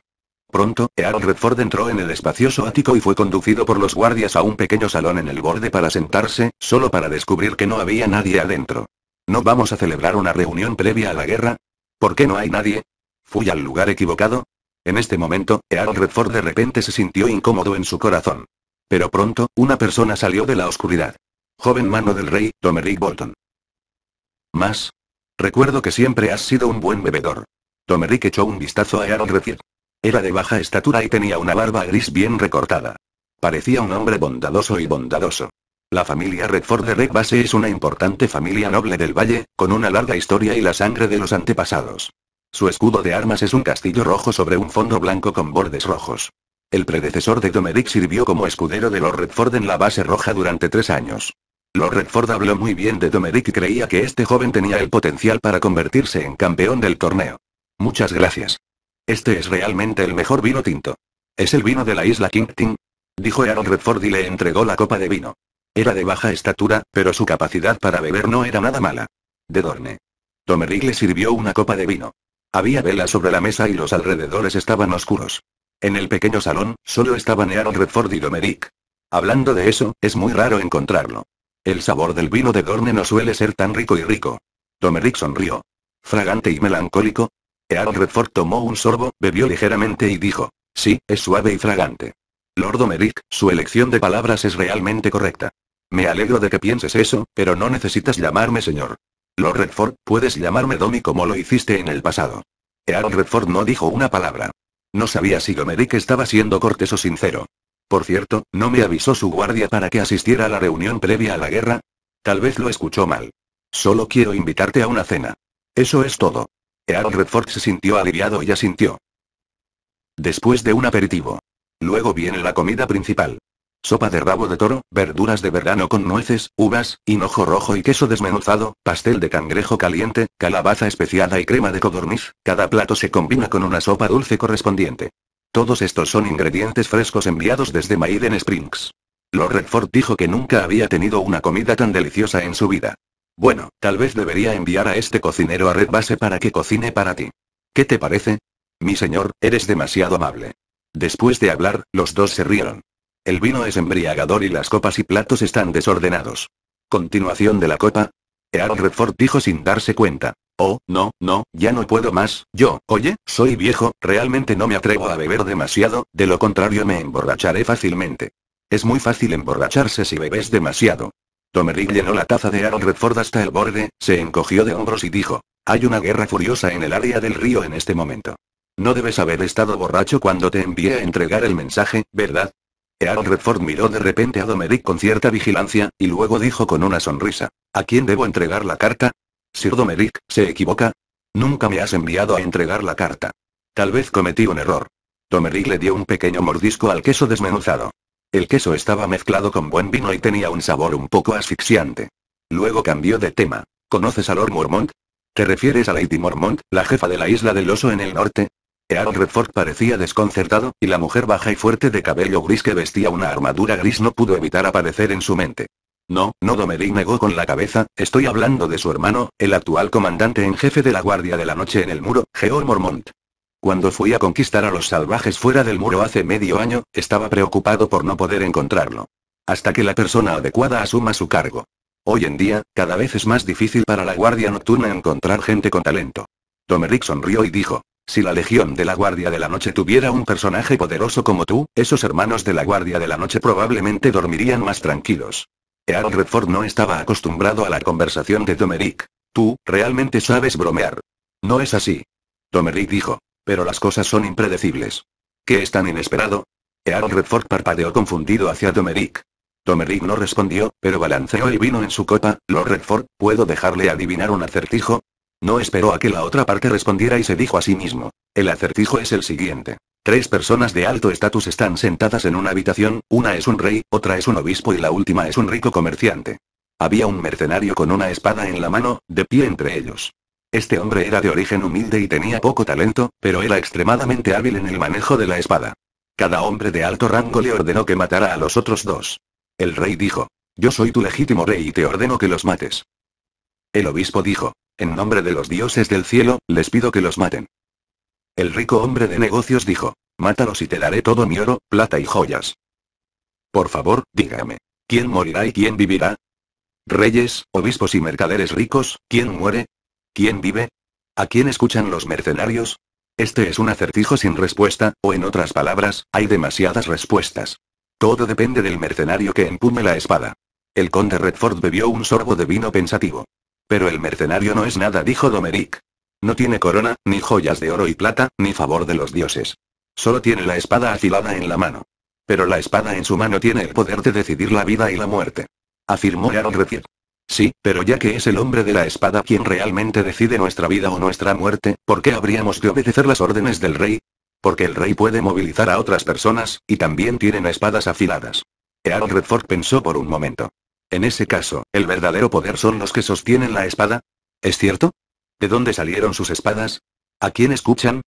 Pronto, Earl Redford entró en el espacioso ático y fue conducido por los guardias a un pequeño salón en el borde para sentarse, solo para descubrir que no había nadie adentro. ¿No vamos a celebrar una reunión previa a la guerra? ¿Por qué no hay nadie? ¿Fui al lugar equivocado? En este momento, Earl Redford de repente se sintió incómodo en su corazón. Pero pronto, una persona salió de la oscuridad. Joven mano del rey, Domerick Bolton. Más. Recuerdo que siempre has sido un buen bebedor. Tomerick echó un vistazo a Earl Redford. Era de baja estatura y tenía una barba gris bien recortada. Parecía un hombre bondadoso y bondadoso. La familia Redford de Red Base es una importante familia noble del valle, con una larga historia y la sangre de los antepasados. Su escudo de armas es un castillo rojo sobre un fondo blanco con bordes rojos. El predecesor de Domedic sirvió como escudero de los Redford en la base roja durante tres años. Lord Redford habló muy bien de Domedic y creía que este joven tenía el potencial para convertirse en campeón del torneo. Muchas gracias. Este es realmente el mejor vino tinto. Es el vino de la isla King Dijo Aaron Redford y le entregó la copa de vino. Era de baja estatura, pero su capacidad para beber no era nada mala. De Dorne. Tomerick le sirvió una copa de vino. Había vela sobre la mesa y los alrededores estaban oscuros. En el pequeño salón, solo estaban Aaron Redford y Domerick. Hablando de eso, es muy raro encontrarlo. El sabor del vino de Dorne no suele ser tan rico y rico. Tomerick sonrió. Fragante y melancólico, Earl Redford tomó un sorbo, bebió ligeramente y dijo. Sí, es suave y fragante. Lord Omerick, su elección de palabras es realmente correcta. Me alegro de que pienses eso, pero no necesitas llamarme señor. Lord Redford, puedes llamarme Domi como lo hiciste en el pasado. Earl Redford no dijo una palabra. No sabía si Omerick estaba siendo cortés o sincero. Por cierto, ¿no me avisó su guardia para que asistiera a la reunión previa a la guerra? Tal vez lo escuchó mal. Solo quiero invitarte a una cena. Eso es todo. Earl Redford se sintió aliviado y asintió. Después de un aperitivo. Luego viene la comida principal. Sopa de rabo de toro, verduras de verano con nueces, uvas, hinojo rojo y queso desmenuzado, pastel de cangrejo caliente, calabaza especiada y crema de codorniz, cada plato se combina con una sopa dulce correspondiente. Todos estos son ingredientes frescos enviados desde Maiden Springs. Lord Redford dijo que nunca había tenido una comida tan deliciosa en su vida. Bueno, tal vez debería enviar a este cocinero a Red Base para que cocine para ti. ¿Qué te parece? Mi señor, eres demasiado amable. Después de hablar, los dos se rieron. El vino es embriagador y las copas y platos están desordenados. Continuación de la copa. Earl Redford dijo sin darse cuenta. Oh, no, no, ya no puedo más, yo, oye, soy viejo, realmente no me atrevo a beber demasiado, de lo contrario me emborracharé fácilmente. Es muy fácil emborracharse si bebes demasiado. Tomerick llenó la taza de Aaron Redford hasta el borde, se encogió de hombros y dijo, hay una guerra furiosa en el área del río en este momento. No debes haber estado borracho cuando te envié a entregar el mensaje, ¿verdad? Aaron Redford miró de repente a Domerick con cierta vigilancia, y luego dijo con una sonrisa, ¿a quién debo entregar la carta? Sir Domerick, ¿se equivoca? Nunca me has enviado a entregar la carta. Tal vez cometí un error. Tomerick le dio un pequeño mordisco al queso desmenuzado. El queso estaba mezclado con buen vino y tenía un sabor un poco asfixiante. Luego cambió de tema. ¿Conoces a Lord Mormont? ¿Te refieres a Lady Mormont, la jefa de la isla del oso en el norte? Earl Redford parecía desconcertado, y la mujer baja y fuerte de cabello gris que vestía una armadura gris no pudo evitar aparecer en su mente. No, no Domeric negó con la cabeza, estoy hablando de su hermano, el actual comandante en jefe de la Guardia de la Noche en el Muro, George Mormont. Cuando fui a conquistar a los salvajes fuera del muro hace medio año, estaba preocupado por no poder encontrarlo. Hasta que la persona adecuada asuma su cargo. Hoy en día, cada vez es más difícil para la Guardia Nocturna encontrar gente con talento. Tomerick sonrió y dijo, si la Legión de la Guardia de la Noche tuviera un personaje poderoso como tú, esos hermanos de la Guardia de la Noche probablemente dormirían más tranquilos. Earl Redford no estaba acostumbrado a la conversación de Tomerick. Tú, realmente sabes bromear. No es así. Tomerick dijo, pero las cosas son impredecibles. ¿Qué es tan inesperado? Earl Redford parpadeó confundido hacia Domerick. Domerick no respondió, pero balanceó y vino en su copa. Lord Redford, ¿puedo dejarle adivinar un acertijo? No esperó a que la otra parte respondiera y se dijo a sí mismo. El acertijo es el siguiente. Tres personas de alto estatus están sentadas en una habitación, una es un rey, otra es un obispo y la última es un rico comerciante. Había un mercenario con una espada en la mano, de pie entre ellos. Este hombre era de origen humilde y tenía poco talento, pero era extremadamente hábil en el manejo de la espada. Cada hombre de alto rango le ordenó que matara a los otros dos. El rey dijo, yo soy tu legítimo rey y te ordeno que los mates. El obispo dijo, en nombre de los dioses del cielo, les pido que los maten. El rico hombre de negocios dijo, mátalos y te daré todo mi oro, plata y joyas. Por favor, dígame, ¿quién morirá y quién vivirá? Reyes, obispos y mercaderes ricos, ¿quién muere? ¿Quién vive? ¿A quién escuchan los mercenarios? Este es un acertijo sin respuesta, o en otras palabras, hay demasiadas respuestas. Todo depende del mercenario que empume la espada. El conde Redford bebió un sorbo de vino pensativo. Pero el mercenario no es nada, dijo Domeric. No tiene corona, ni joyas de oro y plata, ni favor de los dioses. Solo tiene la espada afilada en la mano. Pero la espada en su mano tiene el poder de decidir la vida y la muerte. Afirmó Aaron Redfield. Sí, pero ya que es el hombre de la espada quien realmente decide nuestra vida o nuestra muerte, ¿por qué habríamos de obedecer las órdenes del rey? Porque el rey puede movilizar a otras personas, y también tienen espadas afiladas. Earl Redford pensó por un momento. En ese caso, ¿el verdadero poder son los que sostienen la espada? ¿Es cierto? ¿De dónde salieron sus espadas? ¿A quién escuchan?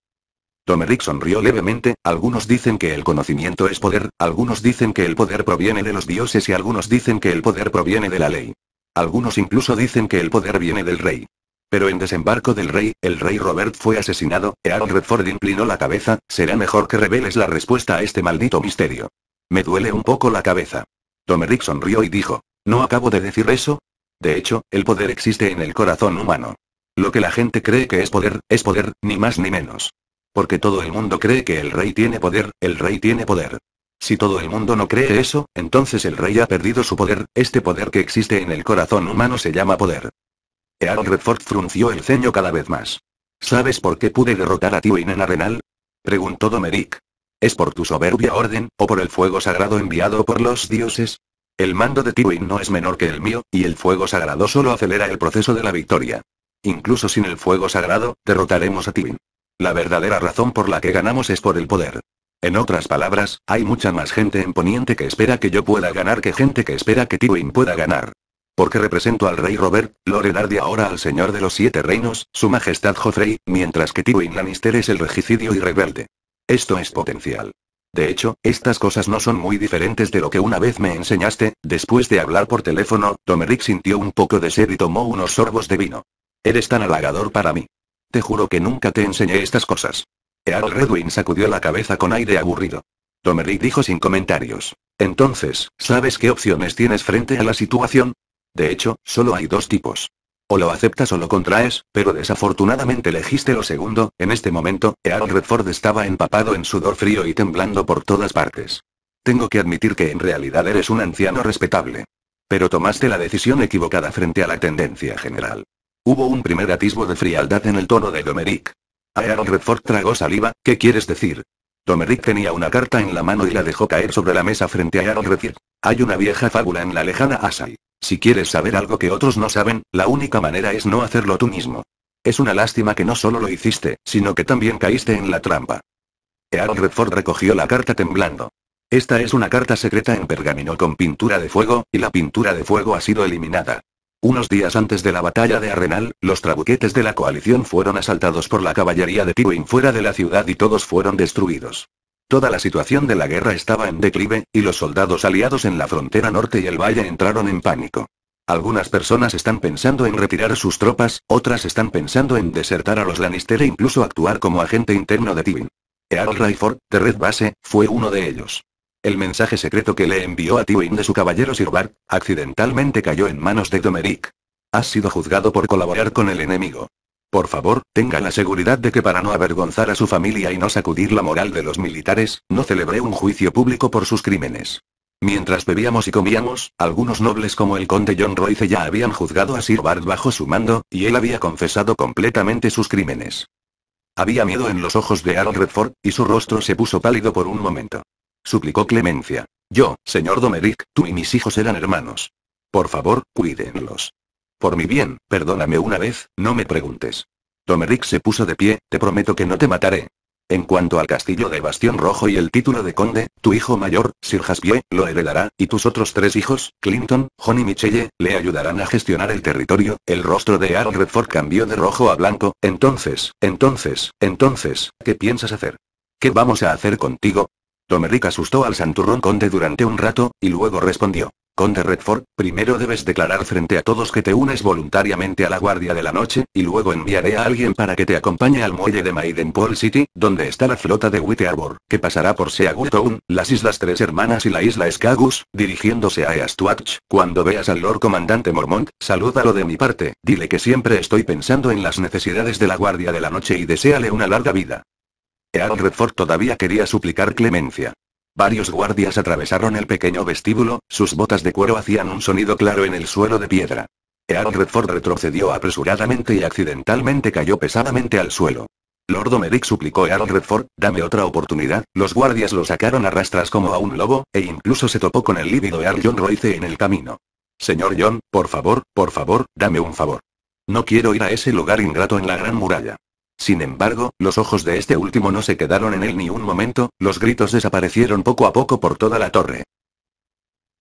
Tomerick sonrió levemente, algunos dicen que el conocimiento es poder, algunos dicen que el poder proviene de los dioses y algunos dicen que el poder proviene de la ley. Algunos incluso dicen que el poder viene del rey. Pero en desembarco del rey, el rey Robert fue asesinado, e Redford inclinó la cabeza, será mejor que reveles la respuesta a este maldito misterio. Me duele un poco la cabeza. Tomerick sonrió y dijo, ¿no acabo de decir eso? De hecho, el poder existe en el corazón humano. Lo que la gente cree que es poder, es poder, ni más ni menos. Porque todo el mundo cree que el rey tiene poder, el rey tiene poder. Si todo el mundo no cree eso, entonces el rey ha perdido su poder, este poder que existe en el corazón humano se llama poder. Earl frunció el ceño cada vez más. ¿Sabes por qué pude derrotar a Tywin en Arenal? Preguntó Domeric. ¿Es por tu soberbia orden, o por el fuego sagrado enviado por los dioses? El mando de Tywin no es menor que el mío, y el fuego sagrado solo acelera el proceso de la victoria. Incluso sin el fuego sagrado, derrotaremos a Tywin. La verdadera razón por la que ganamos es por el poder. En otras palabras, hay mucha más gente en Poniente que espera que yo pueda ganar que gente que espera que Tywin pueda ganar. Porque represento al rey Robert, Lord y ahora al señor de los siete reinos, su majestad Joffrey, mientras que Tywin Lannister es el regicidio y rebelde. Esto es potencial. De hecho, estas cosas no son muy diferentes de lo que una vez me enseñaste, después de hablar por teléfono, Tomerick sintió un poco de sed y tomó unos sorbos de vino. Eres tan halagador para mí. Te juro que nunca te enseñé estas cosas. Earl Redwin sacudió la cabeza con aire aburrido. Domeric dijo sin comentarios. Entonces, ¿sabes qué opciones tienes frente a la situación? De hecho, solo hay dos tipos. O lo aceptas o lo contraes, pero desafortunadamente elegiste lo segundo, en este momento, Earl Redford estaba empapado en sudor frío y temblando por todas partes. Tengo que admitir que en realidad eres un anciano respetable. Pero tomaste la decisión equivocada frente a la tendencia general. Hubo un primer atisbo de frialdad en el tono de Domerick. Aaron Redford tragó saliva, ¿qué quieres decir? Tomerick tenía una carta en la mano y la dejó caer sobre la mesa frente a Aaron Redford. Hay una vieja fábula en la lejana Asai. Si quieres saber algo que otros no saben, la única manera es no hacerlo tú mismo. Es una lástima que no solo lo hiciste, sino que también caíste en la trampa. Aaron Redford recogió la carta temblando. Esta es una carta secreta en pergamino con pintura de fuego, y la pintura de fuego ha sido eliminada. Unos días antes de la batalla de Arenal, los trabuquetes de la coalición fueron asaltados por la caballería de Tywin fuera de la ciudad y todos fueron destruidos. Toda la situación de la guerra estaba en declive, y los soldados aliados en la frontera norte y el valle entraron en pánico. Algunas personas están pensando en retirar sus tropas, otras están pensando en desertar a los Lannister e incluso actuar como agente interno de Tywin. Earl Rayford, de Red Base, fue uno de ellos el mensaje secreto que le envió a Tywin de su caballero sirbard accidentalmente cayó en manos de Domeric. Ha sido juzgado por colaborar con el enemigo. Por favor, tenga la seguridad de que para no avergonzar a su familia y no sacudir la moral de los militares, no celebré un juicio público por sus crímenes. Mientras bebíamos y comíamos, algunos nobles como el conde John Royce ya habían juzgado a Sir Bart bajo su mando, y él había confesado completamente sus crímenes. Había miedo en los ojos de Aaron Redford, y su rostro se puso pálido por un momento. Suplicó clemencia. Yo, señor Domeric, tú y mis hijos eran hermanos. Por favor, cuídenlos. Por mi bien, perdóname una vez, no me preguntes. Domeric se puso de pie, te prometo que no te mataré. En cuanto al castillo de Bastión Rojo y el título de conde, tu hijo mayor, Sir Jaspier, lo heredará, y tus otros tres hijos, Clinton, John y Michelle, le ayudarán a gestionar el territorio. El rostro de Aaron Redford cambió de rojo a blanco. Entonces, entonces, entonces, ¿qué piensas hacer? ¿Qué vamos a hacer contigo? Tomeric asustó al santurrón conde durante un rato, y luego respondió. Conde Redford, primero debes declarar frente a todos que te unes voluntariamente a la Guardia de la Noche, y luego enviaré a alguien para que te acompañe al muelle de Maidenpool City, donde está la flota de White que pasará por Town, las Islas Tres Hermanas y la Isla Skagus, dirigiéndose a Eastwatch. Cuando veas al Lord Comandante Mormont, salúdalo de mi parte, dile que siempre estoy pensando en las necesidades de la Guardia de la Noche y deséale una larga vida. Earl Redford todavía quería suplicar clemencia. Varios guardias atravesaron el pequeño vestíbulo, sus botas de cuero hacían un sonido claro en el suelo de piedra. Earl Redford retrocedió apresuradamente y accidentalmente cayó pesadamente al suelo. Lord Omeric suplicó a Earl Redford, dame otra oportunidad, los guardias lo sacaron a rastras como a un lobo, e incluso se topó con el lívido Earl John Royce en el camino. Señor John, por favor, por favor, dame un favor. No quiero ir a ese lugar ingrato en la gran muralla. Sin embargo, los ojos de este último no se quedaron en él ni un momento, los gritos desaparecieron poco a poco por toda la torre.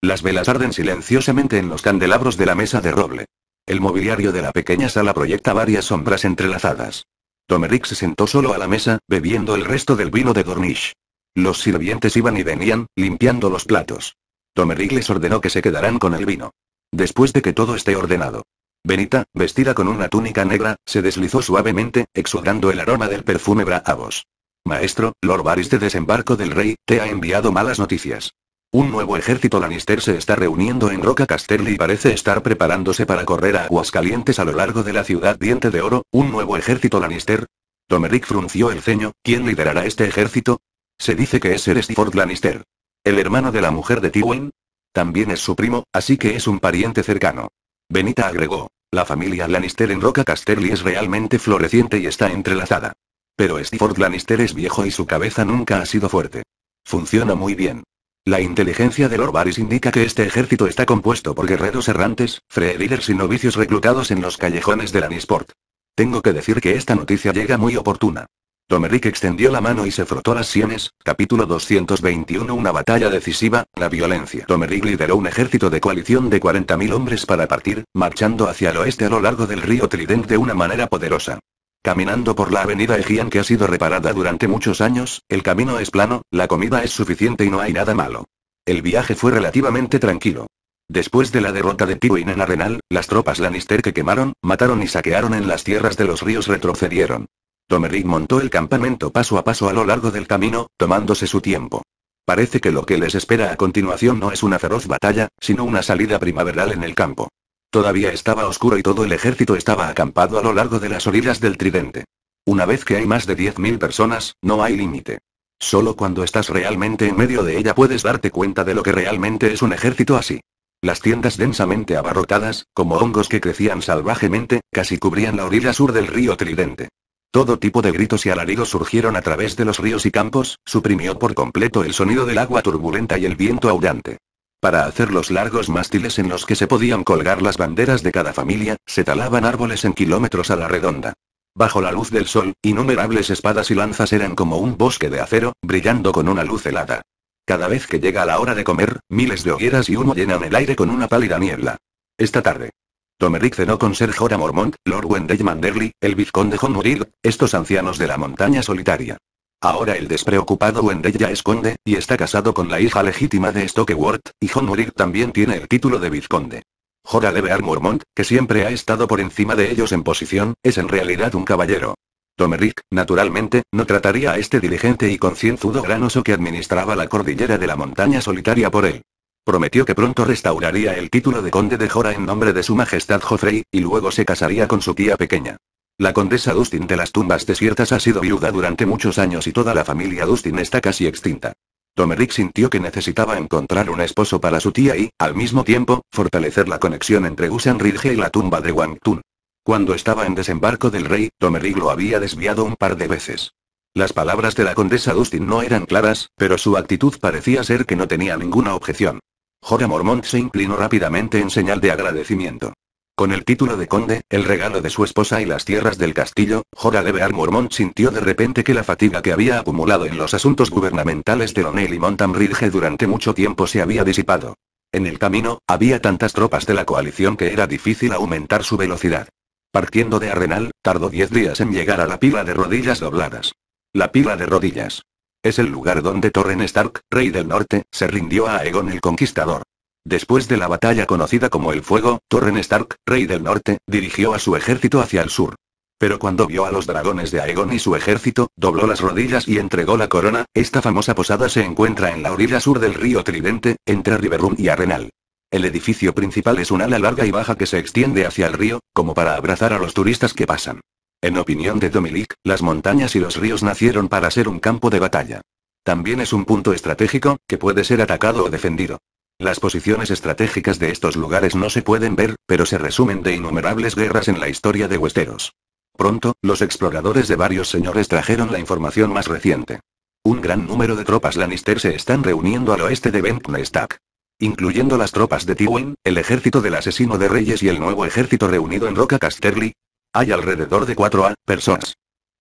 Las velas arden silenciosamente en los candelabros de la mesa de roble. El mobiliario de la pequeña sala proyecta varias sombras entrelazadas. Tomerick se sentó solo a la mesa, bebiendo el resto del vino de Dornish. Los sirvientes iban y venían, limpiando los platos. Tomerick les ordenó que se quedaran con el vino. Después de que todo esté ordenado. Benita, vestida con una túnica negra, se deslizó suavemente, exudando el aroma del perfume Braavos. Maestro, Lord Baris de Desembarco del Rey, te ha enviado malas noticias. Un nuevo ejército Lannister se está reuniendo en Roca Casterly y parece estar preparándose para correr a calientes a lo largo de la ciudad Diente de Oro, un nuevo ejército Lannister. Tomerick frunció el ceño, ¿quién liderará este ejército? Se dice que es Ford Lannister. El hermano de la mujer de Tywin. También es su primo, así que es un pariente cercano. Benita agregó. La familia Lannister en Roca Casterly es realmente floreciente y está entrelazada. Pero Stiford Lannister es viejo y su cabeza nunca ha sido fuerte. Funciona muy bien. La inteligencia de Lord indica que este ejército está compuesto por guerreros errantes, freeriders y novicios reclutados en los callejones de Lannisport. Tengo que decir que esta noticia llega muy oportuna. Domeric extendió la mano y se frotó las sienes. Capítulo 221 Una batalla decisiva, la violencia. Tomeric lideró un ejército de coalición de 40.000 hombres para partir, marchando hacia el oeste a lo largo del río Trident de una manera poderosa. Caminando por la avenida Egian que ha sido reparada durante muchos años, el camino es plano, la comida es suficiente y no hay nada malo. El viaje fue relativamente tranquilo. Después de la derrota de Tywin en Arenal, las tropas Lannister que quemaron, mataron y saquearon en las tierras de los ríos retrocedieron. Tomerick montó el campamento paso a paso a lo largo del camino, tomándose su tiempo. Parece que lo que les espera a continuación no es una feroz batalla, sino una salida primaveral en el campo. Todavía estaba oscuro y todo el ejército estaba acampado a lo largo de las orillas del tridente. Una vez que hay más de 10.000 personas, no hay límite. Solo cuando estás realmente en medio de ella puedes darte cuenta de lo que realmente es un ejército así. Las tiendas densamente abarrotadas, como hongos que crecían salvajemente, casi cubrían la orilla sur del río Tridente. Todo tipo de gritos y alaridos surgieron a través de los ríos y campos, suprimió por completo el sonido del agua turbulenta y el viento aullante. Para hacer los largos mástiles en los que se podían colgar las banderas de cada familia, se talaban árboles en kilómetros a la redonda. Bajo la luz del sol, innumerables espadas y lanzas eran como un bosque de acero, brillando con una luz helada. Cada vez que llega la hora de comer, miles de hogueras y humo llenan el aire con una pálida niebla. Esta tarde, Tomerick cenó con ser Jorah Mormont, Lord Wendell Manderly, el vizconde John estos ancianos de la montaña solitaria. Ahora el despreocupado Wendell ya esconde y está casado con la hija legítima de Stokeworth, y John también tiene el título de vizconde. Jorah Levear Mormont, que siempre ha estado por encima de ellos en posición, es en realidad un caballero. Tomerick, naturalmente, no trataría a este diligente y concienzudo granoso que administraba la cordillera de la montaña solitaria por él. Prometió que pronto restauraría el título de conde de Jora en nombre de su majestad Joffrey, y luego se casaría con su tía pequeña. La condesa Dustin de las tumbas desiertas ha sido viuda durante muchos años y toda la familia Dustin está casi extinta. Tomerick sintió que necesitaba encontrar un esposo para su tía y, al mismo tiempo, fortalecer la conexión entre Usan Ridge y la tumba de Wangtun. Cuando estaba en desembarco del rey, Tomerick lo había desviado un par de veces. Las palabras de la condesa Dustin no eran claras, pero su actitud parecía ser que no tenía ninguna objeción. Jorah Mormont se inclinó rápidamente en señal de agradecimiento. Con el título de conde, el regalo de su esposa y las tierras del castillo, Jorah de Mormont sintió de repente que la fatiga que había acumulado en los asuntos gubernamentales de Lonel y Montamridge Ridge durante mucho tiempo se había disipado. En el camino, había tantas tropas de la coalición que era difícil aumentar su velocidad. Partiendo de Ardenal, tardó 10 días en llegar a la pila de rodillas dobladas. La pila de rodillas. Es el lugar donde Torren Stark, rey del norte, se rindió a Aegon el Conquistador. Después de la batalla conocida como el Fuego, Torren Stark, rey del norte, dirigió a su ejército hacia el sur. Pero cuando vio a los dragones de Aegon y su ejército, dobló las rodillas y entregó la corona, esta famosa posada se encuentra en la orilla sur del río Tridente, entre Riverrun y Arenal. El edificio principal es un ala larga y baja que se extiende hacia el río, como para abrazar a los turistas que pasan. En opinión de Dominic, las montañas y los ríos nacieron para ser un campo de batalla. También es un punto estratégico, que puede ser atacado o defendido. Las posiciones estratégicas de estos lugares no se pueden ver, pero se resumen de innumerables guerras en la historia de Westeros. Pronto, los exploradores de varios señores trajeron la información más reciente. Un gran número de tropas Lannister se están reuniendo al oeste de Ventnestag. Incluyendo las tropas de Tywin, el ejército del asesino de reyes y el nuevo ejército reunido en Roca Casterly, hay alrededor de 4 personas.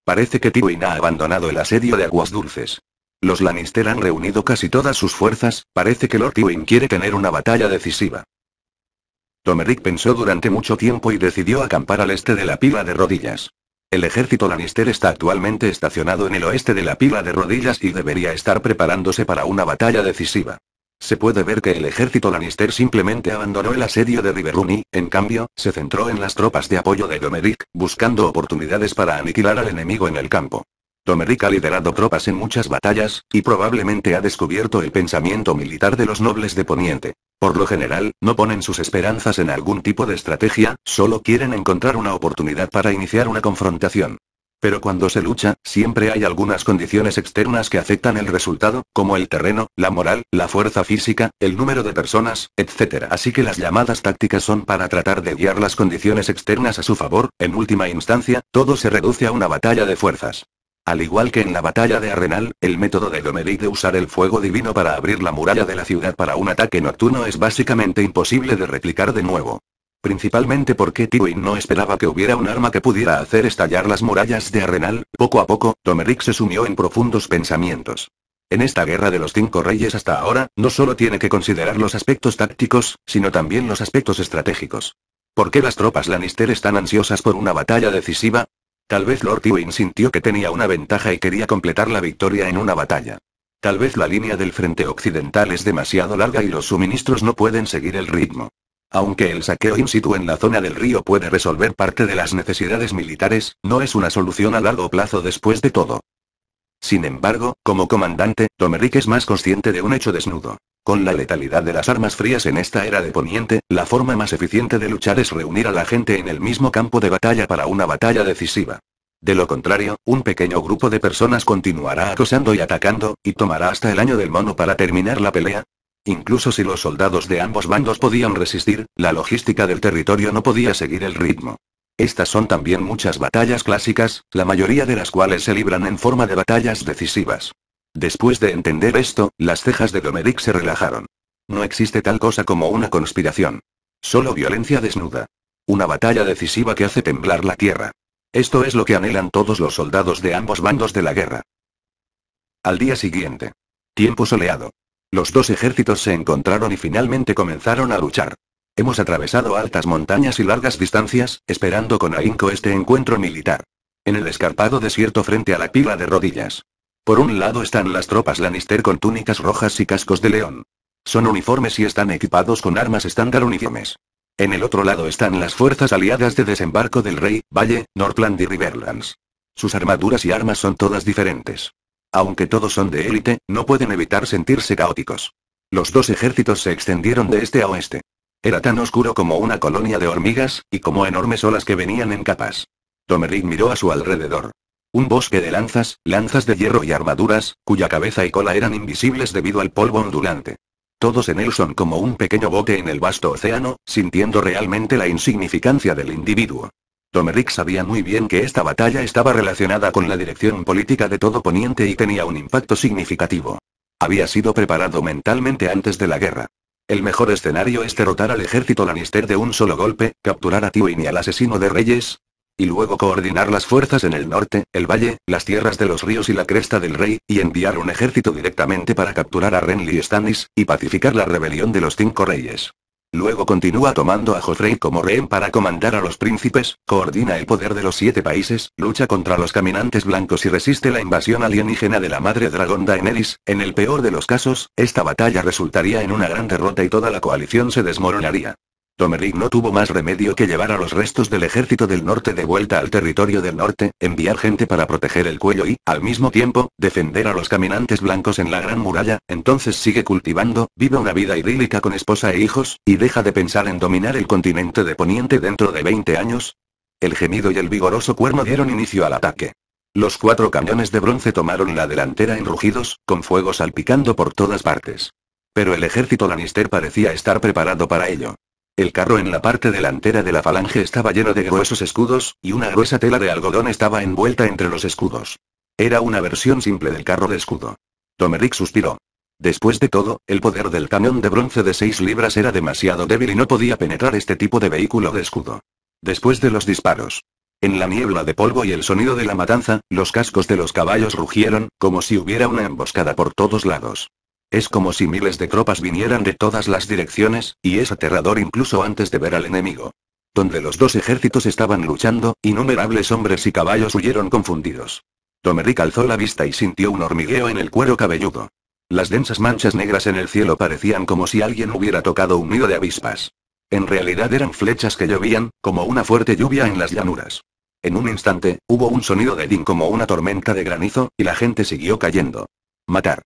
Parece que Tywin ha abandonado el asedio de Aguas Dulces. Los Lannister han reunido casi todas sus fuerzas, parece que Lord Tywin quiere tener una batalla decisiva. Tomerick pensó durante mucho tiempo y decidió acampar al este de la pila de rodillas. El ejército Lannister está actualmente estacionado en el oeste de la pila de rodillas y debería estar preparándose para una batalla decisiva. Se puede ver que el ejército Lannister simplemente abandonó el asedio de Riverrun y, en cambio, se centró en las tropas de apoyo de Domeric, buscando oportunidades para aniquilar al enemigo en el campo. Domeric ha liderado tropas en muchas batallas, y probablemente ha descubierto el pensamiento militar de los nobles de Poniente. Por lo general, no ponen sus esperanzas en algún tipo de estrategia, solo quieren encontrar una oportunidad para iniciar una confrontación. Pero cuando se lucha, siempre hay algunas condiciones externas que afectan el resultado, como el terreno, la moral, la fuerza física, el número de personas, etc. Así que las llamadas tácticas son para tratar de guiar las condiciones externas a su favor, en última instancia, todo se reduce a una batalla de fuerzas. Al igual que en la batalla de Arenal, el método de Domeric de usar el fuego divino para abrir la muralla de la ciudad para un ataque nocturno es básicamente imposible de replicar de nuevo principalmente porque Tywin no esperaba que hubiera un arma que pudiera hacer estallar las murallas de Arenal, poco a poco, Tomeric se sumió en profundos pensamientos. En esta guerra de los cinco reyes hasta ahora, no solo tiene que considerar los aspectos tácticos, sino también los aspectos estratégicos. ¿Por qué las tropas Lannister están ansiosas por una batalla decisiva? Tal vez Lord Tywin sintió que tenía una ventaja y quería completar la victoria en una batalla. Tal vez la línea del frente occidental es demasiado larga y los suministros no pueden seguir el ritmo. Aunque el saqueo in situ en la zona del río puede resolver parte de las necesidades militares, no es una solución a largo plazo después de todo. Sin embargo, como comandante, Tomeric es más consciente de un hecho desnudo. Con la letalidad de las armas frías en esta era de Poniente, la forma más eficiente de luchar es reunir a la gente en el mismo campo de batalla para una batalla decisiva. De lo contrario, un pequeño grupo de personas continuará acosando y atacando, y tomará hasta el año del mono para terminar la pelea, Incluso si los soldados de ambos bandos podían resistir, la logística del territorio no podía seguir el ritmo. Estas son también muchas batallas clásicas, la mayoría de las cuales se libran en forma de batallas decisivas. Después de entender esto, las cejas de Domeric se relajaron. No existe tal cosa como una conspiración. Solo violencia desnuda. Una batalla decisiva que hace temblar la tierra. Esto es lo que anhelan todos los soldados de ambos bandos de la guerra. Al día siguiente. Tiempo soleado. Los dos ejércitos se encontraron y finalmente comenzaron a luchar. Hemos atravesado altas montañas y largas distancias, esperando con ahínco este encuentro militar. En el escarpado desierto frente a la pila de rodillas. Por un lado están las tropas Lannister con túnicas rojas y cascos de león. Son uniformes y están equipados con armas estándar uniformes. En el otro lado están las fuerzas aliadas de desembarco del Rey, Valle, Northland y Riverlands. Sus armaduras y armas son todas diferentes. Aunque todos son de élite, no pueden evitar sentirse caóticos. Los dos ejércitos se extendieron de este a oeste. Era tan oscuro como una colonia de hormigas, y como enormes olas que venían en capas. Tomerick miró a su alrededor. Un bosque de lanzas, lanzas de hierro y armaduras, cuya cabeza y cola eran invisibles debido al polvo ondulante. Todos en él son como un pequeño bote en el vasto océano, sintiendo realmente la insignificancia del individuo. Tomerick sabía muy bien que esta batalla estaba relacionada con la dirección política de todo Poniente y tenía un impacto significativo. Había sido preparado mentalmente antes de la guerra. El mejor escenario es derrotar al ejército Lannister de un solo golpe, capturar a Tywin y al asesino de Reyes, y luego coordinar las fuerzas en el norte, el valle, las tierras de los ríos y la cresta del rey, y enviar un ejército directamente para capturar a Renly Stannis, y pacificar la rebelión de los cinco reyes. Luego continúa tomando a Joffrey como rehén para comandar a los príncipes, coordina el poder de los siete países, lucha contra los caminantes blancos y resiste la invasión alienígena de la madre dragón Daenerys. En el peor de los casos, esta batalla resultaría en una gran derrota y toda la coalición se desmoronaría. Tomeric no tuvo más remedio que llevar a los restos del ejército del norte de vuelta al territorio del norte, enviar gente para proteger el cuello y, al mismo tiempo, defender a los caminantes blancos en la gran muralla, entonces sigue cultivando, vive una vida idílica con esposa e hijos, y deja de pensar en dominar el continente de Poniente dentro de 20 años. El gemido y el vigoroso cuerno dieron inicio al ataque. Los cuatro cañones de bronce tomaron la delantera en rugidos, con fuego salpicando por todas partes. Pero el ejército Lannister parecía estar preparado para ello. El carro en la parte delantera de la falange estaba lleno de gruesos escudos, y una gruesa tela de algodón estaba envuelta entre los escudos. Era una versión simple del carro de escudo. Tomerick suspiró. Después de todo, el poder del cañón de bronce de 6 libras era demasiado débil y no podía penetrar este tipo de vehículo de escudo. Después de los disparos. En la niebla de polvo y el sonido de la matanza, los cascos de los caballos rugieron, como si hubiera una emboscada por todos lados. Es como si miles de tropas vinieran de todas las direcciones, y es aterrador incluso antes de ver al enemigo. Donde los dos ejércitos estaban luchando, innumerables hombres y caballos huyeron confundidos. Tomerick alzó la vista y sintió un hormigueo en el cuero cabelludo. Las densas manchas negras en el cielo parecían como si alguien hubiera tocado un nido de avispas. En realidad eran flechas que llovían, como una fuerte lluvia en las llanuras. En un instante, hubo un sonido de din como una tormenta de granizo, y la gente siguió cayendo. Matar.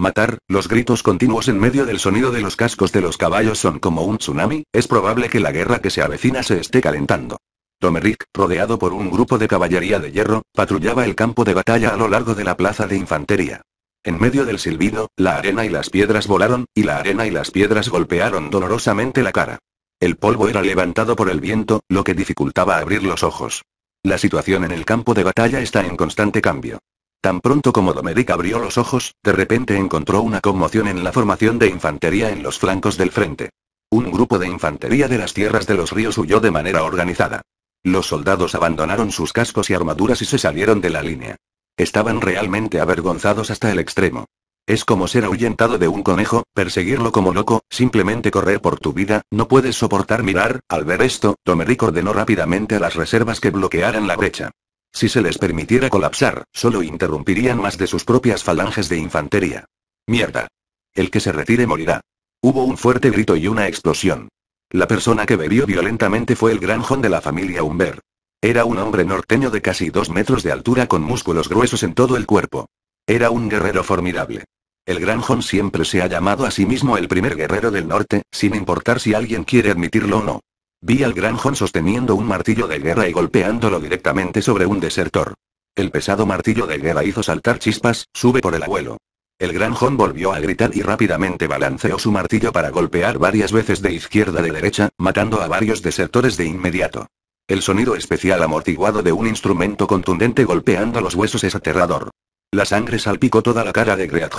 Matar, los gritos continuos en medio del sonido de los cascos de los caballos son como un tsunami, es probable que la guerra que se avecina se esté calentando. Tomeric, rodeado por un grupo de caballería de hierro, patrullaba el campo de batalla a lo largo de la plaza de infantería. En medio del silbido, la arena y las piedras volaron, y la arena y las piedras golpearon dolorosamente la cara. El polvo era levantado por el viento, lo que dificultaba abrir los ojos. La situación en el campo de batalla está en constante cambio. Tan pronto como Domeric abrió los ojos, de repente encontró una conmoción en la formación de infantería en los flancos del frente. Un grupo de infantería de las tierras de los ríos huyó de manera organizada. Los soldados abandonaron sus cascos y armaduras y se salieron de la línea. Estaban realmente avergonzados hasta el extremo. Es como ser ahuyentado de un conejo, perseguirlo como loco, simplemente correr por tu vida, no puedes soportar mirar. Al ver esto, Domeric ordenó rápidamente a las reservas que bloquearan la brecha. Si se les permitiera colapsar, solo interrumpirían más de sus propias falanges de infantería. Mierda. El que se retire morirá. Hubo un fuerte grito y una explosión. La persona que bebió violentamente fue el Granjon de la familia Humbert. Era un hombre norteño de casi dos metros de altura con músculos gruesos en todo el cuerpo. Era un guerrero formidable. El Granjon siempre se ha llamado a sí mismo el primer guerrero del norte, sin importar si alguien quiere admitirlo o no. Vi al Gran sosteniendo un martillo de guerra y golpeándolo directamente sobre un desertor. El pesado martillo de guerra hizo saltar chispas, sube por el abuelo. El Granjon volvió a gritar y rápidamente balanceó su martillo para golpear varias veces de izquierda a de derecha, matando a varios desertores de inmediato. El sonido especial amortiguado de un instrumento contundente golpeando los huesos es aterrador. La sangre salpicó toda la cara de Great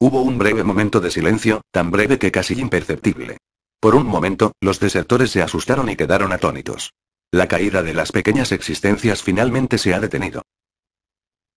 Hubo un breve momento de silencio, tan breve que casi imperceptible. Por un momento, los desertores se asustaron y quedaron atónitos. La caída de las pequeñas existencias finalmente se ha detenido.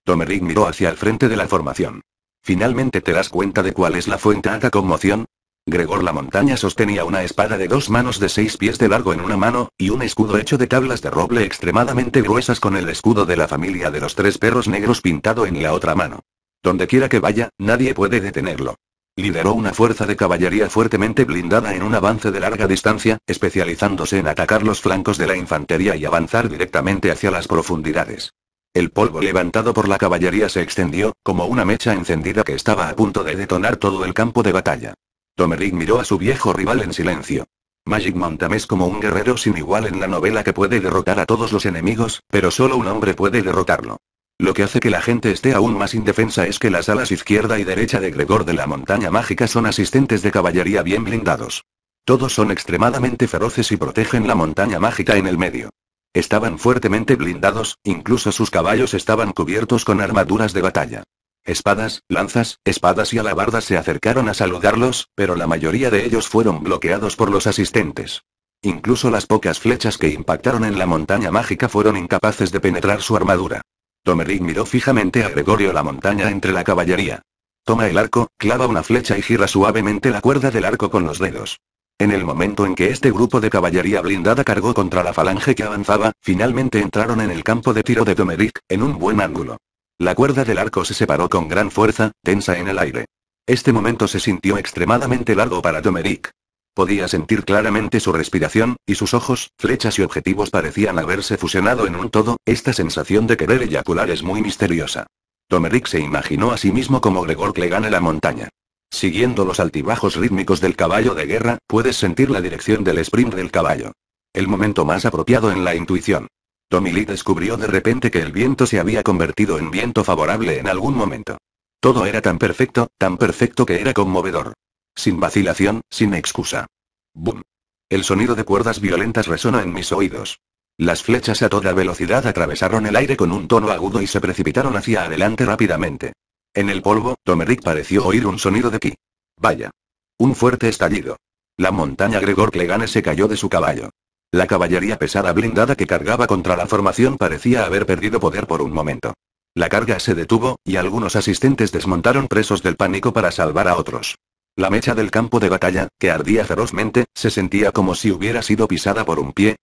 Tomerick miró hacia el frente de la formación. ¿Finalmente te das cuenta de cuál es la fuente de conmoción? Gregor la montaña sostenía una espada de dos manos de seis pies de largo en una mano, y un escudo hecho de tablas de roble extremadamente gruesas con el escudo de la familia de los tres perros negros pintado en la otra mano. Donde quiera que vaya, nadie puede detenerlo. Lideró una fuerza de caballería fuertemente blindada en un avance de larga distancia, especializándose en atacar los flancos de la infantería y avanzar directamente hacia las profundidades. El polvo levantado por la caballería se extendió, como una mecha encendida que estaba a punto de detonar todo el campo de batalla. Tomerick miró a su viejo rival en silencio. Magic Mountain es como un guerrero sin igual en la novela que puede derrotar a todos los enemigos, pero solo un hombre puede derrotarlo. Lo que hace que la gente esté aún más indefensa es que las alas izquierda y derecha de Gregor de la Montaña Mágica son asistentes de caballería bien blindados. Todos son extremadamente feroces y protegen la montaña mágica en el medio. Estaban fuertemente blindados, incluso sus caballos estaban cubiertos con armaduras de batalla. Espadas, lanzas, espadas y alabardas se acercaron a saludarlos, pero la mayoría de ellos fueron bloqueados por los asistentes. Incluso las pocas flechas que impactaron en la montaña mágica fueron incapaces de penetrar su armadura. Domeric miró fijamente a Gregorio la montaña entre la caballería. Toma el arco, clava una flecha y gira suavemente la cuerda del arco con los dedos. En el momento en que este grupo de caballería blindada cargó contra la falange que avanzaba, finalmente entraron en el campo de tiro de Domeric, en un buen ángulo. La cuerda del arco se separó con gran fuerza, tensa en el aire. Este momento se sintió extremadamente largo para Domeric. Podía sentir claramente su respiración, y sus ojos, flechas y objetivos parecían haberse fusionado en un todo, esta sensación de querer eyacular es muy misteriosa. Tomerick se imaginó a sí mismo como Gregor Clegane la montaña. Siguiendo los altibajos rítmicos del caballo de guerra, puedes sentir la dirección del sprint del caballo. El momento más apropiado en la intuición. Tommy Lee descubrió de repente que el viento se había convertido en viento favorable en algún momento. Todo era tan perfecto, tan perfecto que era conmovedor. Sin vacilación, sin excusa. ¡Bum! El sonido de cuerdas violentas resonó en mis oídos. Las flechas a toda velocidad atravesaron el aire con un tono agudo y se precipitaron hacia adelante rápidamente. En el polvo, Tomerick pareció oír un sonido de aquí. Vaya. Un fuerte estallido. La montaña Gregor Clegane se cayó de su caballo. La caballería pesada blindada que cargaba contra la formación parecía haber perdido poder por un momento. La carga se detuvo, y algunos asistentes desmontaron presos del pánico para salvar a otros. La mecha del campo de batalla, que ardía ferozmente, se sentía como si hubiera sido pisada por un pie.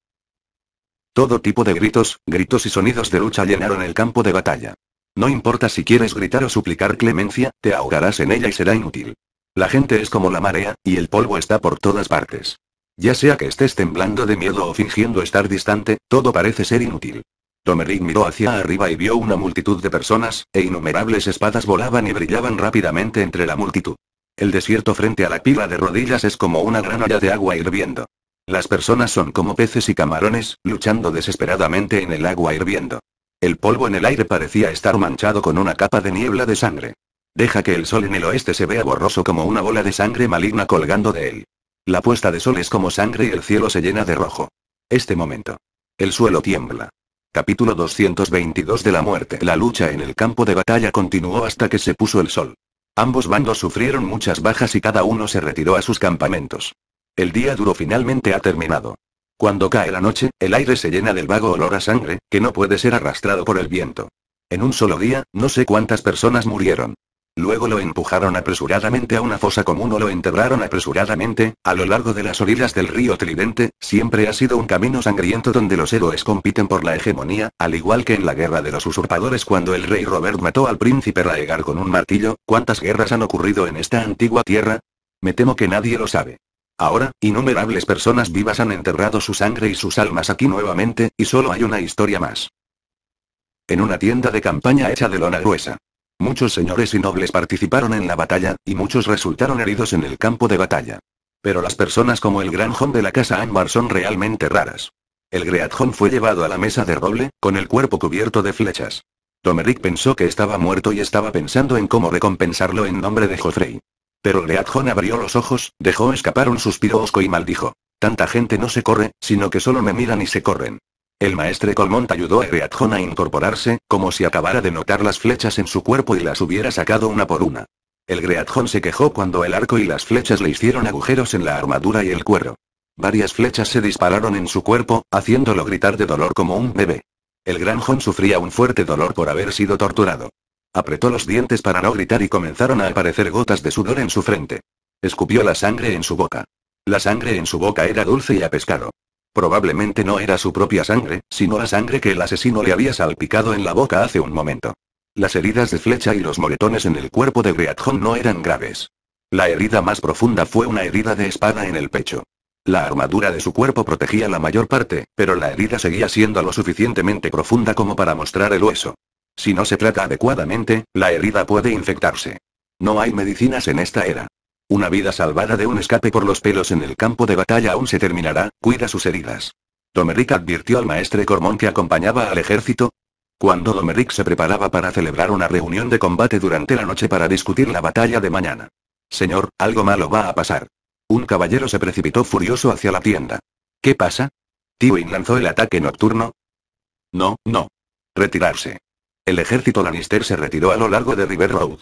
Todo tipo de gritos, gritos y sonidos de lucha llenaron el campo de batalla. No importa si quieres gritar o suplicar clemencia, te ahogarás en ella y será inútil. La gente es como la marea, y el polvo está por todas partes. Ya sea que estés temblando de miedo o fingiendo estar distante, todo parece ser inútil. Tomerick miró hacia arriba y vio una multitud de personas, e innumerables espadas volaban y brillaban rápidamente entre la multitud. El desierto frente a la pila de rodillas es como una gran olla de agua hirviendo. Las personas son como peces y camarones, luchando desesperadamente en el agua hirviendo. El polvo en el aire parecía estar manchado con una capa de niebla de sangre. Deja que el sol en el oeste se vea borroso como una bola de sangre maligna colgando de él. La puesta de sol es como sangre y el cielo se llena de rojo. Este momento. El suelo tiembla. Capítulo 222 de la muerte. La lucha en el campo de batalla continuó hasta que se puso el sol. Ambos bandos sufrieron muchas bajas y cada uno se retiró a sus campamentos. El día duro finalmente ha terminado. Cuando cae la noche, el aire se llena del vago olor a sangre, que no puede ser arrastrado por el viento. En un solo día, no sé cuántas personas murieron. Luego lo empujaron apresuradamente a una fosa común o lo enterraron apresuradamente, a lo largo de las orillas del río Tridente, siempre ha sido un camino sangriento donde los héroes compiten por la hegemonía, al igual que en la guerra de los usurpadores cuando el rey Robert mató al príncipe Raegar con un martillo, ¿cuántas guerras han ocurrido en esta antigua tierra? Me temo que nadie lo sabe. Ahora, innumerables personas vivas han enterrado su sangre y sus almas aquí nuevamente, y solo hay una historia más. En una tienda de campaña hecha de lona gruesa. Muchos señores y nobles participaron en la batalla, y muchos resultaron heridos en el campo de batalla. Pero las personas como el gran de la casa Ámbar son realmente raras. El Greatjon fue llevado a la mesa de roble, con el cuerpo cubierto de flechas. Tomeric pensó que estaba muerto y estaba pensando en cómo recompensarlo en nombre de Joffrey. Pero el abrió los ojos, dejó escapar un suspiro osco y maldijo. Tanta gente no se corre, sino que solo me miran y se corren. El maestre Colmont ayudó a Greatjon a incorporarse, como si acabara de notar las flechas en su cuerpo y las hubiera sacado una por una. El Greatjon se quejó cuando el arco y las flechas le hicieron agujeros en la armadura y el cuero. Varias flechas se dispararon en su cuerpo, haciéndolo gritar de dolor como un bebé. El Granjon sufría un fuerte dolor por haber sido torturado. Apretó los dientes para no gritar y comenzaron a aparecer gotas de sudor en su frente. Escupió la sangre en su boca. La sangre en su boca era dulce y a pescado. Probablemente no era su propia sangre, sino la sangre que el asesino le había salpicado en la boca hace un momento. Las heridas de flecha y los moretones en el cuerpo de Greathon no eran graves. La herida más profunda fue una herida de espada en el pecho. La armadura de su cuerpo protegía la mayor parte, pero la herida seguía siendo lo suficientemente profunda como para mostrar el hueso. Si no se trata adecuadamente, la herida puede infectarse. No hay medicinas en esta era. Una vida salvada de un escape por los pelos en el campo de batalla aún se terminará, cuida sus heridas. Domeric advirtió al maestre Cormón que acompañaba al ejército. Cuando Domeric se preparaba para celebrar una reunión de combate durante la noche para discutir la batalla de mañana. Señor, algo malo va a pasar. Un caballero se precipitó furioso hacia la tienda. ¿Qué pasa? Tywin lanzó el ataque nocturno. No, no. Retirarse. El ejército Lannister se retiró a lo largo de River Road.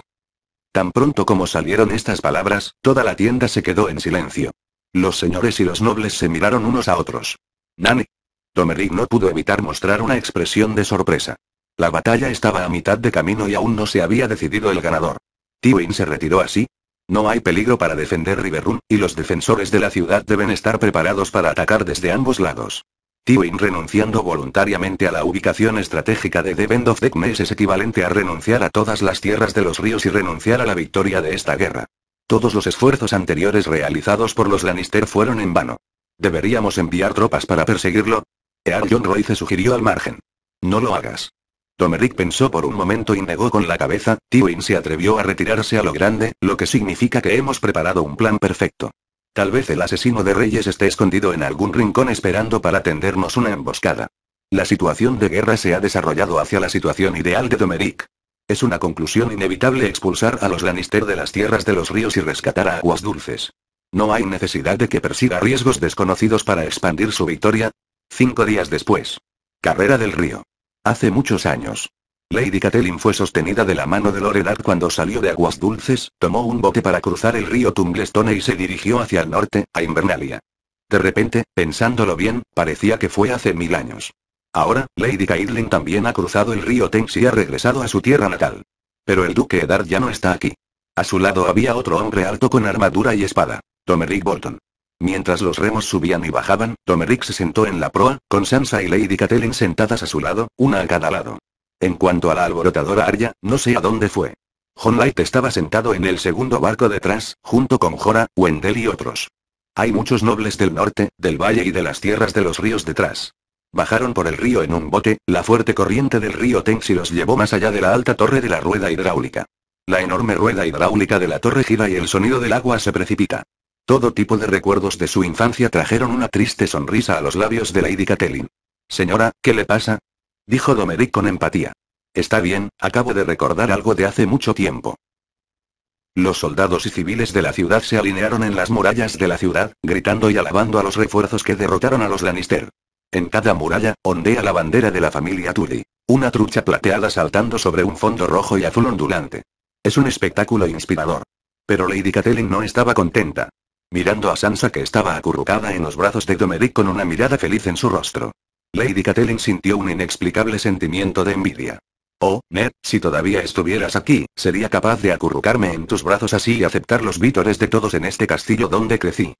Tan pronto como salieron estas palabras, toda la tienda se quedó en silencio. Los señores y los nobles se miraron unos a otros. Nani. Tomeric no pudo evitar mostrar una expresión de sorpresa. La batalla estaba a mitad de camino y aún no se había decidido el ganador. Tiwin se retiró así. No hay peligro para defender Riverrun, y los defensores de la ciudad deben estar preparados para atacar desde ambos lados. Tywin renunciando voluntariamente a la ubicación estratégica de The of es equivalente a renunciar a todas las tierras de los ríos y renunciar a la victoria de esta guerra. Todos los esfuerzos anteriores realizados por los Lannister fueron en vano. ¿Deberíamos enviar tropas para perseguirlo? Earl John Roy se sugirió al margen. No lo hagas. Tomerick pensó por un momento y negó con la cabeza, Tywin se atrevió a retirarse a lo grande, lo que significa que hemos preparado un plan perfecto. Tal vez el asesino de Reyes esté escondido en algún rincón esperando para tendernos una emboscada. La situación de guerra se ha desarrollado hacia la situación ideal de Domeric. Es una conclusión inevitable expulsar a los Lannister de las tierras de los ríos y rescatar a aguas dulces. No hay necesidad de que persiga riesgos desconocidos para expandir su victoria. Cinco días después. Carrera del río. Hace muchos años. Lady Catelyn fue sostenida de la mano de Loredad cuando salió de Aguas Dulces, tomó un bote para cruzar el río Tumblestone y se dirigió hacia el norte, a Invernalia. De repente, pensándolo bien, parecía que fue hace mil años. Ahora, Lady Caitlin también ha cruzado el río Tengs y ha regresado a su tierra natal. Pero el duque Eddard ya no está aquí. A su lado había otro hombre alto con armadura y espada. Tomerick Bolton. Mientras los remos subían y bajaban, Tomerick se sentó en la proa, con Sansa y Lady Catelyn sentadas a su lado, una a cada lado. En cuanto a la alborotadora Arya, no sé a dónde fue. John Light estaba sentado en el segundo barco detrás, junto con Jora, Wendell y otros. Hay muchos nobles del norte, del valle y de las tierras de los ríos detrás. Bajaron por el río en un bote, la fuerte corriente del río Thames los llevó más allá de la alta torre de la rueda hidráulica. La enorme rueda hidráulica de la torre gira y el sonido del agua se precipita. Todo tipo de recuerdos de su infancia trajeron una triste sonrisa a los labios de Lady Catelyn. Señora, ¿qué le pasa? Dijo domerick con empatía. Está bien, acabo de recordar algo de hace mucho tiempo. Los soldados y civiles de la ciudad se alinearon en las murallas de la ciudad, gritando y alabando a los refuerzos que derrotaron a los Lannister. En cada muralla, ondea la bandera de la familia Tully. Una trucha plateada saltando sobre un fondo rojo y azul ondulante. Es un espectáculo inspirador. Pero Lady Catelyn no estaba contenta. Mirando a Sansa que estaba acurrucada en los brazos de domerick con una mirada feliz en su rostro. Lady Catelyn sintió un inexplicable sentimiento de envidia. Oh, Ned, si todavía estuvieras aquí, sería capaz de acurrucarme en tus brazos así y aceptar los vítores de todos en este castillo donde crecí.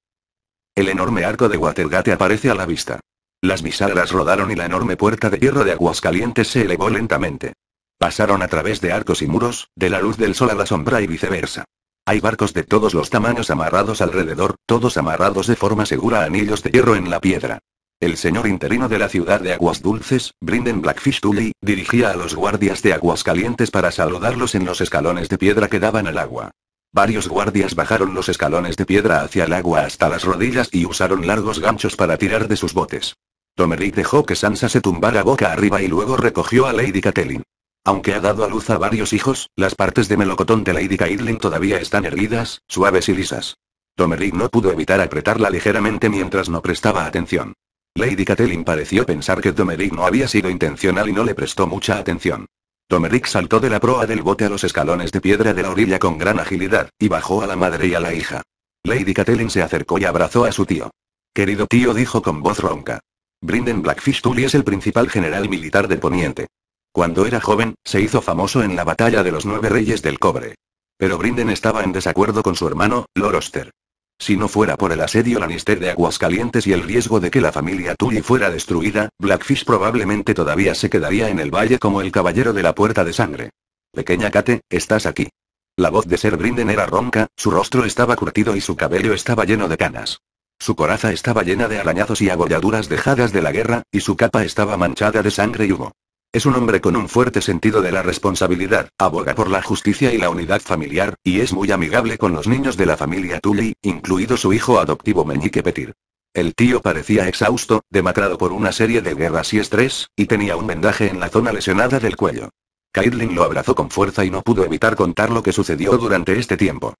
El enorme arco de Watergate aparece a la vista. Las bisagras rodaron y la enorme puerta de hierro de Aguascalientes se elevó lentamente. Pasaron a través de arcos y muros, de la luz del sol a la sombra y viceversa. Hay barcos de todos los tamaños amarrados alrededor, todos amarrados de forma segura a anillos de hierro en la piedra. El señor interino de la ciudad de Aguas Dulces, Brinden Blackfish Tully, dirigía a los guardias de Aguas Calientes para saludarlos en los escalones de piedra que daban al agua. Varios guardias bajaron los escalones de piedra hacia el agua hasta las rodillas y usaron largos ganchos para tirar de sus botes. Tomerick dejó que Sansa se tumbara boca arriba y luego recogió a Lady Catelyn. Aunque ha dado a luz a varios hijos, las partes de melocotón de Lady Catelyn todavía están erguidas, suaves y lisas. Tomerick no pudo evitar apretarla ligeramente mientras no prestaba atención. Lady Catelyn pareció pensar que Domerick no había sido intencional y no le prestó mucha atención. Domerick saltó de la proa del bote a los escalones de piedra de la orilla con gran agilidad, y bajó a la madre y a la hija. Lady Catelyn se acercó y abrazó a su tío. Querido tío dijo con voz ronca. Brinden Blackfish Tully es el principal general militar de Poniente. Cuando era joven, se hizo famoso en la batalla de los nueve reyes del cobre. Pero Brinden estaba en desacuerdo con su hermano, Loroster. Si no fuera por el asedio Lannister de Aguascalientes y el riesgo de que la familia Tully fuera destruida, Blackfish probablemente todavía se quedaría en el valle como el caballero de la puerta de sangre. Pequeña Kate, estás aquí. La voz de Ser Brinden era ronca, su rostro estaba curtido y su cabello estaba lleno de canas. Su coraza estaba llena de arañazos y abolladuras dejadas de la guerra, y su capa estaba manchada de sangre y humo. Es un hombre con un fuerte sentido de la responsabilidad, aboga por la justicia y la unidad familiar, y es muy amigable con los niños de la familia Tully, incluido su hijo adoptivo Meñique Petir. El tío parecía exhausto, demacrado por una serie de guerras y estrés, y tenía un vendaje en la zona lesionada del cuello. Caitlin lo abrazó con fuerza y no pudo evitar contar lo que sucedió durante este tiempo.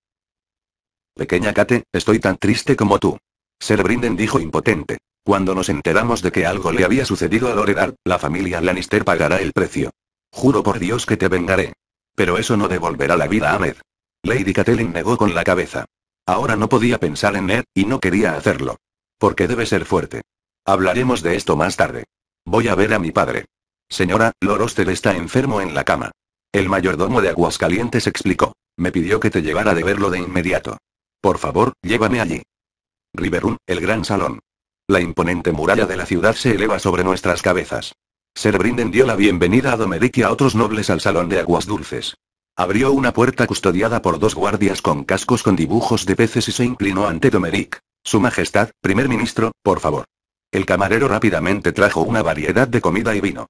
Pequeña Kate, estoy tan triste como tú. Brinden dijo impotente. Cuando nos enteramos de que algo le había sucedido a Loredar, la familia Lannister pagará el precio. Juro por Dios que te vengaré. Pero eso no devolverá la vida a Ned. Lady Catelyn negó con la cabeza. Ahora no podía pensar en Ned, y no quería hacerlo. Porque debe ser fuerte. Hablaremos de esto más tarde. Voy a ver a mi padre. Señora, Lord está enfermo en la cama. El mayordomo de Aguascalientes explicó. Me pidió que te llevara de verlo de inmediato. Por favor, llévame allí. Riverun, el gran salón. La imponente muralla de la ciudad se eleva sobre nuestras cabezas. Ser Brinden dio la bienvenida a Domeric y a otros nobles al salón de aguas dulces. Abrió una puerta custodiada por dos guardias con cascos con dibujos de peces y se inclinó ante Domeric. Su Majestad, primer ministro, por favor. El camarero rápidamente trajo una variedad de comida y vino.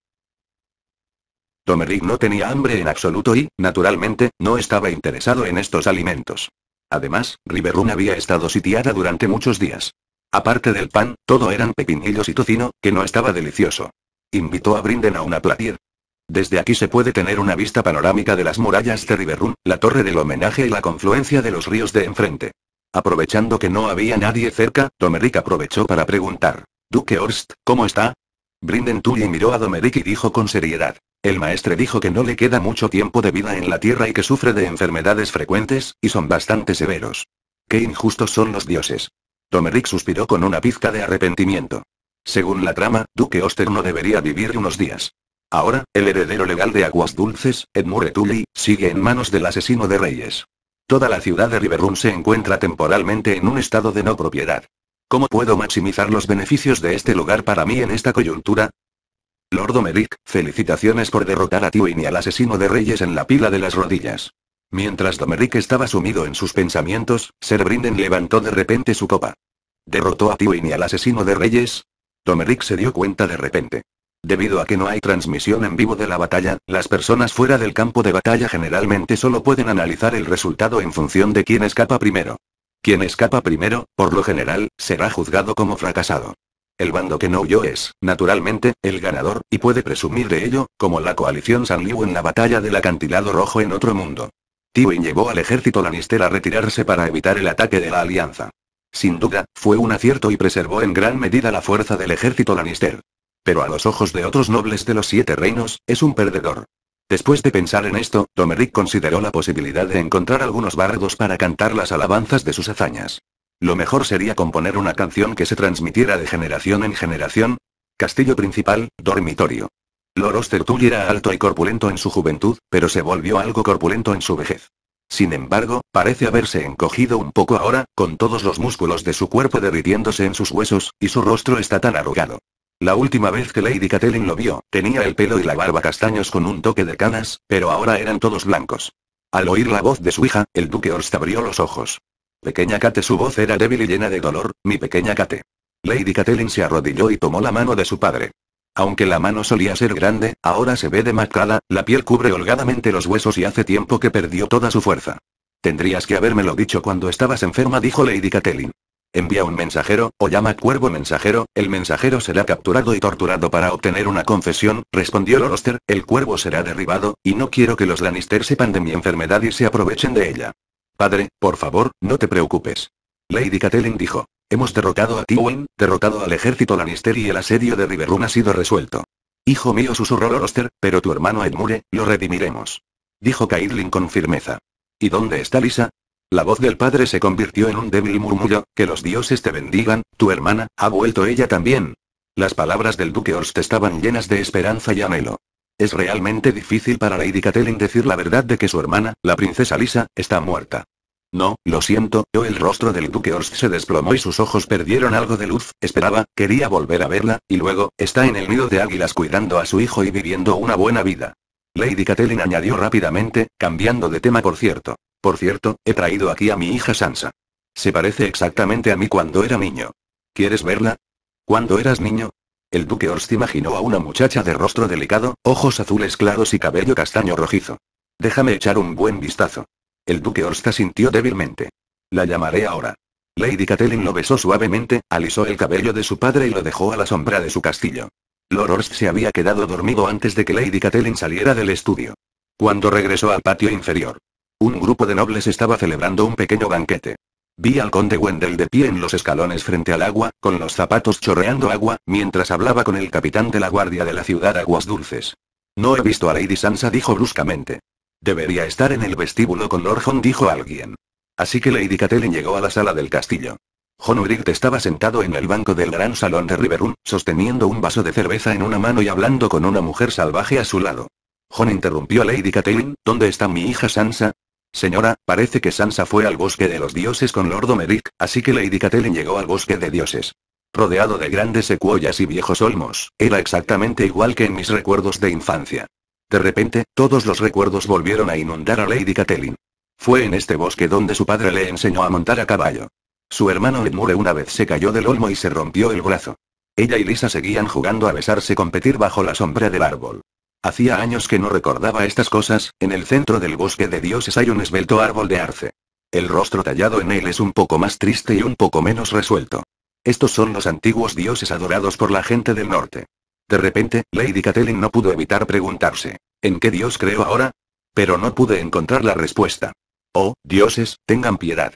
Domeric no tenía hambre en absoluto y, naturalmente, no estaba interesado en estos alimentos. Además, Riverrun había estado sitiada durante muchos días. Aparte del pan, todo eran pepinillos y tocino, que no estaba delicioso. Invitó a Brinden a una platier. Desde aquí se puede tener una vista panorámica de las murallas de Riverrun, la torre del homenaje y la confluencia de los ríos de enfrente. Aprovechando que no había nadie cerca, Domeric aprovechó para preguntar. Duque Horst, ¿cómo está? Brinden y miró a Domeric y dijo con seriedad. El maestre dijo que no le queda mucho tiempo de vida en la Tierra y que sufre de enfermedades frecuentes, y son bastante severos. Qué injustos son los dioses. Tomerick suspiró con una pizca de arrepentimiento. Según la trama, Duque Oster no debería vivir unos días. Ahora, el heredero legal de Aguas Dulces, Edmure Tully, sigue en manos del asesino de reyes. Toda la ciudad de Riverrun se encuentra temporalmente en un estado de no propiedad. ¿Cómo puedo maximizar los beneficios de este lugar para mí en esta coyuntura? Lord Domeric, felicitaciones por derrotar a Tywin y al asesino de reyes en la pila de las rodillas. Mientras Domeric estaba sumido en sus pensamientos, Ser Brinden levantó de repente su copa. ¿Derrotó a Tywin y al asesino de reyes? Domeric se dio cuenta de repente. Debido a que no hay transmisión en vivo de la batalla, las personas fuera del campo de batalla generalmente solo pueden analizar el resultado en función de quién escapa primero. Quien escapa primero, por lo general, será juzgado como fracasado. El bando que no huyó es, naturalmente, el ganador, y puede presumir de ello, como la coalición Liu en la batalla del acantilado rojo en otro mundo. Tywin llevó al ejército Lannister a retirarse para evitar el ataque de la alianza. Sin duda, fue un acierto y preservó en gran medida la fuerza del ejército Lannister. Pero a los ojos de otros nobles de los siete reinos, es un perdedor. Después de pensar en esto, Domeric consideró la posibilidad de encontrar algunos bardos para cantar las alabanzas de sus hazañas. Lo mejor sería componer una canción que se transmitiera de generación en generación. Castillo principal, dormitorio. Lord Ostertull era alto y corpulento en su juventud, pero se volvió algo corpulento en su vejez. Sin embargo, parece haberse encogido un poco ahora, con todos los músculos de su cuerpo derritiéndose en sus huesos, y su rostro está tan arrugado. La última vez que Lady Catelyn lo vio, tenía el pelo y la barba castaños con un toque de canas, pero ahora eran todos blancos. Al oír la voz de su hija, el duque Orst abrió los ojos. Pequeña Kate su voz era débil y llena de dolor, mi pequeña Kate. Lady Catelyn se arrodilló y tomó la mano de su padre. Aunque la mano solía ser grande, ahora se ve demacrada, la piel cubre holgadamente los huesos y hace tiempo que perdió toda su fuerza. Tendrías que habérmelo dicho cuando estabas enferma, dijo Lady Catelyn. Envía un mensajero, o llama cuervo mensajero, el mensajero será capturado y torturado para obtener una confesión, respondió Loroster, el cuervo será derribado, y no quiero que los Lannister sepan de mi enfermedad y se aprovechen de ella. Padre, por favor, no te preocupes. Lady Catelyn dijo. Hemos derrotado a Tywin, derrotado al ejército Lannister y el asedio de Riverrun ha sido resuelto. Hijo mío susurró Loroster, pero tu hermano Edmure, lo redimiremos. Dijo Caitlin con firmeza. ¿Y dónde está Lisa? La voz del padre se convirtió en un débil murmullo, que los dioses te bendigan, tu hermana, ha vuelto ella también. Las palabras del duque Orst estaban llenas de esperanza y anhelo. Es realmente difícil para Lady Catelyn decir la verdad de que su hermana, la princesa Lisa, está muerta. No, lo siento, yo el rostro del duque Orst se desplomó y sus ojos perdieron algo de luz, esperaba, quería volver a verla, y luego, está en el nido de águilas cuidando a su hijo y viviendo una buena vida. Lady Catelyn añadió rápidamente, cambiando de tema por cierto. Por cierto, he traído aquí a mi hija Sansa. Se parece exactamente a mí cuando era niño. ¿Quieres verla? Cuando eras niño, el duque Orst imaginó a una muchacha de rostro delicado, ojos azules claros y cabello castaño rojizo. Déjame echar un buen vistazo. El duque Orst asintió débilmente. La llamaré ahora. Lady Catelyn lo besó suavemente, alisó el cabello de su padre y lo dejó a la sombra de su castillo. Lord Orst se había quedado dormido antes de que Lady Catelyn saliera del estudio. Cuando regresó al patio inferior, un grupo de nobles estaba celebrando un pequeño banquete. Vi al conde Wendell de pie en los escalones frente al agua, con los zapatos chorreando agua, mientras hablaba con el capitán de la guardia de la ciudad Aguas Dulces. No he visto a Lady Sansa, dijo bruscamente. Debería estar en el vestíbulo con Lord John, dijo alguien. Así que Lady Catelyn llegó a la sala del castillo. John Uricht estaba sentado en el banco del gran salón de Riverun, sosteniendo un vaso de cerveza en una mano y hablando con una mujer salvaje a su lado. John interrumpió a Lady Catelyn, ¿dónde está mi hija Sansa? Señora, parece que Sansa fue al bosque de los dioses con Lord así que Lady Catelyn llegó al bosque de dioses. Rodeado de grandes secuoyas y viejos olmos, era exactamente igual que en mis recuerdos de infancia. De repente, todos los recuerdos volvieron a inundar a Lady Catelyn. Fue en este bosque donde su padre le enseñó a montar a caballo. Su hermano Edmure una vez se cayó del olmo y se rompió el brazo. Ella y Lisa seguían jugando a besarse competir bajo la sombra del árbol. Hacía años que no recordaba estas cosas, en el centro del bosque de dioses hay un esbelto árbol de arce. El rostro tallado en él es un poco más triste y un poco menos resuelto. Estos son los antiguos dioses adorados por la gente del norte. De repente, Lady Catelyn no pudo evitar preguntarse, ¿en qué dios creo ahora? Pero no pude encontrar la respuesta. Oh, dioses, tengan piedad.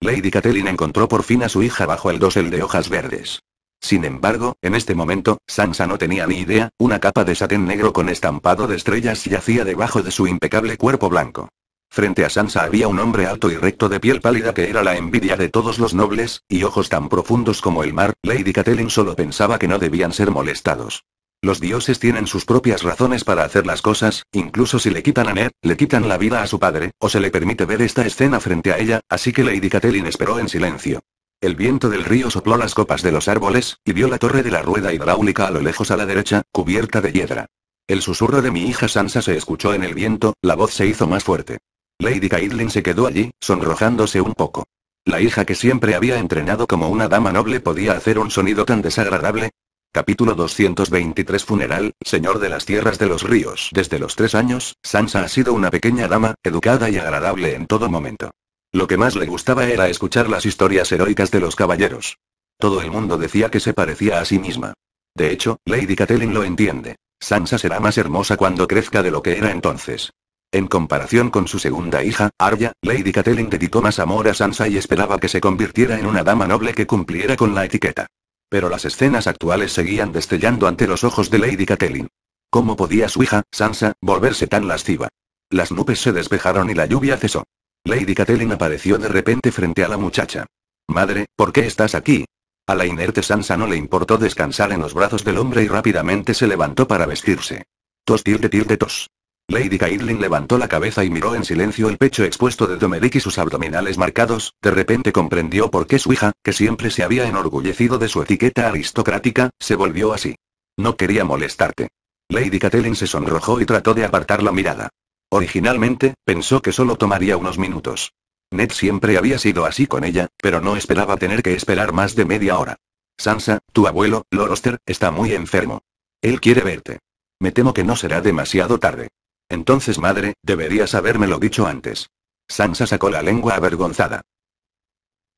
Lady Catelyn encontró por fin a su hija bajo el dosel de hojas verdes. Sin embargo, en este momento, Sansa no tenía ni idea, una capa de satén negro con estampado de estrellas yacía debajo de su impecable cuerpo blanco. Frente a Sansa había un hombre alto y recto de piel pálida que era la envidia de todos los nobles, y ojos tan profundos como el mar, Lady Catelyn solo pensaba que no debían ser molestados. Los dioses tienen sus propias razones para hacer las cosas, incluso si le quitan a Ned, le quitan la vida a su padre, o se le permite ver esta escena frente a ella, así que Lady Catelyn esperó en silencio. El viento del río sopló las copas de los árboles, y vio la torre de la rueda hidráulica a lo lejos a la derecha, cubierta de hiedra. El susurro de mi hija Sansa se escuchó en el viento, la voz se hizo más fuerte. Lady Caitlin se quedó allí, sonrojándose un poco. La hija que siempre había entrenado como una dama noble podía hacer un sonido tan desagradable. Capítulo 223 Funeral, Señor de las Tierras de los Ríos. Desde los tres años, Sansa ha sido una pequeña dama, educada y agradable en todo momento. Lo que más le gustaba era escuchar las historias heroicas de los caballeros. Todo el mundo decía que se parecía a sí misma. De hecho, Lady Catelyn lo entiende. Sansa será más hermosa cuando crezca de lo que era entonces. En comparación con su segunda hija, Arya, Lady Catelyn dedicó más amor a Sansa y esperaba que se convirtiera en una dama noble que cumpliera con la etiqueta. Pero las escenas actuales seguían destellando ante los ojos de Lady Catelyn. ¿Cómo podía su hija, Sansa, volverse tan lasciva? Las nubes se despejaron y la lluvia cesó. Lady Catelyn apareció de repente frente a la muchacha. Madre, ¿por qué estás aquí? A la inerte Sansa no le importó descansar en los brazos del hombre y rápidamente se levantó para vestirse. Tos tilde tilde tos. Lady Caitlin levantó la cabeza y miró en silencio el pecho expuesto de Domerick y sus abdominales marcados, de repente comprendió por qué su hija, que siempre se había enorgullecido de su etiqueta aristocrática, se volvió así. No quería molestarte. Lady Catelyn se sonrojó y trató de apartar la mirada. Originalmente, pensó que solo tomaría unos minutos. Ned siempre había sido así con ella, pero no esperaba tener que esperar más de media hora. Sansa, tu abuelo, Loroster, está muy enfermo. Él quiere verte. Me temo que no será demasiado tarde. Entonces, madre, deberías lo dicho antes. Sansa sacó la lengua avergonzada.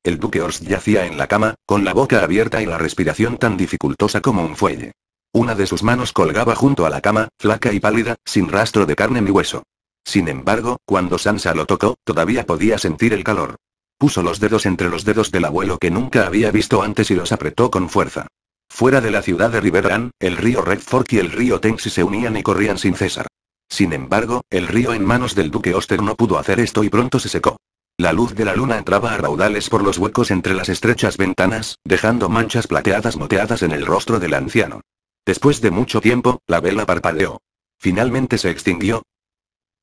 El duque Ors yacía en la cama, con la boca abierta y la respiración tan dificultosa como un fuelle. Una de sus manos colgaba junto a la cama, flaca y pálida, sin rastro de carne ni hueso. Sin embargo, cuando Sansa lo tocó, todavía podía sentir el calor. Puso los dedos entre los dedos del abuelo que nunca había visto antes y los apretó con fuerza. Fuera de la ciudad de Riverrun, el río Red Fork y el río Tennessee se unían y corrían sin cesar. Sin embargo, el río en manos del duque Oster no pudo hacer esto y pronto se secó. La luz de la luna entraba a raudales por los huecos entre las estrechas ventanas, dejando manchas plateadas moteadas en el rostro del anciano. Después de mucho tiempo, la vela parpadeó. Finalmente se extinguió,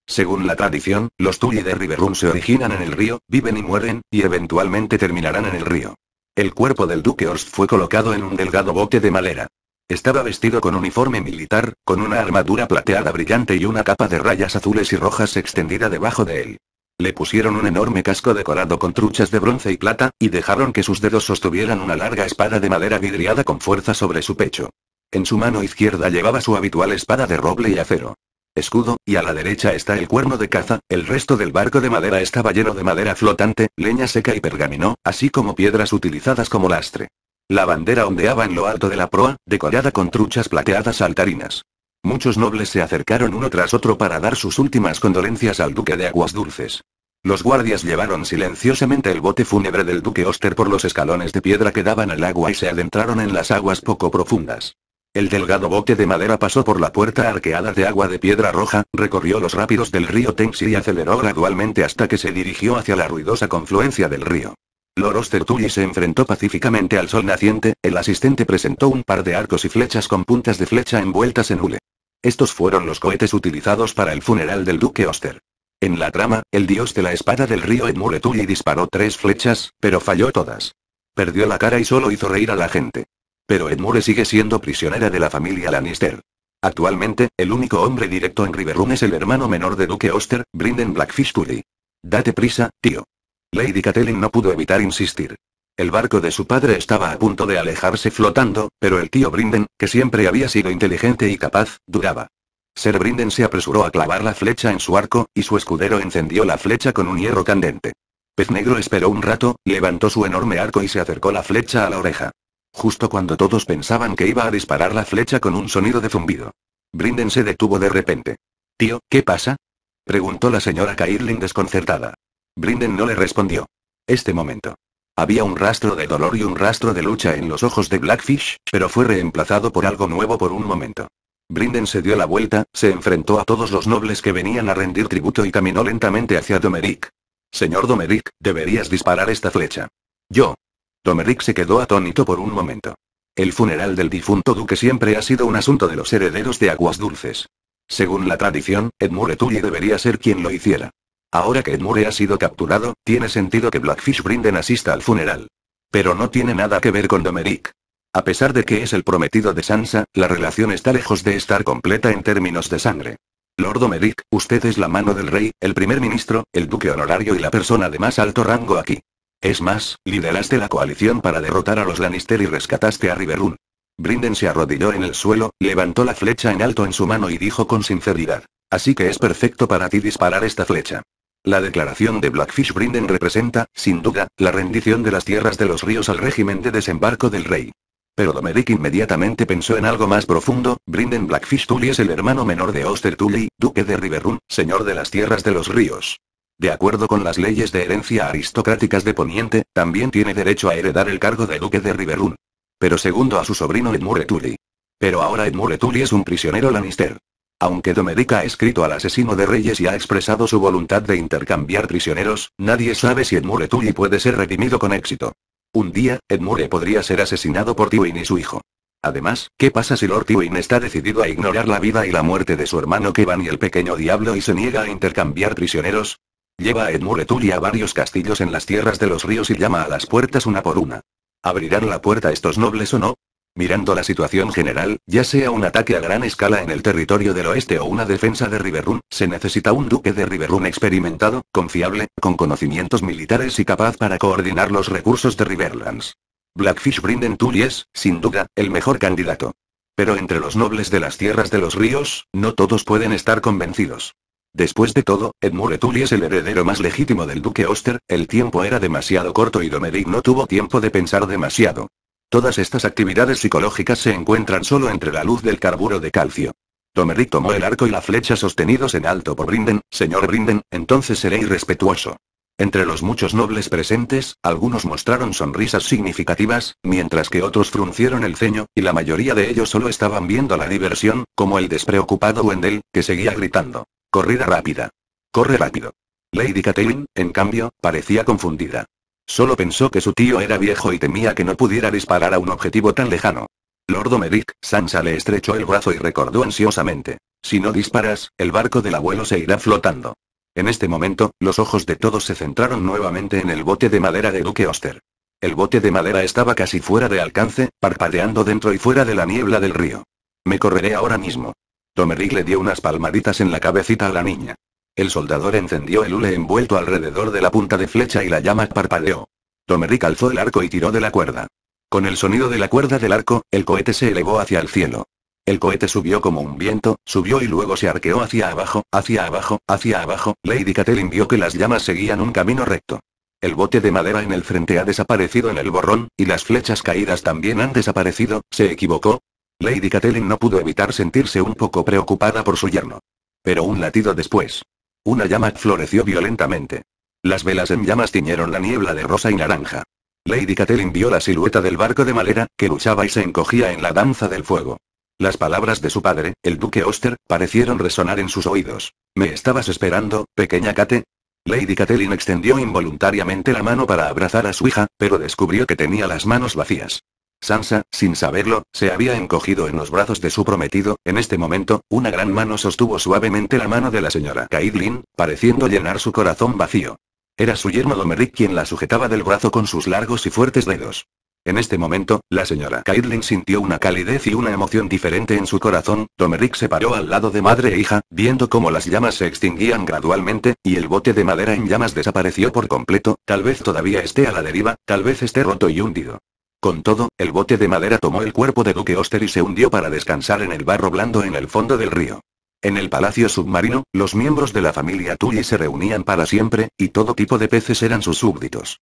según la tradición, los Tully de Riverrun se originan en el río, viven y mueren, y eventualmente terminarán en el río. El cuerpo del duque Orst fue colocado en un delgado bote de madera. Estaba vestido con uniforme militar, con una armadura plateada brillante y una capa de rayas azules y rojas extendida debajo de él. Le pusieron un enorme casco decorado con truchas de bronce y plata, y dejaron que sus dedos sostuvieran una larga espada de madera vidriada con fuerza sobre su pecho. En su mano izquierda llevaba su habitual espada de roble y acero escudo, y a la derecha está el cuerno de caza, el resto del barco de madera estaba lleno de madera flotante, leña seca y pergamino, así como piedras utilizadas como lastre. La bandera ondeaba en lo alto de la proa, decorada con truchas plateadas saltarinas. Muchos nobles se acercaron uno tras otro para dar sus últimas condolencias al duque de Aguas Dulces. Los guardias llevaron silenciosamente el bote fúnebre del duque Oster por los escalones de piedra que daban al agua y se adentraron en las aguas poco profundas. El delgado bote de madera pasó por la puerta arqueada de agua de piedra roja, recorrió los rápidos del río Tengsi y aceleró gradualmente hasta que se dirigió hacia la ruidosa confluencia del río. Oster Tully se enfrentó pacíficamente al sol naciente, el asistente presentó un par de arcos y flechas con puntas de flecha envueltas en hule. Estos fueron los cohetes utilizados para el funeral del duque Oster. En la trama, el dios de la espada del río Edmure Tulli disparó tres flechas, pero falló todas. Perdió la cara y solo hizo reír a la gente. Pero Edmure sigue siendo prisionera de la familia Lannister. Actualmente, el único hombre directo en Riverrun es el hermano menor de Duque Oster, Brinden Blackfish Tully. Date prisa, tío. Lady Catelyn no pudo evitar insistir. El barco de su padre estaba a punto de alejarse flotando, pero el tío Brinden, que siempre había sido inteligente y capaz, duraba. Ser Brinden se apresuró a clavar la flecha en su arco, y su escudero encendió la flecha con un hierro candente. Pez Negro esperó un rato, levantó su enorme arco y se acercó la flecha a la oreja. Justo cuando todos pensaban que iba a disparar la flecha con un sonido de zumbido. Brinden se detuvo de repente. Tío, ¿qué pasa? Preguntó la señora Kairlin desconcertada. Brinden no le respondió. Este momento. Había un rastro de dolor y un rastro de lucha en los ojos de Blackfish, pero fue reemplazado por algo nuevo por un momento. Brinden se dio la vuelta, se enfrentó a todos los nobles que venían a rendir tributo y caminó lentamente hacia Domeric. Señor Domeric, deberías disparar esta flecha. Yo, Domeric se quedó atónito por un momento. El funeral del difunto duque siempre ha sido un asunto de los herederos de Aguas Dulces. Según la tradición, Edmure Tully debería ser quien lo hiciera. Ahora que Edmure ha sido capturado, tiene sentido que Blackfish Brinden asista al funeral. Pero no tiene nada que ver con Domeric. A pesar de que es el prometido de Sansa, la relación está lejos de estar completa en términos de sangre. Lord Domeric, usted es la mano del rey, el primer ministro, el duque honorario y la persona de más alto rango aquí. Es más, lideraste la coalición para derrotar a los Lannister y rescataste a Riverrun. Brinden se arrodilló en el suelo, levantó la flecha en alto en su mano y dijo con sinceridad. Así que es perfecto para ti disparar esta flecha. La declaración de Blackfish Brinden representa, sin duda, la rendición de las tierras de los ríos al régimen de desembarco del rey. Pero Domeric inmediatamente pensó en algo más profundo, Brinden Blackfish Tully es el hermano menor de Oster Tully, duque de Riverrun, señor de las tierras de los ríos. De acuerdo con las leyes de herencia aristocráticas de Poniente, también tiene derecho a heredar el cargo de duque de Riverrun. Pero segundo a su sobrino Edmure Tully. Pero ahora Edmure Tully es un prisionero Lannister. Aunque Domedica ha escrito al asesino de reyes y ha expresado su voluntad de intercambiar prisioneros, nadie sabe si Edmure Tully puede ser redimido con éxito. Un día, Edmure podría ser asesinado por Tywin y su hijo. Además, ¿qué pasa si Lord Tywin está decidido a ignorar la vida y la muerte de su hermano Kevan y el pequeño diablo y se niega a intercambiar prisioneros? Lleva a Edmure a varios castillos en las tierras de los ríos y llama a las puertas una por una. ¿Abrirán la puerta estos nobles o no? Mirando la situación general, ya sea un ataque a gran escala en el territorio del oeste o una defensa de Riverrun, se necesita un duque de Riverrun experimentado, confiable, con conocimientos militares y capaz para coordinar los recursos de Riverlands. Blackfish Brinden es, sin duda, el mejor candidato. Pero entre los nobles de las tierras de los ríos, no todos pueden estar convencidos. Después de todo, Tully es el heredero más legítimo del duque Oster, el tiempo era demasiado corto y Domedic no tuvo tiempo de pensar demasiado. Todas estas actividades psicológicas se encuentran solo entre la luz del carburo de calcio. Domerick tomó el arco y la flecha sostenidos en alto por Brinden, señor Brinden, entonces seré irrespetuoso. Entre los muchos nobles presentes, algunos mostraron sonrisas significativas, mientras que otros fruncieron el ceño, y la mayoría de ellos solo estaban viendo la diversión, como el despreocupado Wendel, que seguía gritando. Corrida rápida. Corre rápido. Lady Catelyn, en cambio, parecía confundida. Solo pensó que su tío era viejo y temía que no pudiera disparar a un objetivo tan lejano. Lordo Medic, Sansa le estrechó el brazo y recordó ansiosamente. Si no disparas, el barco del abuelo se irá flotando. En este momento, los ojos de todos se centraron nuevamente en el bote de madera de Duque Oster. El bote de madera estaba casi fuera de alcance, parpadeando dentro y fuera de la niebla del río. Me correré ahora mismo. Tomerick le dio unas palmaditas en la cabecita a la niña. El soldador encendió el hule envuelto alrededor de la punta de flecha y la llama parpadeó. Tomerick alzó el arco y tiró de la cuerda. Con el sonido de la cuerda del arco, el cohete se elevó hacia el cielo. El cohete subió como un viento, subió y luego se arqueó hacia abajo, hacia abajo, hacia abajo. Lady Catelyn vio que las llamas seguían un camino recto. El bote de madera en el frente ha desaparecido en el borrón, y las flechas caídas también han desaparecido, ¿se equivocó? Lady Catelyn no pudo evitar sentirse un poco preocupada por su yerno. Pero un latido después. Una llama floreció violentamente. Las velas en llamas tiñeron la niebla de rosa y naranja. Lady Catelyn vio la silueta del barco de madera, que luchaba y se encogía en la danza del fuego. Las palabras de su padre, el duque Oster, parecieron resonar en sus oídos. ¿Me estabas esperando, pequeña Kate? Lady Catelyn extendió involuntariamente la mano para abrazar a su hija, pero descubrió que tenía las manos vacías. Sansa, sin saberlo, se había encogido en los brazos de su prometido, en este momento, una gran mano sostuvo suavemente la mano de la señora Caitlin, pareciendo llenar su corazón vacío. Era su yerno Domeric quien la sujetaba del brazo con sus largos y fuertes dedos. En este momento, la señora Caitlin sintió una calidez y una emoción diferente en su corazón, Domeric se paró al lado de madre e hija, viendo cómo las llamas se extinguían gradualmente, y el bote de madera en llamas desapareció por completo, tal vez todavía esté a la deriva, tal vez esté roto y hundido. Con todo, el bote de madera tomó el cuerpo de Duque Oster y se hundió para descansar en el barro blando en el fondo del río. En el palacio submarino, los miembros de la familia Tully se reunían para siempre, y todo tipo de peces eran sus súbditos.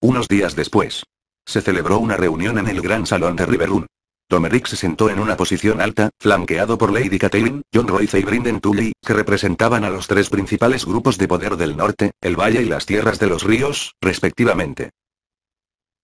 Unos días después, se celebró una reunión en el gran salón de Riverun. Tomerick se sentó en una posición alta, flanqueado por Lady Catelyn, John Royce y Brinden Tully, que representaban a los tres principales grupos de poder del norte, el valle y las tierras de los ríos, respectivamente.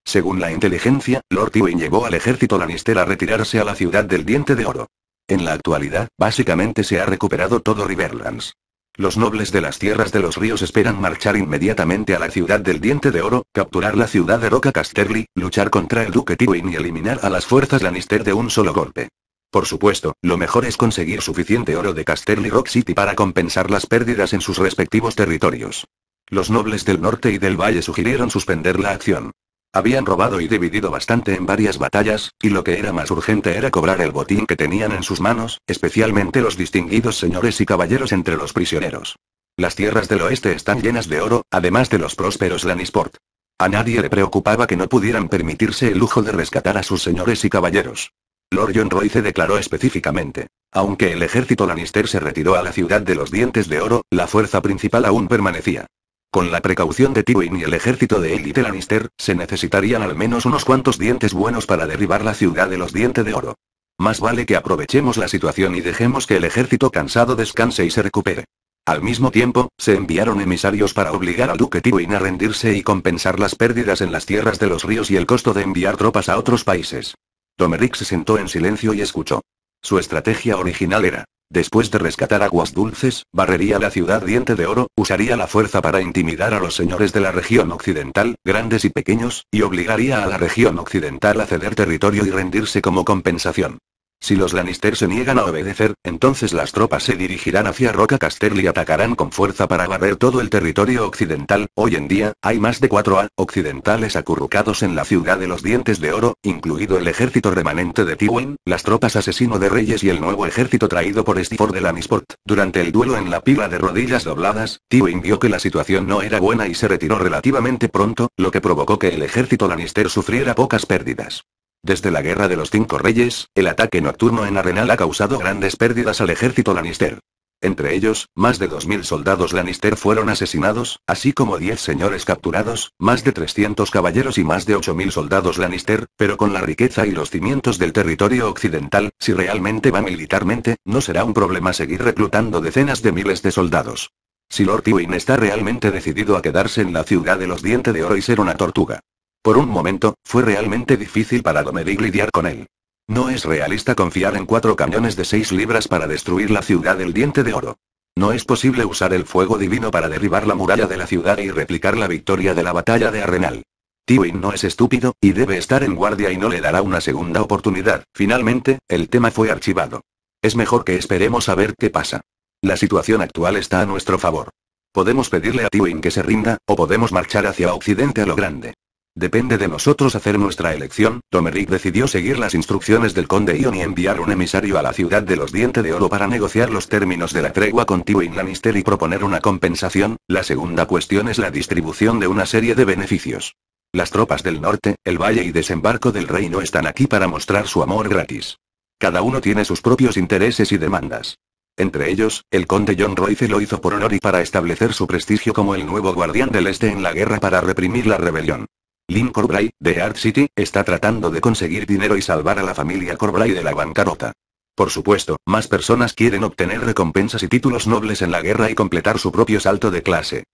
Según la inteligencia, Lord Tywin llevó al ejército Lannister a retirarse a la ciudad del Diente de Oro. En la actualidad, básicamente se ha recuperado todo Riverlands. Los nobles de las tierras de los ríos esperan marchar inmediatamente a la ciudad del Diente de Oro, capturar la ciudad de Roca Casterly, luchar contra el duque Tywin y eliminar a las fuerzas Lannister de un solo golpe. Por supuesto, lo mejor es conseguir suficiente oro de Casterly Rock City para compensar las pérdidas en sus respectivos territorios. Los nobles del norte y del valle sugirieron suspender la acción. Habían robado y dividido bastante en varias batallas, y lo que era más urgente era cobrar el botín que tenían en sus manos, especialmente los distinguidos señores y caballeros entre los prisioneros. Las tierras del oeste están llenas de oro, además de los prósperos Lanisport. A nadie le preocupaba que no pudieran permitirse el lujo de rescatar a sus señores y caballeros. Lord John Royce declaró específicamente. Aunque el ejército Lannister se retiró a la ciudad de los dientes de oro, la fuerza principal aún permanecía. Con la precaución de Tywin y el ejército de élite Lannister, se necesitarían al menos unos cuantos dientes buenos para derribar la ciudad de los dientes de oro. Más vale que aprovechemos la situación y dejemos que el ejército cansado descanse y se recupere. Al mismo tiempo, se enviaron emisarios para obligar al duque Tywin a rendirse y compensar las pérdidas en las tierras de los ríos y el costo de enviar tropas a otros países. Tomerick se sentó en silencio y escuchó. Su estrategia original era Después de rescatar aguas dulces, barrería la ciudad diente de oro, usaría la fuerza para intimidar a los señores de la región occidental, grandes y pequeños, y obligaría a la región occidental a ceder territorio y rendirse como compensación. Si los Lannister se niegan a obedecer, entonces las tropas se dirigirán hacia Roca Casterly y atacarán con fuerza para barrer todo el territorio occidental. Hoy en día, hay más de 4A occidentales acurrucados en la ciudad de los dientes de oro, incluido el ejército remanente de Tywin, las tropas asesino de reyes y el nuevo ejército traído por Stifford de Lannisport. Durante el duelo en la pila de rodillas dobladas, Tywin vio que la situación no era buena y se retiró relativamente pronto, lo que provocó que el ejército Lannister sufriera pocas pérdidas. Desde la Guerra de los Cinco Reyes, el ataque nocturno en Arenal ha causado grandes pérdidas al ejército Lannister. Entre ellos, más de 2.000 soldados Lannister fueron asesinados, así como 10 señores capturados, más de 300 caballeros y más de 8.000 soldados Lannister, pero con la riqueza y los cimientos del territorio occidental, si realmente va militarmente, no será un problema seguir reclutando decenas de miles de soldados. Si Lord Tywin está realmente decidido a quedarse en la ciudad de los dientes de oro y ser una tortuga. Por un momento, fue realmente difícil para y lidiar con él. No es realista confiar en cuatro cañones de seis libras para destruir la ciudad del diente de oro. No es posible usar el fuego divino para derribar la muralla de la ciudad y replicar la victoria de la batalla de Arenal. Tywin no es estúpido, y debe estar en guardia y no le dará una segunda oportunidad. Finalmente, el tema fue archivado. Es mejor que esperemos a ver qué pasa. La situación actual está a nuestro favor. Podemos pedirle a Tywin que se rinda, o podemos marchar hacia Occidente a lo grande. Depende de nosotros hacer nuestra elección. Tomeric decidió seguir las instrucciones del conde Ion y enviar un emisario a la ciudad de los Dientes de Oro para negociar los términos de la tregua con Tywin Lannister y proponer una compensación. La segunda cuestión es la distribución de una serie de beneficios. Las tropas del norte, el valle y desembarco del reino están aquí para mostrar su amor gratis. Cada uno tiene sus propios intereses y demandas. Entre ellos, el conde John Royce lo hizo por honor y para establecer su prestigio como el nuevo guardián del este en la guerra para reprimir la rebelión. Lynn Corbray, de Art City, está tratando de conseguir dinero y salvar a la familia Corbray de la bancarrota. Por supuesto, más personas quieren obtener recompensas y títulos nobles en la guerra y completar su propio salto de clase.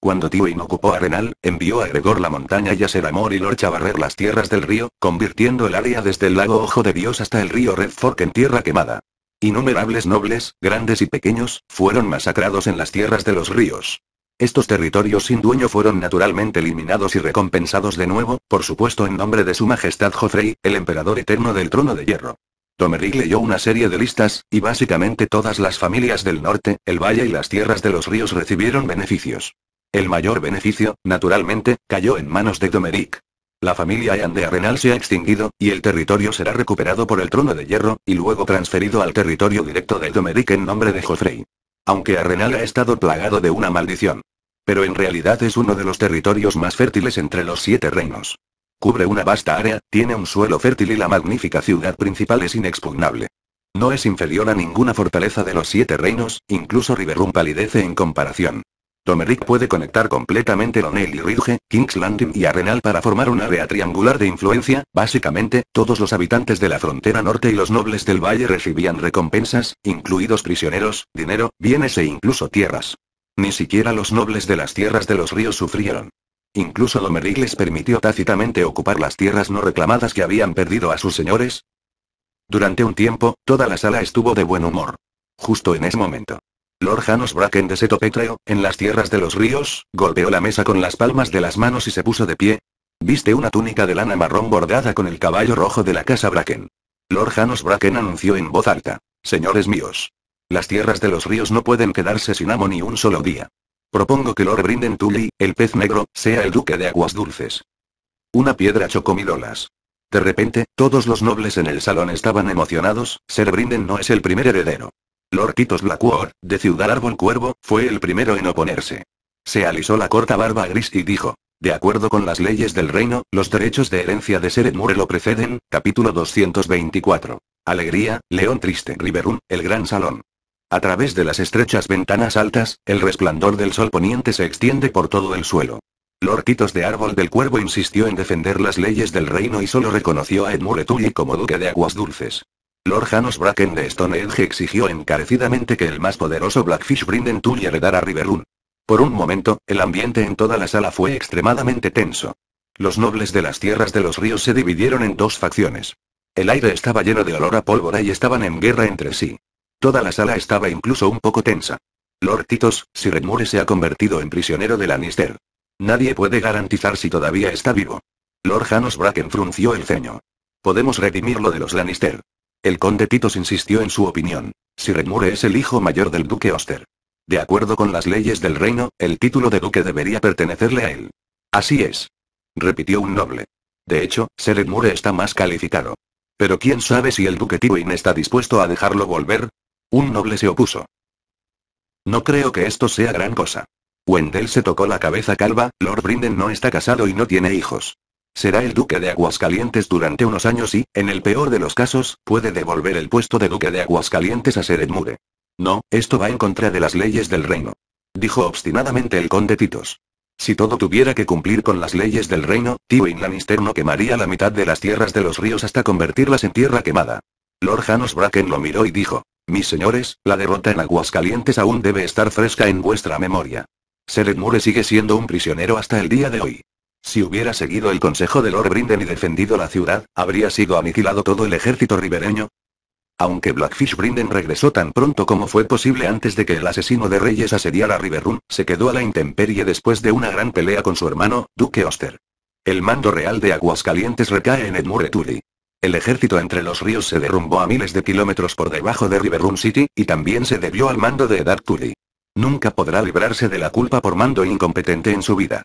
Cuando Tywin ocupó Arenal, envió a Gregor la montaña y a Seramor y Lorch a barrer las tierras del río, convirtiendo el área desde el lago Ojo de Dios hasta el río Red Fork en tierra quemada. Innumerables nobles, grandes y pequeños, fueron masacrados en las tierras de los ríos. Estos territorios sin dueño fueron naturalmente eliminados y recompensados de nuevo, por supuesto en nombre de su majestad Joffrey, el emperador eterno del trono de hierro. Domeric leyó una serie de listas, y básicamente todas las familias del norte, el valle y las tierras de los ríos recibieron beneficios. El mayor beneficio, naturalmente, cayó en manos de Domeric. La familia Yande de Arenal se ha extinguido, y el territorio será recuperado por el trono de hierro, y luego transferido al territorio directo de Domeric en nombre de Joffrey. Aunque Arenal ha estado plagado de una maldición. Pero en realidad es uno de los territorios más fértiles entre los siete reinos. Cubre una vasta área, tiene un suelo fértil y la magnífica ciudad principal es inexpugnable. No es inferior a ninguna fortaleza de los siete reinos, incluso Riverrun palidece en comparación. Domerick puede conectar completamente Lonel y Ridge, King's Landing y Arenal para formar una área triangular de influencia. Básicamente, todos los habitantes de la frontera norte y los nobles del valle recibían recompensas, incluidos prisioneros, dinero, bienes e incluso tierras. Ni siquiera los nobles de las tierras de los ríos sufrieron. Incluso Domerick les permitió tácitamente ocupar las tierras no reclamadas que habían perdido a sus señores. Durante un tiempo, toda la sala estuvo de buen humor. Justo en ese momento. Lord Janos Bracken de Seto Petreo, en las tierras de los ríos, golpeó la mesa con las palmas de las manos y se puso de pie. Viste una túnica de lana marrón bordada con el caballo rojo de la casa Bracken. Lord Janos Bracken anunció en voz alta. Señores míos. Las tierras de los ríos no pueden quedarse sin amo ni un solo día. Propongo que Lord Brinden Tully, el pez negro, sea el duque de aguas dulces. Una piedra chocó mil olas. De repente, todos los nobles en el salón estaban emocionados, Ser Brinden no es el primer heredero. Lord Titus Blackwood, de Ciudad Árbol Cuervo, fue el primero en oponerse. Se alisó la corta barba gris y dijo, de acuerdo con las leyes del reino, los derechos de herencia de ser Edmure lo preceden, capítulo 224. Alegría, León Triste Riverun, el gran salón. A través de las estrechas ventanas altas, el resplandor del sol poniente se extiende por todo el suelo. Lord Titos de Árbol del Cuervo insistió en defender las leyes del reino y solo reconoció a Edmure Tully como duque de Aguas Dulces. Lord Janos Bracken de Stonehenge exigió encarecidamente que el más poderoso Blackfish Brinden Tully heredara Riverrun. Por un momento, el ambiente en toda la sala fue extremadamente tenso. Los nobles de las tierras de los ríos se dividieron en dos facciones. El aire estaba lleno de olor a pólvora y estaban en guerra entre sí. Toda la sala estaba incluso un poco tensa. Lord Titos, Sir Edmure se ha convertido en prisionero de Lannister. Nadie puede garantizar si todavía está vivo. Lord Janos Bracken frunció el ceño. Podemos redimirlo de los Lannister. El conde Titos insistió en su opinión. Redmure es el hijo mayor del duque Oster. De acuerdo con las leyes del reino, el título de duque debería pertenecerle a él. Así es. Repitió un noble. De hecho, Siremure está más calificado. Pero quién sabe si el duque Tywin está dispuesto a dejarlo volver? Un noble se opuso. No creo que esto sea gran cosa. Wendell se tocó la cabeza calva, Lord Brinden no está casado y no tiene hijos. Será el duque de Aguascalientes durante unos años y, en el peor de los casos, puede devolver el puesto de duque de Aguascalientes a Seredmure. No, esto va en contra de las leyes del reino. Dijo obstinadamente el conde Titos. Si todo tuviera que cumplir con las leyes del reino, Tywin Lannister no quemaría la mitad de las tierras de los ríos hasta convertirlas en tierra quemada. Lord Janos Bracken lo miró y dijo, mis señores, la derrota en Aguascalientes aún debe estar fresca en vuestra memoria. Seredmure sigue siendo un prisionero hasta el día de hoy. Si hubiera seguido el consejo de Lord Brinden y defendido la ciudad, habría sido aniquilado todo el ejército ribereño. Aunque Blackfish Brinden regresó tan pronto como fue posible antes de que el asesino de Reyes asediara Riverrun, se quedó a la intemperie después de una gran pelea con su hermano, Duque Oster. El mando real de Aguascalientes recae en Edmure Tully. El ejército entre los ríos se derrumbó a miles de kilómetros por debajo de Riverrun City, y también se debió al mando de Edad Tully. Nunca podrá librarse de la culpa por mando incompetente en su vida.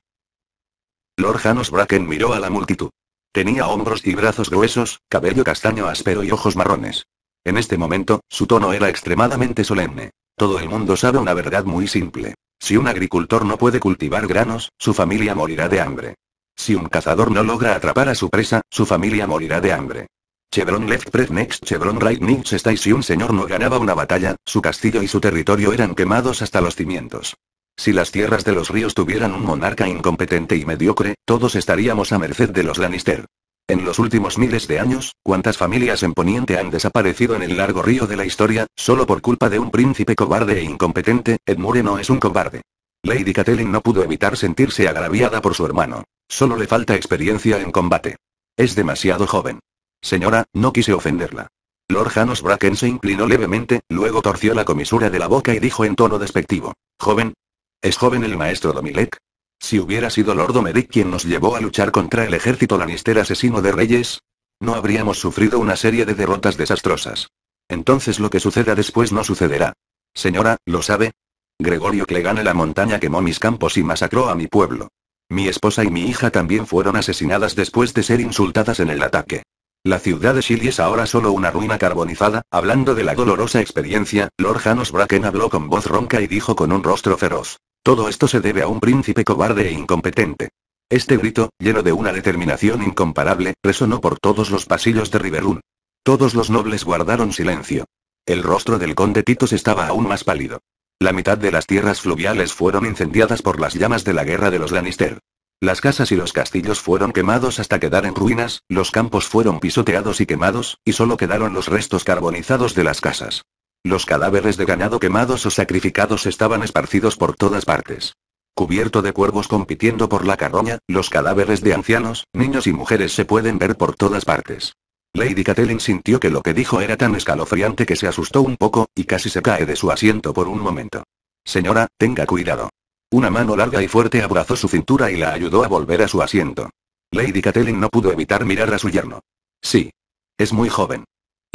Lord Janos Bracken miró a la multitud. Tenía hombros y brazos gruesos, cabello castaño áspero y ojos marrones. En este momento, su tono era extremadamente solemne. Todo el mundo sabe una verdad muy simple. Si un agricultor no puede cultivar granos, su familia morirá de hambre. Si un cazador no logra atrapar a su presa, su familia morirá de hambre. Chevron left press next Chevron right next y si un señor no ganaba una batalla, su castillo y su territorio eran quemados hasta los cimientos. Si las tierras de los ríos tuvieran un monarca incompetente y mediocre, todos estaríamos a merced de los Lannister. En los últimos miles de años, cuántas familias en Poniente han desaparecido en el largo río de la historia, solo por culpa de un príncipe cobarde e incompetente, Edmure no es un cobarde. Lady Catelyn no pudo evitar sentirse agraviada por su hermano. Solo le falta experiencia en combate. Es demasiado joven. Señora, no quise ofenderla. Lord Janos Bracken se inclinó levemente, luego torció la comisura de la boca y dijo en tono despectivo. Joven, ¿Es joven el maestro Domilek? Si hubiera sido Lord Omeric quien nos llevó a luchar contra el ejército lanister asesino de reyes, no habríamos sufrido una serie de derrotas desastrosas. Entonces lo que suceda después no sucederá. Señora, ¿lo sabe? Gregorio Clegane la montaña quemó mis campos y masacró a mi pueblo. Mi esposa y mi hija también fueron asesinadas después de ser insultadas en el ataque. La ciudad de Shili es ahora solo una ruina carbonizada. Hablando de la dolorosa experiencia, Lord Janos Bracken habló con voz ronca y dijo con un rostro feroz. Todo esto se debe a un príncipe cobarde e incompetente. Este grito, lleno de una determinación incomparable, resonó por todos los pasillos de Riverrun. Todos los nobles guardaron silencio. El rostro del conde Titos estaba aún más pálido. La mitad de las tierras fluviales fueron incendiadas por las llamas de la guerra de los Lannister. Las casas y los castillos fueron quemados hasta quedar en ruinas, los campos fueron pisoteados y quemados, y solo quedaron los restos carbonizados de las casas. Los cadáveres de ganado quemados o sacrificados estaban esparcidos por todas partes. Cubierto de cuervos compitiendo por la carroña, los cadáveres de ancianos, niños y mujeres se pueden ver por todas partes. Lady Catelyn sintió que lo que dijo era tan escalofriante que se asustó un poco, y casi se cae de su asiento por un momento. Señora, tenga cuidado. Una mano larga y fuerte abrazó su cintura y la ayudó a volver a su asiento. Lady Catelyn no pudo evitar mirar a su yerno. Sí. Es muy joven.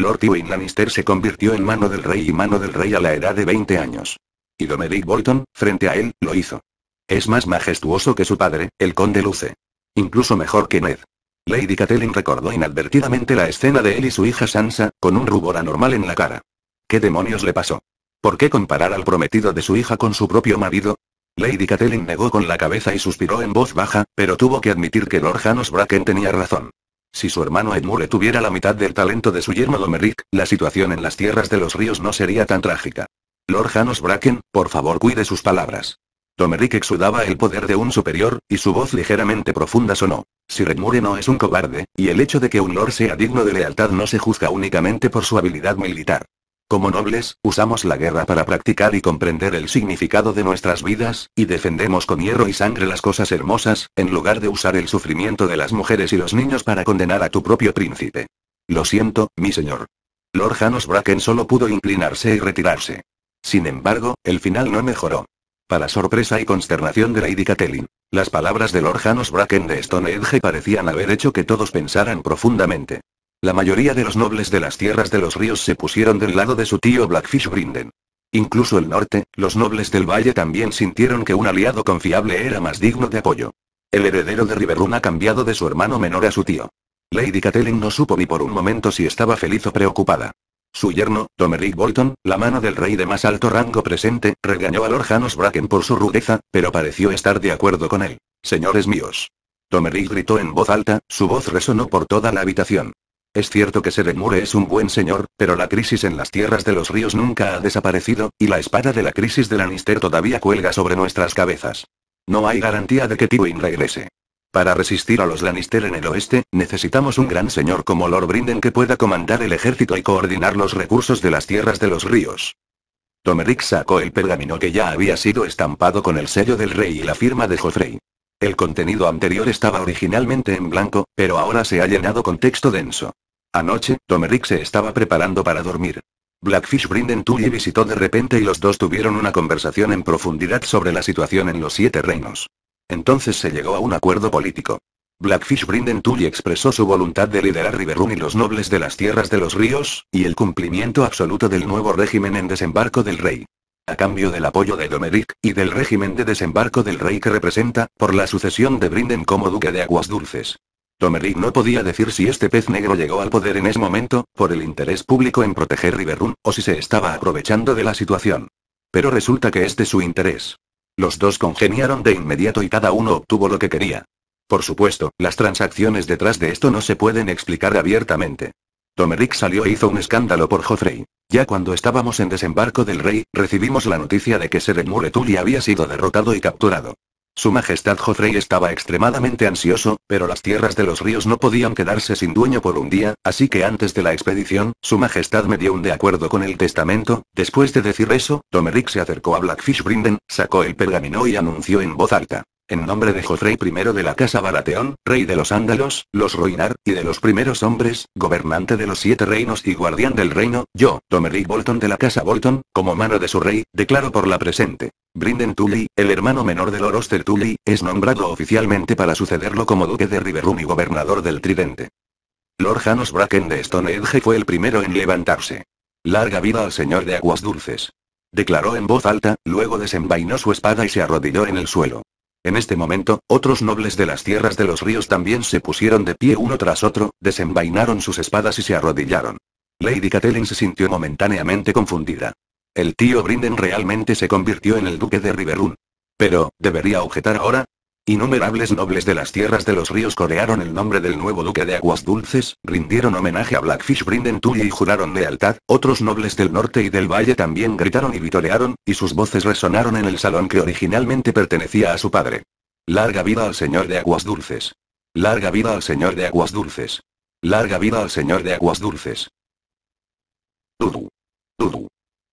Lord Tywin Lannister se convirtió en mano del rey y mano del rey a la edad de 20 años. Y Dominic Bolton, frente a él, lo hizo. Es más majestuoso que su padre, el conde Luce. Incluso mejor que Ned. Lady Catelyn recordó inadvertidamente la escena de él y su hija Sansa, con un rubor anormal en la cara. ¿Qué demonios le pasó? ¿Por qué comparar al prometido de su hija con su propio marido? Lady Catelyn negó con la cabeza y suspiró en voz baja, pero tuvo que admitir que Lord Janos Bracken tenía razón. Si su hermano Edmure tuviera la mitad del talento de su yerno Domeric, la situación en las tierras de los ríos no sería tan trágica. Lord Janos Bracken, por favor cuide sus palabras. Domeric exudaba el poder de un superior, y su voz ligeramente profunda sonó. Si Edmure no es un cobarde, y el hecho de que un lord sea digno de lealtad no se juzga únicamente por su habilidad militar. Como nobles, usamos la guerra para practicar y comprender el significado de nuestras vidas, y defendemos con hierro y sangre las cosas hermosas, en lugar de usar el sufrimiento de las mujeres y los niños para condenar a tu propio príncipe. Lo siento, mi señor. Lord Janos Bracken solo pudo inclinarse y retirarse. Sin embargo, el final no mejoró. Para sorpresa y consternación de Lady Catelyn, las palabras de Lord Janos Bracken de Edge parecían haber hecho que todos pensaran profundamente. La mayoría de los nobles de las tierras de los ríos se pusieron del lado de su tío Blackfish Brinden. Incluso el norte, los nobles del valle también sintieron que un aliado confiable era más digno de apoyo. El heredero de Riverrun ha cambiado de su hermano menor a su tío. Lady Catelyn no supo ni por un momento si estaba feliz o preocupada. Su yerno, Tomerick Bolton, la mano del rey de más alto rango presente, regañó a Lord Janos Bracken por su rudeza, pero pareció estar de acuerdo con él. Señores míos. Domerick gritó en voz alta, su voz resonó por toda la habitación. Es cierto que Sedemure es un buen señor, pero la crisis en las tierras de los ríos nunca ha desaparecido, y la espada de la crisis de Lannister todavía cuelga sobre nuestras cabezas. No hay garantía de que Tywin regrese. Para resistir a los Lannister en el oeste, necesitamos un gran señor como Lord Brinden que pueda comandar el ejército y coordinar los recursos de las tierras de los ríos. Tomerick sacó el pergamino que ya había sido estampado con el sello del rey y la firma de Joffrey. El contenido anterior estaba originalmente en blanco, pero ahora se ha llenado con texto denso. Anoche, Tomerick se estaba preparando para dormir. Blackfish Brinden Tully visitó de repente y los dos tuvieron una conversación en profundidad sobre la situación en los Siete Reinos. Entonces se llegó a un acuerdo político. Blackfish Brinden Tully expresó su voluntad de liderar Riverrun y los nobles de las tierras de los ríos, y el cumplimiento absoluto del nuevo régimen en desembarco del rey a cambio del apoyo de Domeric, y del régimen de desembarco del rey que representa, por la sucesión de Brinden como duque de Aguas Dulces. Domeric no podía decir si este pez negro llegó al poder en ese momento, por el interés público en proteger Riverrun, o si se estaba aprovechando de la situación. Pero resulta que este su interés. Los dos congeniaron de inmediato y cada uno obtuvo lo que quería. Por supuesto, las transacciones detrás de esto no se pueden explicar abiertamente. Tomerick salió e hizo un escándalo por Joffrey. Ya cuando estábamos en desembarco del rey, recibimos la noticia de que Seremure Tully había sido derrotado y capturado. Su Majestad Joffrey estaba extremadamente ansioso, pero las tierras de los ríos no podían quedarse sin dueño por un día, así que antes de la expedición, Su Majestad me dio un de acuerdo con el testamento. Después de decir eso, Tomerick se acercó a Blackfish Brinden, sacó el pergamino y anunció en voz alta. En nombre de Jofrey I de la Casa Barateón, rey de los ándalos, los Ruinar, y de los primeros hombres, gobernante de los siete reinos y guardián del reino, yo, Tomery Bolton de la Casa Bolton, como mano de su rey, declaro por la presente. Brinden Tully, el hermano menor de Lord Oster Tully, es nombrado oficialmente para sucederlo como duque de Riverum y gobernador del Tridente. Lord Janos Bracken de Stonehenge fue el primero en levantarse. Larga vida al señor de Aguas Dulces. Declaró en voz alta, luego desenvainó su espada y se arrodilló en el suelo. En este momento, otros nobles de las tierras de los ríos también se pusieron de pie uno tras otro, desenvainaron sus espadas y se arrodillaron. Lady Catelyn se sintió momentáneamente confundida. El tío Brinden realmente se convirtió en el duque de Riverun. Pero, ¿debería objetar ahora? Innumerables nobles de las tierras de los ríos corearon el nombre del nuevo duque de Aguas Dulces, rindieron homenaje a Blackfish tuya y juraron lealtad, otros nobles del norte y del valle también gritaron y vitorearon, y sus voces resonaron en el salón que originalmente pertenecía a su padre. Larga vida al señor de Aguas Dulces. Larga vida al señor de Aguas Dulces. Larga vida al señor de Aguas Dulces. Dudu. Dudu.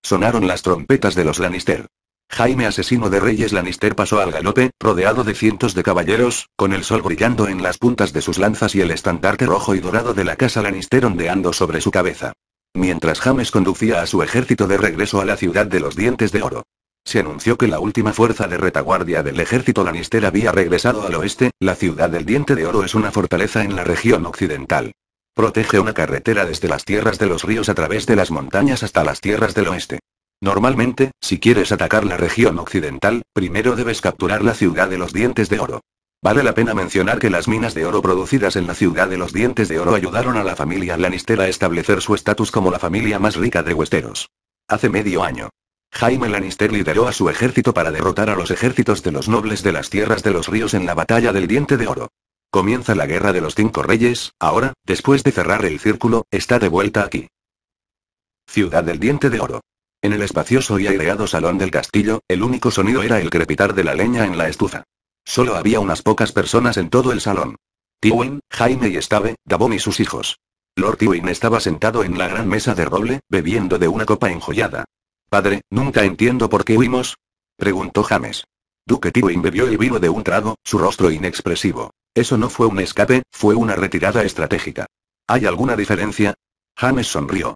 Sonaron las trompetas de los Lannister. Jaime asesino de Reyes Lannister pasó al galope, rodeado de cientos de caballeros, con el sol brillando en las puntas de sus lanzas y el estandarte rojo y dorado de la casa Lannister ondeando sobre su cabeza. Mientras James conducía a su ejército de regreso a la ciudad de los dientes de oro. Se anunció que la última fuerza de retaguardia del ejército Lannister había regresado al oeste, la ciudad del diente de oro es una fortaleza en la región occidental. Protege una carretera desde las tierras de los ríos a través de las montañas hasta las tierras del oeste. Normalmente, si quieres atacar la región occidental, primero debes capturar la ciudad de los dientes de oro. Vale la pena mencionar que las minas de oro producidas en la ciudad de los dientes de oro ayudaron a la familia Lannister a establecer su estatus como la familia más rica de huesteros. Hace medio año. Jaime Lannister lideró a su ejército para derrotar a los ejércitos de los nobles de las tierras de los ríos en la batalla del diente de oro. Comienza la guerra de los cinco reyes, ahora, después de cerrar el círculo, está de vuelta aquí. Ciudad del diente de oro. En el espacioso y aireado salón del castillo, el único sonido era el crepitar de la leña en la estufa. Solo había unas pocas personas en todo el salón. Tywin, Jaime y Stabe, Gabón y sus hijos. Lord Tywin estaba sentado en la gran mesa de roble, bebiendo de una copa enjollada. Padre, nunca entiendo por qué huimos. Preguntó James. Duque Tywin bebió y vino de un trago, su rostro inexpresivo. Eso no fue un escape, fue una retirada estratégica. ¿Hay alguna diferencia? James sonrió.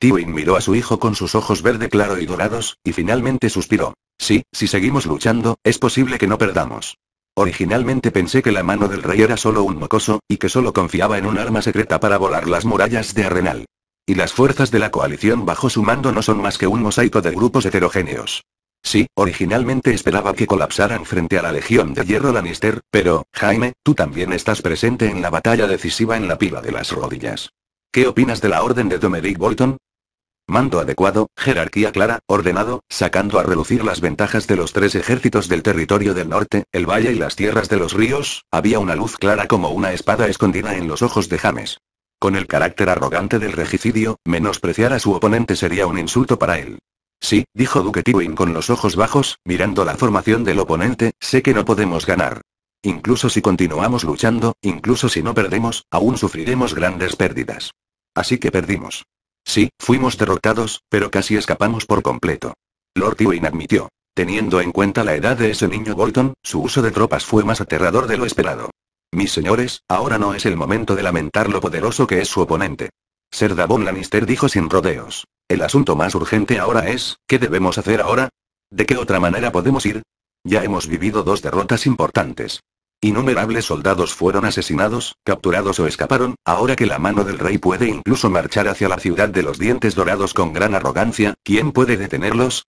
Tywin miró a su hijo con sus ojos verde claro y dorados, y finalmente suspiró. Sí, si seguimos luchando, es posible que no perdamos. Originalmente pensé que la mano del rey era solo un mocoso, y que solo confiaba en un arma secreta para volar las murallas de Arenal. Y las fuerzas de la coalición bajo su mando no son más que un mosaico de grupos heterogéneos. Sí, originalmente esperaba que colapsaran frente a la Legión de Hierro Lannister, pero, Jaime, tú también estás presente en la batalla decisiva en la pila de las rodillas. ¿Qué opinas de la orden de Domeric Bolton? Mando adecuado, jerarquía clara, ordenado, sacando a relucir las ventajas de los tres ejércitos del territorio del norte, el valle y las tierras de los ríos, había una luz clara como una espada escondida en los ojos de James. Con el carácter arrogante del regicidio, menospreciar a su oponente sería un insulto para él. Sí, dijo Duque Tywin con los ojos bajos, mirando la formación del oponente, sé que no podemos ganar. Incluso si continuamos luchando, incluso si no perdemos, aún sufriremos grandes pérdidas. Así que perdimos. Sí, fuimos derrotados, pero casi escapamos por completo. Lord Ewing admitió. Teniendo en cuenta la edad de ese niño Bolton, su uso de tropas fue más aterrador de lo esperado. Mis señores, ahora no es el momento de lamentar lo poderoso que es su oponente. Ser Davon Lannister dijo sin rodeos. El asunto más urgente ahora es, ¿qué debemos hacer ahora? ¿De qué otra manera podemos ir? Ya hemos vivido dos derrotas importantes. Innumerables soldados fueron asesinados, capturados o escaparon, ahora que la mano del rey puede incluso marchar hacia la ciudad de los dientes dorados con gran arrogancia, ¿quién puede detenerlos?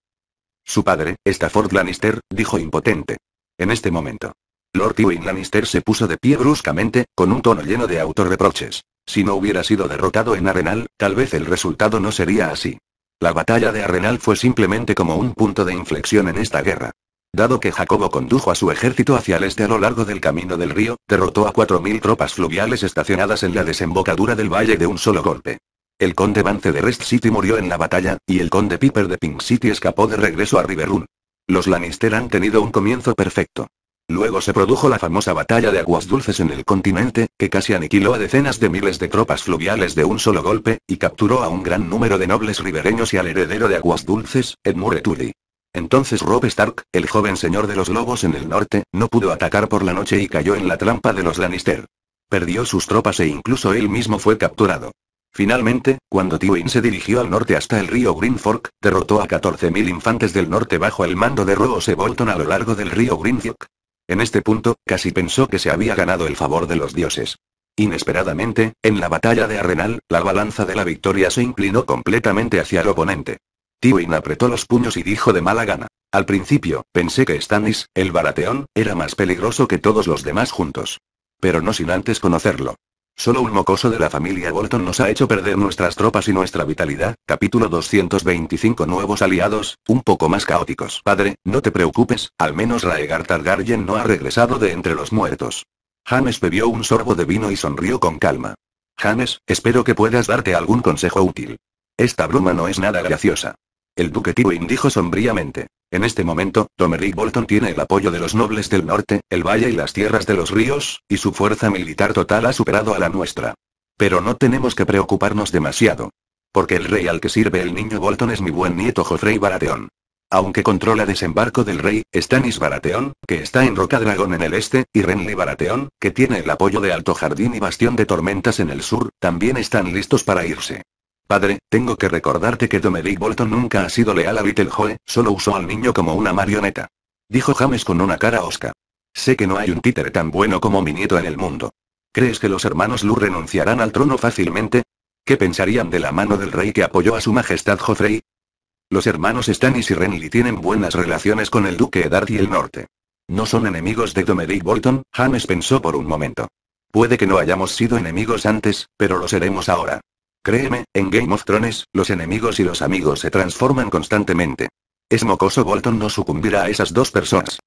Su padre, Stafford Lannister, dijo impotente. En este momento. Lord Tywin Lannister se puso de pie bruscamente, con un tono lleno de autorreproches. Si no hubiera sido derrotado en Arenal, tal vez el resultado no sería así. La batalla de Arenal fue simplemente como un punto de inflexión en esta guerra. Dado que Jacobo condujo a su ejército hacia el este a lo largo del camino del río, derrotó a 4.000 tropas fluviales estacionadas en la desembocadura del valle de un solo golpe. El conde Vance de Rest City murió en la batalla, y el conde Piper de Pink City escapó de regreso a Riverrun. Los Lannister han tenido un comienzo perfecto. Luego se produjo la famosa batalla de Aguas Dulces en el continente, que casi aniquiló a decenas de miles de tropas fluviales de un solo golpe, y capturó a un gran número de nobles ribereños y al heredero de Aguas Dulces, Edmure Tully. Entonces Rob Stark, el joven señor de los lobos en el norte, no pudo atacar por la noche y cayó en la trampa de los Lannister. Perdió sus tropas e incluso él mismo fue capturado. Finalmente, cuando Tywin se dirigió al norte hasta el río Greenfork, derrotó a 14.000 infantes del norte bajo el mando de Se Bolton a lo largo del río Greenfork. En este punto, casi pensó que se había ganado el favor de los dioses. Inesperadamente, en la batalla de Ardenal, la balanza de la victoria se inclinó completamente hacia el oponente. Tywin apretó los puños y dijo de mala gana. Al principio, pensé que Stannis, el barateón, era más peligroso que todos los demás juntos. Pero no sin antes conocerlo. Solo un mocoso de la familia Bolton nos ha hecho perder nuestras tropas y nuestra vitalidad. Capítulo 225 Nuevos aliados, un poco más caóticos. Padre, no te preocupes, al menos Raegar Targaryen no ha regresado de entre los muertos. James bebió un sorbo de vino y sonrió con calma. James, espero que puedas darte algún consejo útil. Esta bruma no es nada graciosa. El duque Tywin dijo sombríamente. En este momento, Tomerick Bolton tiene el apoyo de los nobles del norte, el valle y las tierras de los ríos, y su fuerza militar total ha superado a la nuestra. Pero no tenemos que preocuparnos demasiado. Porque el rey al que sirve el niño Bolton es mi buen nieto Joffrey Baratheon. Aunque controla desembarco del rey, Stannis Baratheon, que está en Roca Dragón en el este, y Renly Baratheon, que tiene el apoyo de Alto Jardín y Bastión de Tormentas en el sur, también están listos para irse. Padre, tengo que recordarte que Domedic Bolton nunca ha sido leal a Joe, solo usó al niño como una marioneta. Dijo James con una cara osca. Sé que no hay un títere tan bueno como mi nieto en el mundo. ¿Crees que los hermanos Lu renunciarán al trono fácilmente? ¿Qué pensarían de la mano del rey que apoyó a su majestad Joffrey? Los hermanos Stannis y Renly tienen buenas relaciones con el duque Eddard y el norte. No son enemigos de Domedic Bolton, James pensó por un momento. Puede que no hayamos sido enemigos antes, pero lo seremos ahora. Créeme, en Game of Thrones, los enemigos y los amigos se transforman constantemente. Es mocoso Bolton no sucumbirá a esas dos personas.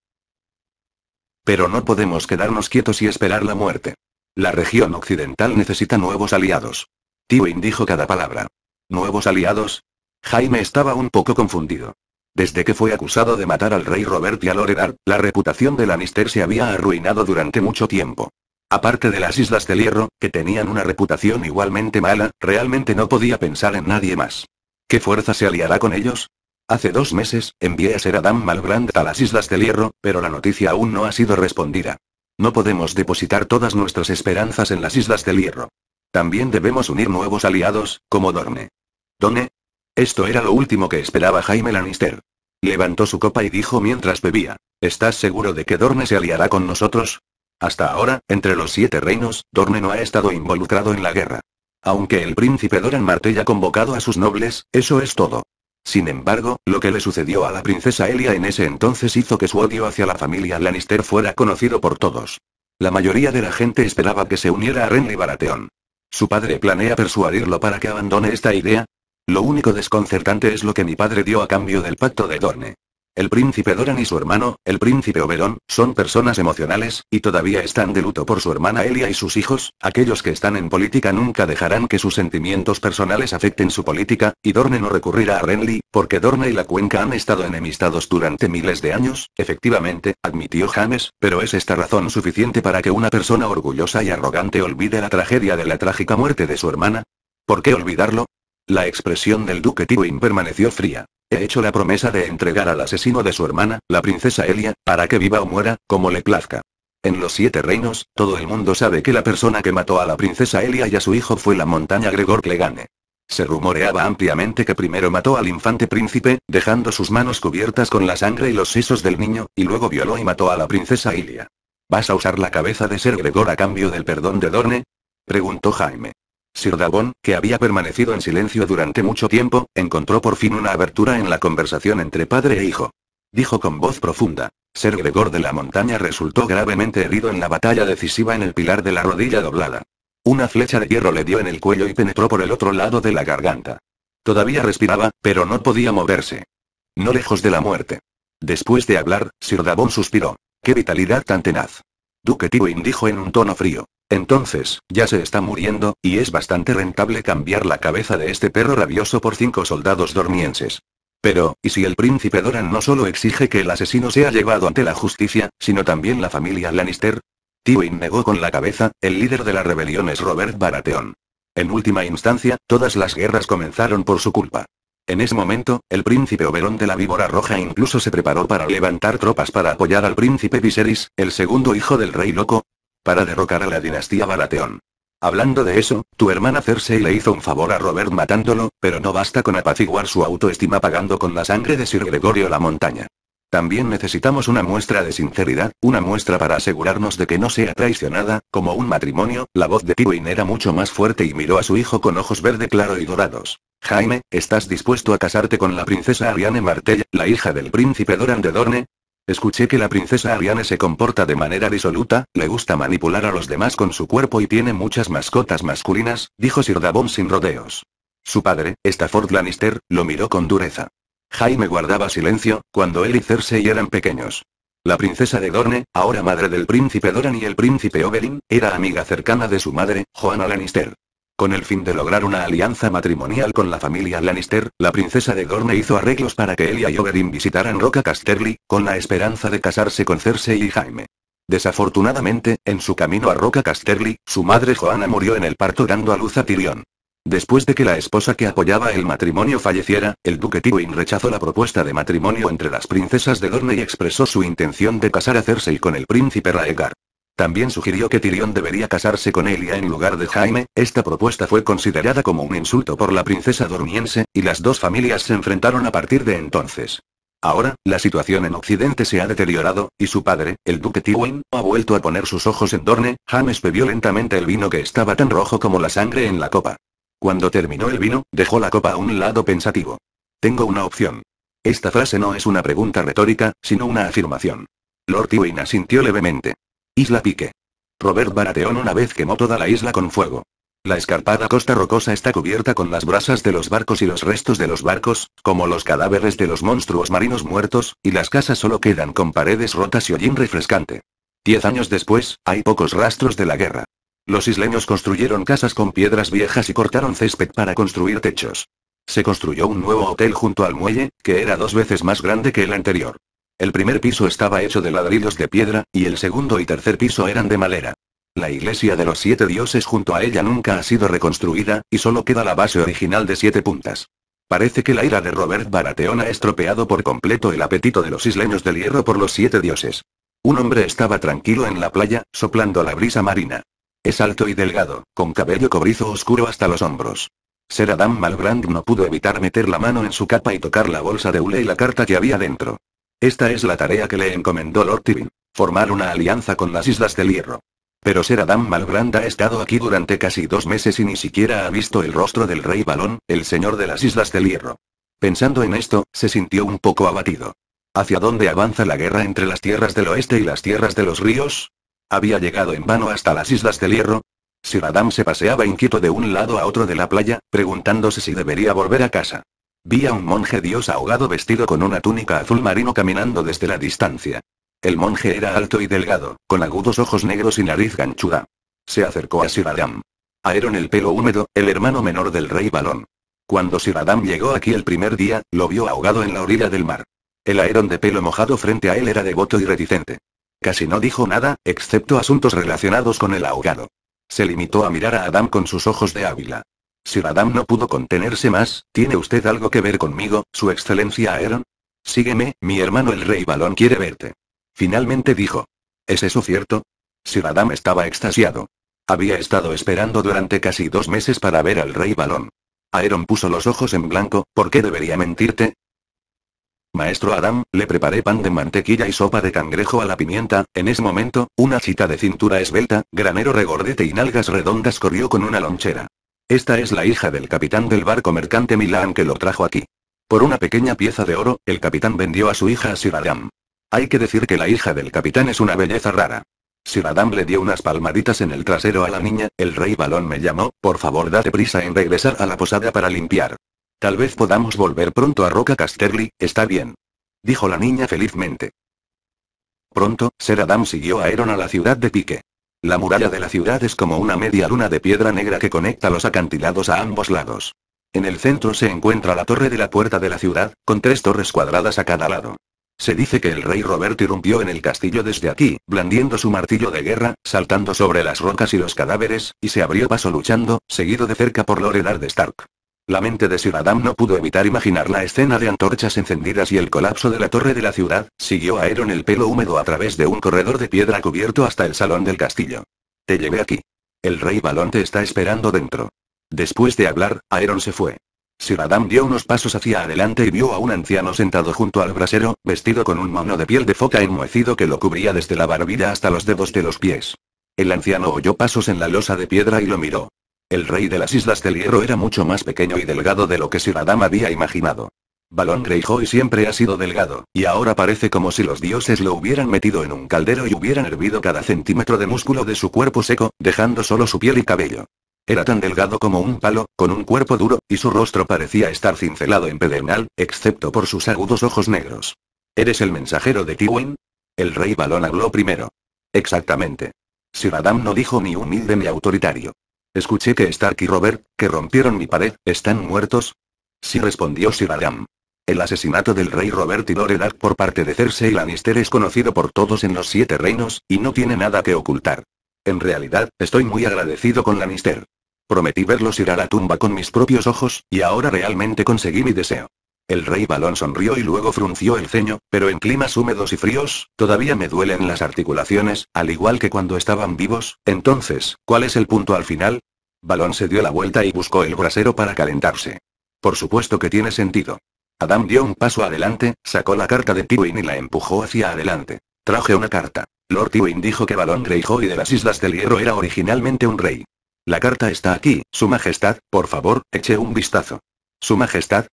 Pero no podemos quedarnos quietos y esperar la muerte. La región occidental necesita nuevos aliados. Tywin dijo cada palabra. ¿Nuevos aliados? Jaime estaba un poco confundido. Desde que fue acusado de matar al rey Robert y a Loredar, la reputación de Lannister se había arruinado durante mucho tiempo. Aparte de las Islas del Hierro, que tenían una reputación igualmente mala, realmente no podía pensar en nadie más. ¿Qué fuerza se aliará con ellos? Hace dos meses, envié a Adam Malbrand a las Islas del Hierro, pero la noticia aún no ha sido respondida. No podemos depositar todas nuestras esperanzas en las Islas del Hierro. También debemos unir nuevos aliados, como Dorne. ¿Dorne? Esto era lo último que esperaba Jaime Lannister. Levantó su copa y dijo mientras bebía, ¿estás seguro de que Dorne se aliará con nosotros? Hasta ahora, entre los siete reinos, Dorne no ha estado involucrado en la guerra. Aunque el príncipe Doran Martell ha convocado a sus nobles, eso es todo. Sin embargo, lo que le sucedió a la princesa Elia en ese entonces hizo que su odio hacia la familia Lannister fuera conocido por todos. La mayoría de la gente esperaba que se uniera a Renly Baratheon. ¿Su padre planea persuadirlo para que abandone esta idea? Lo único desconcertante es lo que mi padre dio a cambio del pacto de Dorne. El príncipe Doran y su hermano, el príncipe Oberón, son personas emocionales, y todavía están de luto por su hermana Elia y sus hijos, aquellos que están en política nunca dejarán que sus sentimientos personales afecten su política, y Dorne no recurrirá a Renly, porque Dorne y la cuenca han estado enemistados durante miles de años, efectivamente, admitió James, pero es esta razón suficiente para que una persona orgullosa y arrogante olvide la tragedia de la trágica muerte de su hermana? ¿Por qué olvidarlo? La expresión del duque Tywin permaneció fría. He hecho la promesa de entregar al asesino de su hermana, la princesa Elia, para que viva o muera, como le plazca. En los siete reinos, todo el mundo sabe que la persona que mató a la princesa Elia y a su hijo fue la montaña Gregor Clegane. Se rumoreaba ampliamente que primero mató al infante príncipe, dejando sus manos cubiertas con la sangre y los sesos del niño, y luego violó y mató a la princesa Elia. ¿Vas a usar la cabeza de ser Gregor a cambio del perdón de Dorne? Preguntó Jaime. Sir Dabón, que había permanecido en silencio durante mucho tiempo, encontró por fin una abertura en la conversación entre padre e hijo. Dijo con voz profunda. Ser Gregor de la Montaña resultó gravemente herido en la batalla decisiva en el pilar de la rodilla doblada. Una flecha de hierro le dio en el cuello y penetró por el otro lado de la garganta. Todavía respiraba, pero no podía moverse. No lejos de la muerte. Después de hablar, Sir Davon suspiró. ¡Qué vitalidad tan tenaz! Duque Tywin dijo en un tono frío. Entonces, ya se está muriendo, y es bastante rentable cambiar la cabeza de este perro rabioso por cinco soldados dormienses. Pero, ¿y si el príncipe Doran no solo exige que el asesino sea llevado ante la justicia, sino también la familia Lannister? Tywin negó con la cabeza, el líder de la rebelión es Robert Baratheon. En última instancia, todas las guerras comenzaron por su culpa. En ese momento, el príncipe Oberón de la Víbora Roja incluso se preparó para levantar tropas para apoyar al príncipe Viserys, el segundo hijo del rey loco, para derrocar a la dinastía Baratheon. Hablando de eso, tu hermana Cersei le hizo un favor a Robert matándolo, pero no basta con apaciguar su autoestima pagando con la sangre de Sir Gregorio la montaña. También necesitamos una muestra de sinceridad, una muestra para asegurarnos de que no sea traicionada, como un matrimonio, la voz de Tywin era mucho más fuerte y miró a su hijo con ojos verde claro y dorados. Jaime, ¿estás dispuesto a casarte con la princesa Ariane Martell, la hija del príncipe Doran de Dorne? Escuché que la princesa Ariane se comporta de manera disoluta, le gusta manipular a los demás con su cuerpo y tiene muchas mascotas masculinas, dijo Sir Davon sin rodeos. Su padre, Stafford Lannister, lo miró con dureza. Jaime guardaba silencio, cuando él y Cersei eran pequeños. La princesa de Dorne, ahora madre del príncipe Doran y el príncipe Oberyn, era amiga cercana de su madre, Joanna Lannister. Con el fin de lograr una alianza matrimonial con la familia Lannister, la princesa de Dorne hizo arreglos para que Elia y Oberyn visitaran Roca Casterly, con la esperanza de casarse con Cersei y Jaime. Desafortunadamente, en su camino a Roca Casterly, su madre Joanna murió en el parto dando a luz a Tyrion. Después de que la esposa que apoyaba el matrimonio falleciera, el duque Tywin rechazó la propuesta de matrimonio entre las princesas de Dorne y expresó su intención de casar a Cersei con el príncipe Raegar. También sugirió que Tyrion debería casarse con Elia en lugar de Jaime, esta propuesta fue considerada como un insulto por la princesa dormiense, y las dos familias se enfrentaron a partir de entonces. Ahora, la situación en Occidente se ha deteriorado, y su padre, el duque Tywin, ha vuelto a poner sus ojos en Dorne, James bebió lentamente el vino que estaba tan rojo como la sangre en la copa. Cuando terminó el vino, dejó la copa a un lado pensativo. Tengo una opción. Esta frase no es una pregunta retórica, sino una afirmación. Lord Tywin asintió levemente. Isla Pique. Robert Baratheon una vez quemó toda la isla con fuego. La escarpada costa rocosa está cubierta con las brasas de los barcos y los restos de los barcos, como los cadáveres de los monstruos marinos muertos, y las casas solo quedan con paredes rotas y hollín refrescante. Diez años después, hay pocos rastros de la guerra. Los isleños construyeron casas con piedras viejas y cortaron césped para construir techos. Se construyó un nuevo hotel junto al muelle, que era dos veces más grande que el anterior. El primer piso estaba hecho de ladrillos de piedra, y el segundo y tercer piso eran de madera. La iglesia de los siete dioses junto a ella nunca ha sido reconstruida, y solo queda la base original de siete puntas. Parece que la ira de Robert Baratheon ha estropeado por completo el apetito de los isleños del hierro por los siete dioses. Un hombre estaba tranquilo en la playa, soplando la brisa marina. Es alto y delgado, con cabello cobrizo oscuro hasta los hombros. Ser Adam no pudo evitar meter la mano en su capa y tocar la bolsa de hule y la carta que había dentro. Esta es la tarea que le encomendó Lord Tibin. Formar una alianza con las Islas del Hierro. Pero Ser Adam Malbrand ha estado aquí durante casi dos meses y ni siquiera ha visto el rostro del rey Balón, el señor de las Islas del Hierro. Pensando en esto, se sintió un poco abatido. ¿Hacia dónde avanza la guerra entre las tierras del oeste y las tierras de los ríos? ¿Había llegado en vano hasta las Islas del Hierro? Sir Adam se paseaba inquieto de un lado a otro de la playa, preguntándose si debería volver a casa. Vi a un monje dios ahogado vestido con una túnica azul marino caminando desde la distancia. El monje era alto y delgado, con agudos ojos negros y nariz ganchuda. Se acercó a Adam. Aeron el pelo húmedo, el hermano menor del rey Balón. Cuando Adam llegó aquí el primer día, lo vio ahogado en la orilla del mar. El Aeron de pelo mojado frente a él era devoto y reticente. Casi no dijo nada, excepto asuntos relacionados con el ahogado. Se limitó a mirar a Adam con sus ojos de ávila. Sir no pudo contenerse más, ¿tiene usted algo que ver conmigo, su excelencia Aeron? Sígueme, mi hermano el rey Balón quiere verte. Finalmente dijo. ¿Es eso cierto? Sir Adam estaba extasiado. Había estado esperando durante casi dos meses para ver al rey Balón. Aeron puso los ojos en blanco, ¿por qué debería mentirte? Maestro Adam, le preparé pan de mantequilla y sopa de cangrejo a la pimienta, en ese momento, una chita de cintura esbelta, granero regordete y nalgas redondas corrió con una lonchera. Esta es la hija del capitán del barco mercante Milán que lo trajo aquí. Por una pequeña pieza de oro, el capitán vendió a su hija a Siradam. Hay que decir que la hija del capitán es una belleza rara. Siradam le dio unas palmaditas en el trasero a la niña, el rey balón me llamó, por favor date prisa en regresar a la posada para limpiar. Tal vez podamos volver pronto a Roca Casterly, está bien. Dijo la niña felizmente. Pronto, Sir Adam siguió a Aeron a la ciudad de Pique. La muralla de la ciudad es como una media luna de piedra negra que conecta los acantilados a ambos lados. En el centro se encuentra la torre de la puerta de la ciudad, con tres torres cuadradas a cada lado. Se dice que el rey Robert irrumpió en el castillo desde aquí, blandiendo su martillo de guerra, saltando sobre las rocas y los cadáveres, y se abrió paso luchando, seguido de cerca por Lord de Stark. La mente de Sir Adam no pudo evitar imaginar la escena de antorchas encendidas y el colapso de la torre de la ciudad, siguió a Aeron el pelo húmedo a través de un corredor de piedra cubierto hasta el salón del castillo. Te llevé aquí. El rey Balón te está esperando dentro. Después de hablar, Aeron se fue. Sir Adam dio unos pasos hacia adelante y vio a un anciano sentado junto al brasero, vestido con un mono de piel de foca enmohecido que lo cubría desde la barbilla hasta los dedos de los pies. El anciano oyó pasos en la losa de piedra y lo miró. El rey de las Islas del Hierro era mucho más pequeño y delgado de lo que Siradam había imaginado. Balón y siempre ha sido delgado, y ahora parece como si los dioses lo hubieran metido en un caldero y hubieran hervido cada centímetro de músculo de su cuerpo seco, dejando solo su piel y cabello. Era tan delgado como un palo, con un cuerpo duro, y su rostro parecía estar cincelado en pedernal, excepto por sus agudos ojos negros. ¿Eres el mensajero de Tywin? El rey Balón habló primero. Exactamente. Siradam no dijo ni humilde ni autoritario. Escuché que Stark y Robert, que rompieron mi pared, están muertos. Sí respondió Sir Adam. El asesinato del rey Robert y Doredak por parte de Cersei Lannister es conocido por todos en los Siete Reinos, y no tiene nada que ocultar. En realidad, estoy muy agradecido con Lannister. Prometí verlos ir a la tumba con mis propios ojos, y ahora realmente conseguí mi deseo. El rey balón sonrió y luego frunció el ceño, pero en climas húmedos y fríos, todavía me duelen las articulaciones, al igual que cuando estaban vivos, entonces, ¿cuál es el punto al final? Balón se dio la vuelta y buscó el brasero para calentarse. Por supuesto que tiene sentido. Adam dio un paso adelante, sacó la carta de Tywin y la empujó hacia adelante. Traje una carta. Lord Tywin dijo que Balón Greyjoy de las Islas del Hierro era originalmente un rey. La carta está aquí, Su Majestad, por favor, eche un vistazo. Su Majestad,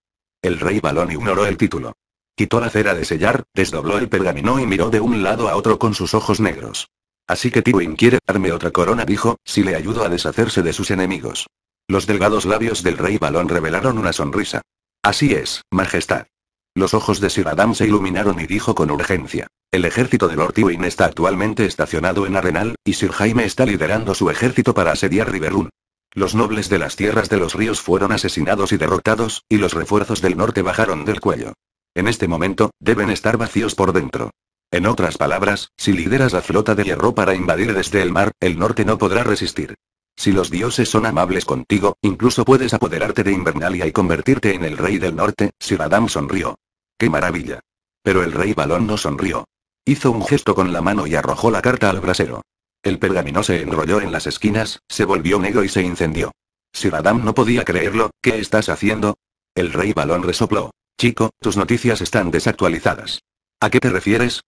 el rey Balón ignoró el título. Quitó la cera de sellar, desdobló el pergamino y miró de un lado a otro con sus ojos negros. Así que Tywin quiere darme otra corona, dijo, si le ayudo a deshacerse de sus enemigos. Los delgados labios del rey Balón revelaron una sonrisa. Así es, Majestad. Los ojos de Sir Adam se iluminaron y dijo con urgencia. El ejército de Lord Tywin está actualmente estacionado en Arenal, y Sir Jaime está liderando su ejército para asediar Riverrun. Los nobles de las tierras de los ríos fueron asesinados y derrotados, y los refuerzos del norte bajaron del cuello. En este momento, deben estar vacíos por dentro. En otras palabras, si lideras la flota de hierro para invadir desde el mar, el norte no podrá resistir. Si los dioses son amables contigo, incluso puedes apoderarte de Invernalia y convertirte en el rey del norte, Sir Adam sonrió. ¡Qué maravilla! Pero el rey Balón no sonrió. Hizo un gesto con la mano y arrojó la carta al brasero. El pergamino se enrolló en las esquinas, se volvió negro y se incendió. Adam no podía creerlo, ¿qué estás haciendo? El rey balón resopló. Chico, tus noticias están desactualizadas. ¿A qué te refieres?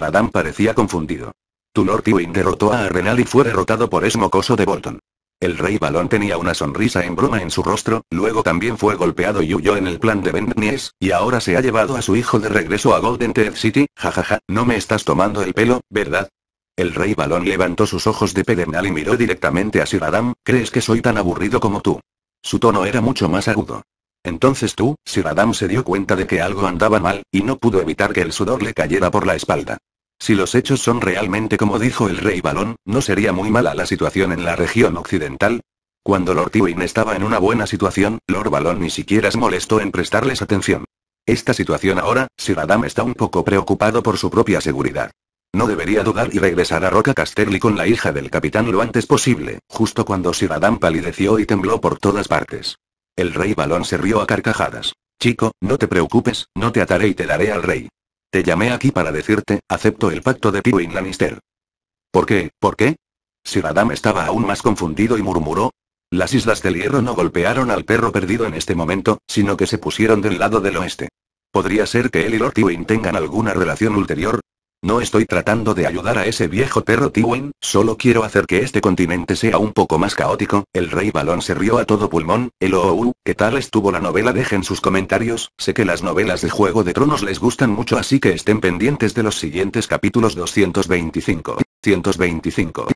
Adam parecía confundido. Tu Lord derrotó a Arenal y fue derrotado por Esmocoso de Bolton. El rey Balón tenía una sonrisa en broma en su rostro, luego también fue golpeado y huyó en el plan de Bendnies, y ahora se ha llevado a su hijo de regreso a Golden Teeth City, jajaja, no me estás tomando el pelo, ¿verdad? El rey Balón levantó sus ojos de pedernal y miró directamente a Sir Adam, ¿crees que soy tan aburrido como tú? Su tono era mucho más agudo. Entonces tú, Sir Adam se dio cuenta de que algo andaba mal, y no pudo evitar que el sudor le cayera por la espalda. Si los hechos son realmente como dijo el rey Balón, ¿no sería muy mala la situación en la región occidental? Cuando Lord Tywin estaba en una buena situación, Lord Balón ni siquiera se molestó en prestarles atención. Esta situación ahora, Sir Adam está un poco preocupado por su propia seguridad. No debería dudar y regresar a Roca Casterly con la hija del capitán lo antes posible, justo cuando Sir Adam palideció y tembló por todas partes. El rey Balón se rió a carcajadas. Chico, no te preocupes, no te ataré y te daré al rey. Te llamé aquí para decirte, acepto el pacto de Tywin Lannister. ¿Por qué? ¿Por qué? Sir Adam estaba aún más confundido y murmuró. Las Islas del Hierro no golpearon al perro perdido en este momento, sino que se pusieron del lado del oeste. Podría ser que él y Lord Tywin tengan alguna relación ulterior, no estoy tratando de ayudar a ese viejo perro Tiwen, solo quiero hacer que este continente sea un poco más caótico. El rey balón se rió a todo pulmón. El OOU, ¿qué tal estuvo la novela? Dejen sus comentarios. Sé que las novelas de Juego de Tronos les gustan mucho, así que estén pendientes de los siguientes capítulos 225. 125.